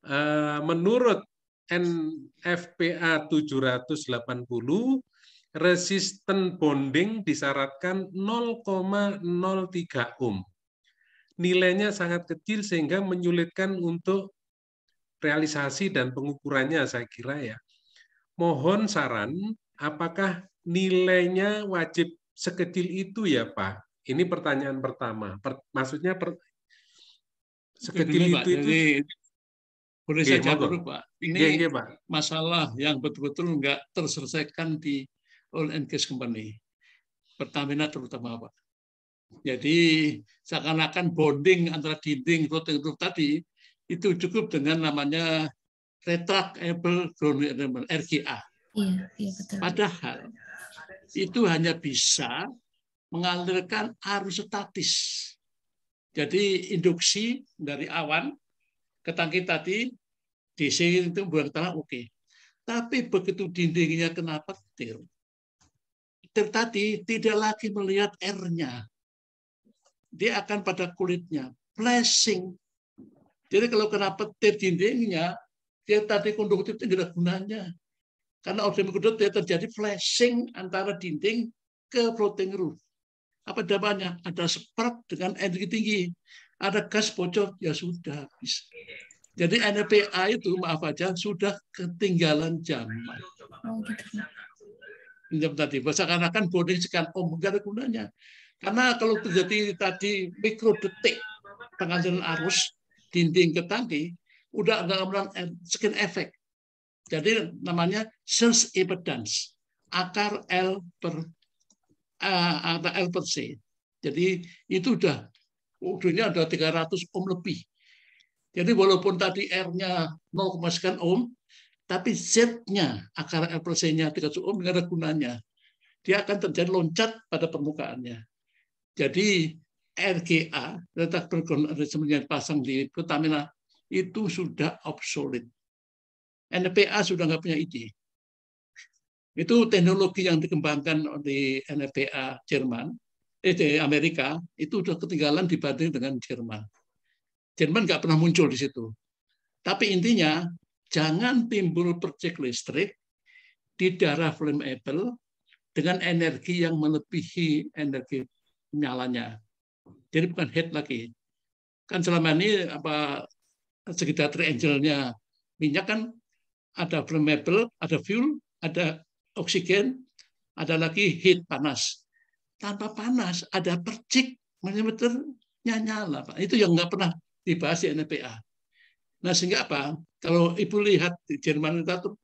Eh, menurut NFPA 780, resisten bonding disyaratkan 0,03 ohm. Nilainya sangat kecil sehingga menyulitkan untuk realisasi dan pengukurannya saya kira ya. Mohon saran, apakah nilainya wajib sekecil itu ya Pak? Ini pertanyaan pertama. Per, maksudnya per, sekecil itu, itu, itu boleh saya jawab dulu Pak. Ini iya, iya, Pak. masalah yang betul-betul nggak terselesaikan di oil and gas company. Pertamina terutama Pak. Jadi seakan-akan bonding antara dinding floating roof tadi itu cukup dengan namanya retractable ground element RGA. Iya, iya betul. Padahal itu hanya bisa mengalirkan arus statis. Jadi induksi dari awan ke tangki tadi sini itu buang tanah oke. Okay. Tapi begitu dindingnya kena petir, petir tadi tidak lagi melihat airnya. Dia akan pada kulitnya. Flashing. Jadi kalau kena petir dindingnya, dia tadi konduktif itu tidak ada gunanya. Karena oksigen dia terjadi flashing antara dinding ke floating roof. Apa dampaknya? Ada spark dengan energi tinggi. Ada gas bocor, ya sudah bisa. Jadi NPA itu, maaf aja, sudah ketinggalan zaman. Oh, gitu. Pinjam tadi, karena kan boleh sekian om, oh, enggak ada gunanya. Karena kalau terjadi tadi mikro detik pengantaran arus dinding ke tangki, udah ada namanya e- skin efek. Jadi namanya sense impedance, akar L per uh, atau persen, Jadi itu udah waktunya ada 300 ohm lebih. Jadi walaupun tadi R-nya 0, sekian ohm, tapi Z-nya, akar R nya 300 ohm, nggak ada gunanya. Dia akan terjadi loncat pada permukaannya. Jadi RGA, letak bergon arrangement pasang di Pertamina, itu sudah obsolete. NPA sudah nggak punya ide. Itu teknologi yang dikembangkan di NFPA Jerman, eh, di Amerika, itu sudah ketinggalan dibanding dengan Jerman. Jerman nggak pernah muncul di situ. Tapi intinya, jangan timbul percik listrik di darah flammable dengan energi yang melebihi energi nyalanya. Jadi bukan head lagi. Kan selama ini apa sekitar triangle-nya minyak kan ada flammable, ada fuel, ada oksigen, ada lagi heat panas. Tanpa panas ada percik meter nyala, Pak. Itu yang nggak pernah dibahas di NPA. Nah sehingga apa? Kalau ibu lihat di Jerman itu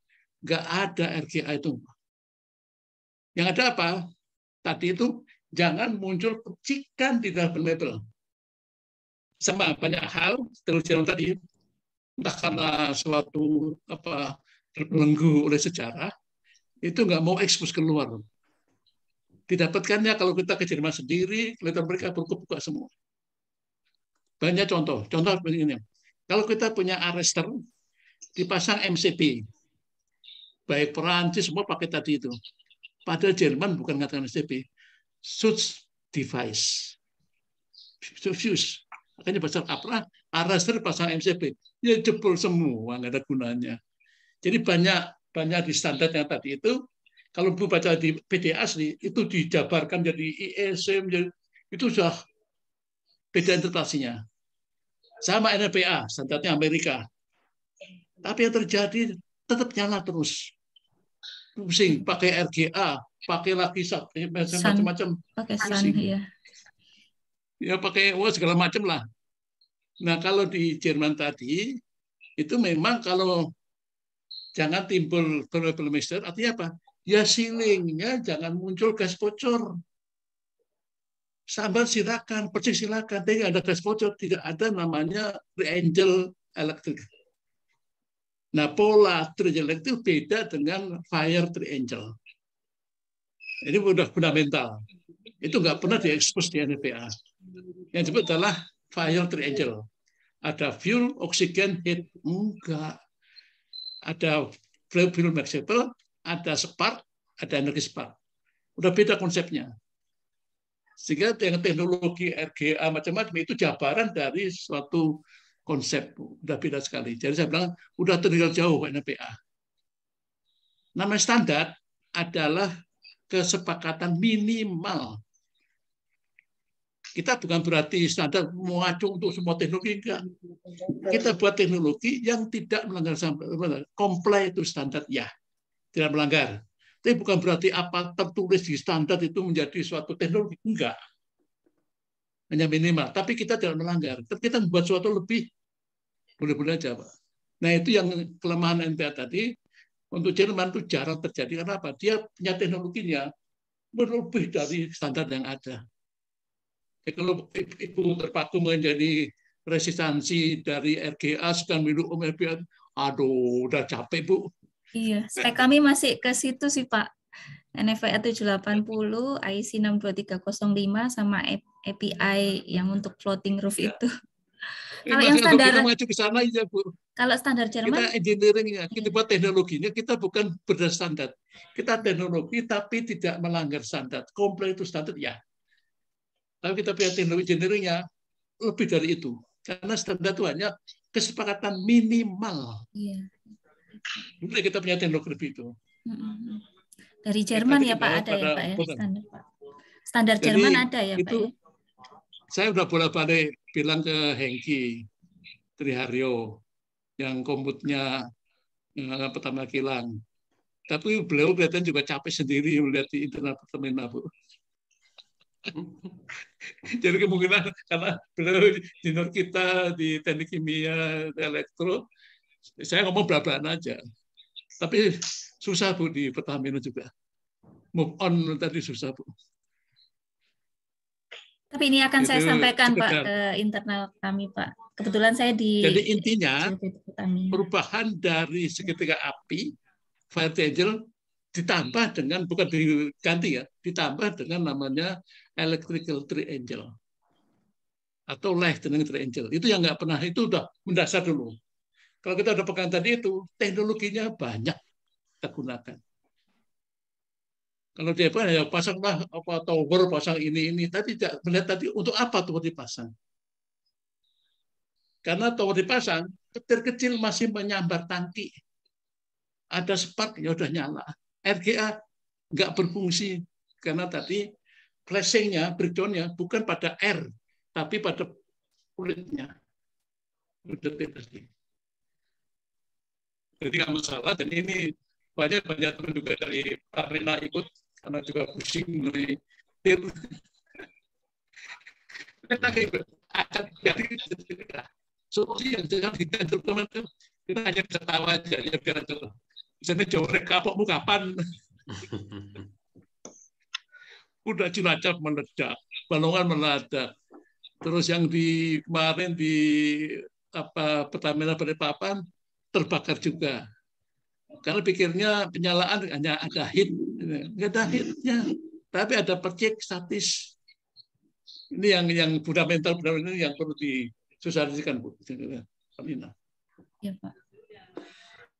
nggak ada RGA itu. Yang ada apa? Tadi itu jangan muncul percikan di dalam label. Sama banyak hal terus jalan tadi, entah karena suatu apa terbelenggu oleh sejarah itu nggak mau ekspos keluar. Didapatkannya kalau kita ke Jerman sendiri, kelihatan mereka berkebuka semua. Banyak contoh. Contoh seperti ini. Kalau kita punya arrester, dipasang MCB. Baik Perancis, semua pakai tadi itu. Padahal Jerman bukan mengatakan MCB. Suits device. Fuse. Makanya pasang apa? Arrester pasang MCB. Ya jebol semua, nggak ada gunanya. Jadi banyak banyak di standar yang tadi itu. Kalau Bu baca di PD asli, itu dijabarkan jadi IEC, jadi itu sudah beda interpretasinya. Sama NPA, standarnya Amerika. Tapi yang terjadi tetap nyala terus. Pusing, pakai RGA, pakai lagi macam-macam. Pakai san, ya. Ya pakai wah, segala macam lah. Nah kalau di Jerman tadi, itu memang kalau jangan timbul thermal mister Artinya apa? Ya silingnya jangan muncul gas bocor. sambal silakan, percik silakan. Tidak ada gas bocor, tidak ada namanya angel elektrik. Nah, pola triangel elektrik beda dengan fire triangel. Ini sudah fundamental. Itu nggak pernah diekspos di NPA. Yang disebut adalah fire triangle. Ada fuel, oksigen, heat. Enggak ada fuel fleksibel, ada spark, ada energi spark. Udah beda konsepnya. Sehingga yang teknologi RGA macam-macam itu jabaran dari suatu konsep. Udah beda sekali. Jadi saya bilang, udah tinggal jauh NPA. Nama standar adalah kesepakatan minimal kita bukan berarti standar mengacu untuk semua teknologi, enggak. Kita iya. buat teknologi yang tidak melanggar comply itu standar, ya. Tidak melanggar. Tapi bukan berarti apa tertulis di standar itu menjadi suatu teknologi, enggak. Hanya minimal. Tapi kita tidak melanggar. Tapi kita membuat suatu lebih boleh-boleh aja, Pak. Nah, itu yang kelemahan NPA tadi. Untuk Jerman itu jarang terjadi. Karena apa? Dia punya teknologinya, lebih dari standar yang ada kalau itu terpaku menjadi resistansi dari RGA dan minum OMFP, aduh udah capek Bu. Iya, spek kami masih ke situ sih Pak. NFA 780, IC 62305 sama e- API yang untuk floating roof ya. itu. kalau yang standar kalau kita maju ke sana ya Bu. Kalau standar Jerman kita engineeringnya, kita iya. buat teknologinya kita bukan berdasar standar. Kita teknologi tapi tidak melanggar standar. Komplain itu standar ya. Tapi kita punya teknologi-teknologinya lebih dari itu. Karena standar itu hanya kesepakatan minimal. Iya. Kemudian kita punya teknologi lebih itu. Dari Jerman ya Pak ada ya Pak ya standar Pak. Standar Jadi, Jerman ada ya itu, Pak. Ya? Saya sudah bolak-balik bilang ke Hengki Triharyo yang komputnya yang eh, pertama kilang. Tapi beliau kelihatan juga capek sendiri melihat di internal pertamina bu. [laughs] Jadi kemungkinan karena beliau junior kita di teknik kimia, elektro, saya ngomong berapaan aja. Tapi susah Bu di Pertamina juga. Move on tadi susah Bu. Tapi ini akan Jadi, saya sampaikan sekedar. Pak ke internal kami Pak. Kebetulan saya di Jadi intinya perubahan dari segitiga api Fire Angel ditambah dengan bukan diganti ya, ditambah dengan namanya electrical Tree Angel atau lightning Angel Itu yang nggak pernah itu udah mendasar dulu. Kalau kita udah pegang tadi itu, teknologinya banyak kita gunakan. Kalau dia pun ya pasanglah apa tower, pasang ini ini. Tadi tidak melihat tadi untuk apa tower dipasang? Karena tower dipasang, petir kecil masih menyambar tangki. Ada spark ya udah nyala. RGA nggak berfungsi karena tadi clashingnya, breakdownnya bukan pada air, tapi pada kulitnya. Detik Jadi nggak masalah, dan ini banyak-banyak teman juga dari arena ikut, karena juga pusing mulai tir. Kita akan jadi solusi yang jangan ditentukan itu kita hanya ketawa aja ya biar aja. Misalnya jawabnya kapokmu kapan? [laughs] udah Cilacap meledak, Balongan meledak. Terus yang di kemarin di apa Pertamina papan terbakar juga. Karena pikirnya penyalaan hanya ada hit, nggak ada hitnya, tapi ada percik statis. Ini yang yang fundamental fundamental yang perlu disosialisasikan Bu. Amina. Ya Pak.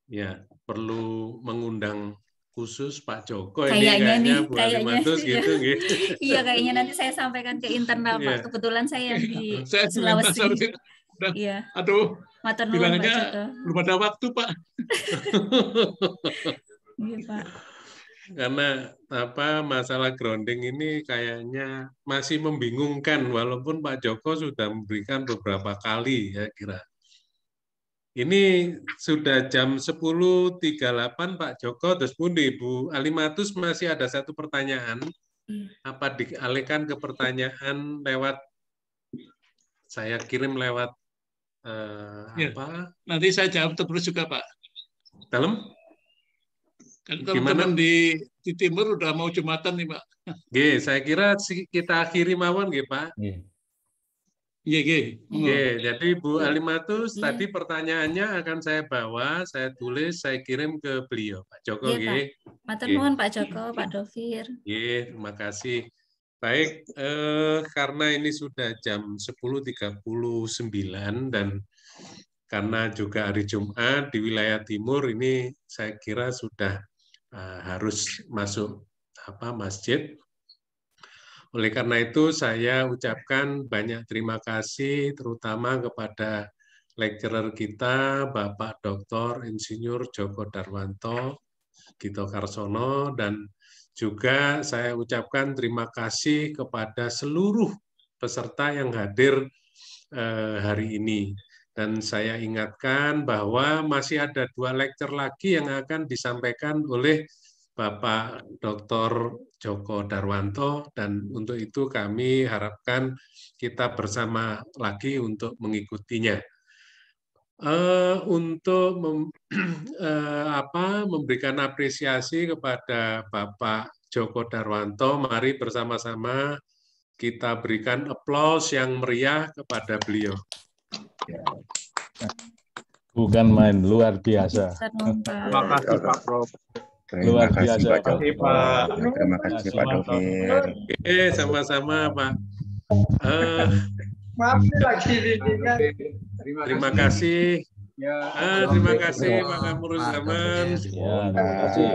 Ya perlu mengundang khusus Pak Joko kayaknya ini kayaknya nih, kayaknya. gitu, gitu. [laughs] iya kayaknya nanti saya sampaikan ke internal Pak. Iya. Kebetulan saya di iya. saya Sulawesi. Dan, iya. Aduh. Matur bilangnya belum ada waktu Pak. [laughs] iya Pak. Karena apa masalah grounding ini kayaknya masih membingungkan walaupun Pak Joko sudah memberikan beberapa kali ya kira ini sudah jam 10.38 Pak Joko, terus pun Ibu Alimatus masih ada satu pertanyaan. Hmm. Apa dialihkan ke pertanyaan lewat, saya kirim lewat uh, ya. apa? Nanti saya jawab terus juga Pak. Dalam? Kan teman di, di timur udah mau Jumatan nih Pak. G, saya kira kita akhiri mawon nggih Pak. Ya. Iya, yeah, oh. yeah. jadi Bu Alimatus iya. yeah. tadi pertanyaannya akan saya bawa, saya tulis, saya kirim ke beliau, Pak Joko. Yeah, Pak. Matur mohon iya. Pak Joko, Pak Dovir. Iya, terima kasih. Baik, eh, karena ini sudah jam 10.39 dan karena juga hari Jumat di wilayah timur ini saya kira sudah eh, harus masuk apa masjid. Oleh karena itu, saya ucapkan banyak terima kasih terutama kepada lecturer kita, Bapak Dr. Insinyur Joko Darwanto, Gito Karsono, dan juga saya ucapkan terima kasih kepada seluruh peserta yang hadir eh, hari ini. Dan saya ingatkan bahwa masih ada dua lecture lagi yang akan disampaikan oleh Bapak Dr. Joko Darwanto dan untuk itu kami harapkan kita bersama lagi untuk mengikutinya. Uh, untuk mem, uh, [clears throat] apa, memberikan apresiasi kepada Bapak Joko Darwanto, mari bersama-sama kita berikan aplaus yang meriah kepada beliau. Ya. Bukan main, luar biasa. Terima kasih Pak Prof. Terima Luar kasih Pak Terima kasih Pak ya, Dokter. Oke, sama-sama Pak. Maaf lagi kan. eh, Terima, kasih. Ya, ah, terima kasih Pak Kamurul Zaman. Ya, terima kasih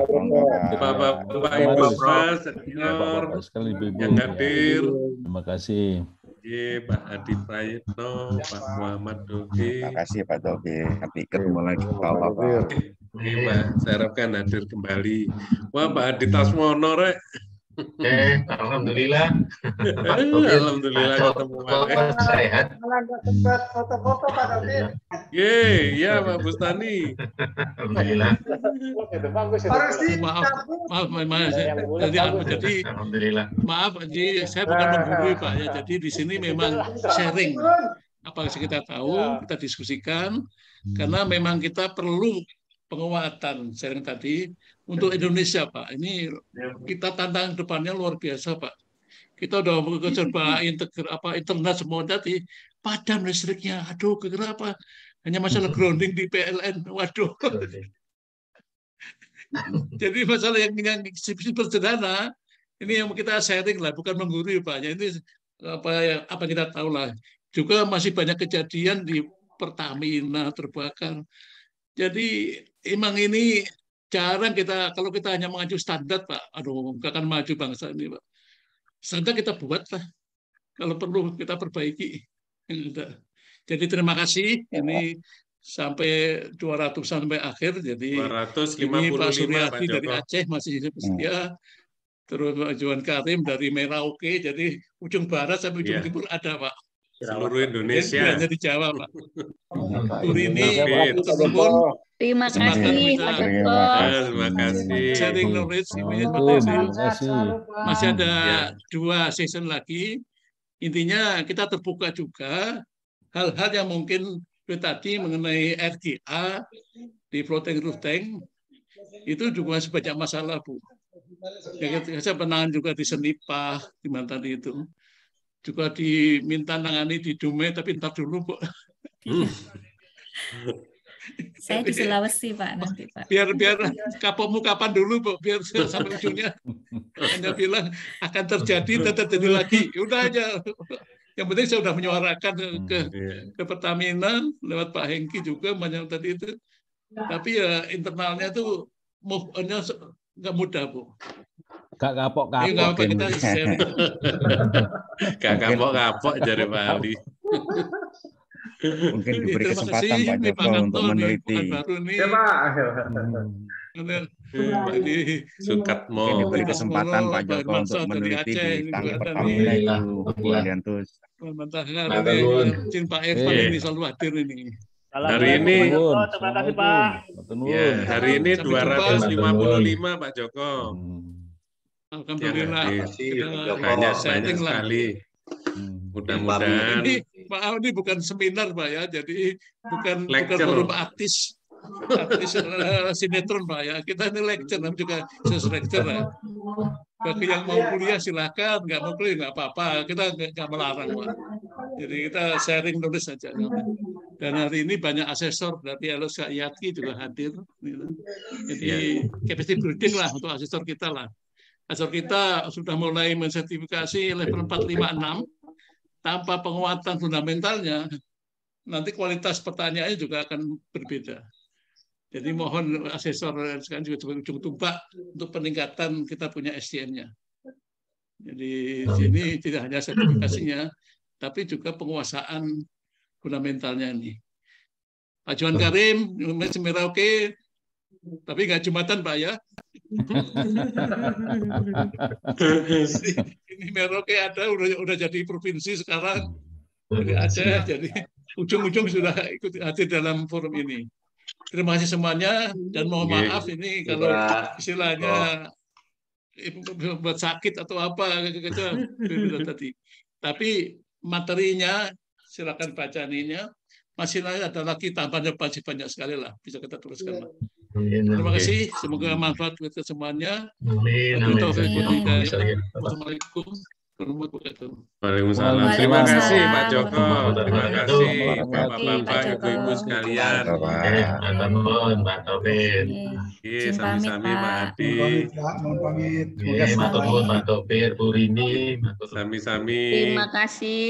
Bapak-bapak Ibu Pras, senior yang hadir. Terima kasih. Pak Adi Prayitno, Pak Muhammad Dogi. Terima kasih Pak Dogi. Nanti ketemu lagi Pak Bapak. Oke, Pak. Saya harapkan hadir kembali. Wah, Pak Adi Tasmono, Rek. Eh, alhamdulillah. [laughs] alhamdulillah ketemu Pak. Sehat. foto-foto Pak David. Iya. Ye, ya Pak Bustani. Alhamdulillah. Harus maaf, maaf, maaf, Jadi iya, iya, anu, jadi alhamdulillah. Maaf, jadi saya bukan menggurui Pak ya. Jadi di sini memang sharing apa yang kita tahu, kita diskusikan karena memang kita perlu penguatan sharing tadi untuk Indonesia Pak. Ini ya, kita tantang depannya luar biasa Pak. Kita udah mencoba [laughs] integrasi apa internet semua tadi padam listriknya. Aduh, kenapa? Hanya masalah grounding di PLN. Waduh. [laughs] Jadi masalah yang yang sederhana ini yang kita sharing lah, bukan menggurui Pak. Ya, ini apa yang apa kita tahu lah. Juga masih banyak kejadian di Pertamina terbakar. Jadi emang ini jarang kita kalau kita hanya mengacu standar pak aduh nggak akan maju bangsa ini pak standar kita buat lah kalau perlu kita perbaiki jadi terima kasih ya, ini sampai 200 sampai akhir jadi 255 ini Pak Suryati dari Aceh masih hidup ya. setia terus Pak Juan Karim dari Merauke jadi ujung barat sampai ujung yeah. timur ada Pak seluruh Indonesia. Ini hanya di Jawa, Pak. ini, Sumur. Terima kasih, Pak Joko. Terima kasih. Sharing knowledge, ya. terima kasih. Masih ada ya. dua season lagi. Intinya kita terbuka juga hal-hal yang mungkin tadi mengenai RGA di floating roof tank itu juga sebanyak masalah bu. Ya, saya penangan juga di Senipah di Mantan itu juga diminta nangani di Dumai tapi ntar dulu bu. Hmm. [laughs] Saya di Sulawesi Pak nanti Pak. Biar biar kapomu kapan dulu Bu, biar sampai ujungnya hanya bilang akan terjadi dan terjadi lagi. Ya udah aja. Yang penting saya sudah menyuarakan ke hmm, iya. ke Pertamina lewat Pak Hengki juga banyak tadi itu. Tapi ya internalnya itu move on-nya nggak mudah Bu. Gak kapok-kapok. Eh, kapok kita share. [laughs] Gak kapok-kapok jadi Bali. Mungkin diberi kesempatan Pak Joko untuk meneliti. Ya Pak. Jadi sukat mau diberi kesempatan Pak Joko untuk meneliti tentang Pertamina itu kemudian tuh. Mantap Pak Irfan iya. ini selalu hadir ini. Hari ini terima kasih Pak. Ya, hari ini 255 Pak Joko. Hmm. Alhamdulillah. Oh, kan ya, iya, kita iya, banyak, banyak lah. sekali. Hmm, mudah-mudahan. Ini maaf ini bukan seminar pak ya, jadi bukan lecture. bukan forum artis artis eh, sinetron pak ya. Kita ini lecture, juga sesuai lecture lah. Ya. Bagi yang mau kuliah silakan, nggak mau kuliah nggak apa-apa. Kita nggak melarang pak. Jadi kita sharing dulu saja. Dan hari ini banyak asesor dari LSK Yati juga hadir. Gitu. Jadi iya. capacity building lah untuk asesor kita lah. Asal kita sudah mulai mensertifikasi level 456 tanpa penguatan fundamentalnya, nanti kualitas pertanyaannya juga akan berbeda. Jadi mohon asesor sekarang juga cukup tumpah untuk peningkatan kita punya SDM-nya. Jadi sini tidak hanya sertifikasinya, tapi juga penguasaan fundamentalnya ini. Pak Juan Karim, Merauke, tapi nggak jumatan, Pak ya. [laughs] ini Merauke ada udah udah jadi provinsi sekarang. Jadi iya, Aceh, jadi ujung-ujung sudah ikut hadir dalam forum ini. Terima kasih semuanya dan mohon iya, maaf ini iya. kalau istilahnya buat sakit atau apa tadi. Tapi materinya silakan baca Masih ada lagi tambahnya banyak sekali lah bisa kita teruskan. Ya. Amin. Terima kasih. Semoga manfaat kita semuanya. Amin. Amin. Ya. Assalamualaikum. Waalaikumsalam. Terima kasih Pak Joko. Terima kasih Bapak-bapak, Ibu-ibu sekalian. Mbak Tobin. Iya, sami-sami Mbak Adi. Mbak Tobin, Mbak Tobin, Bu Rini. Sami-sami. Terima kasih.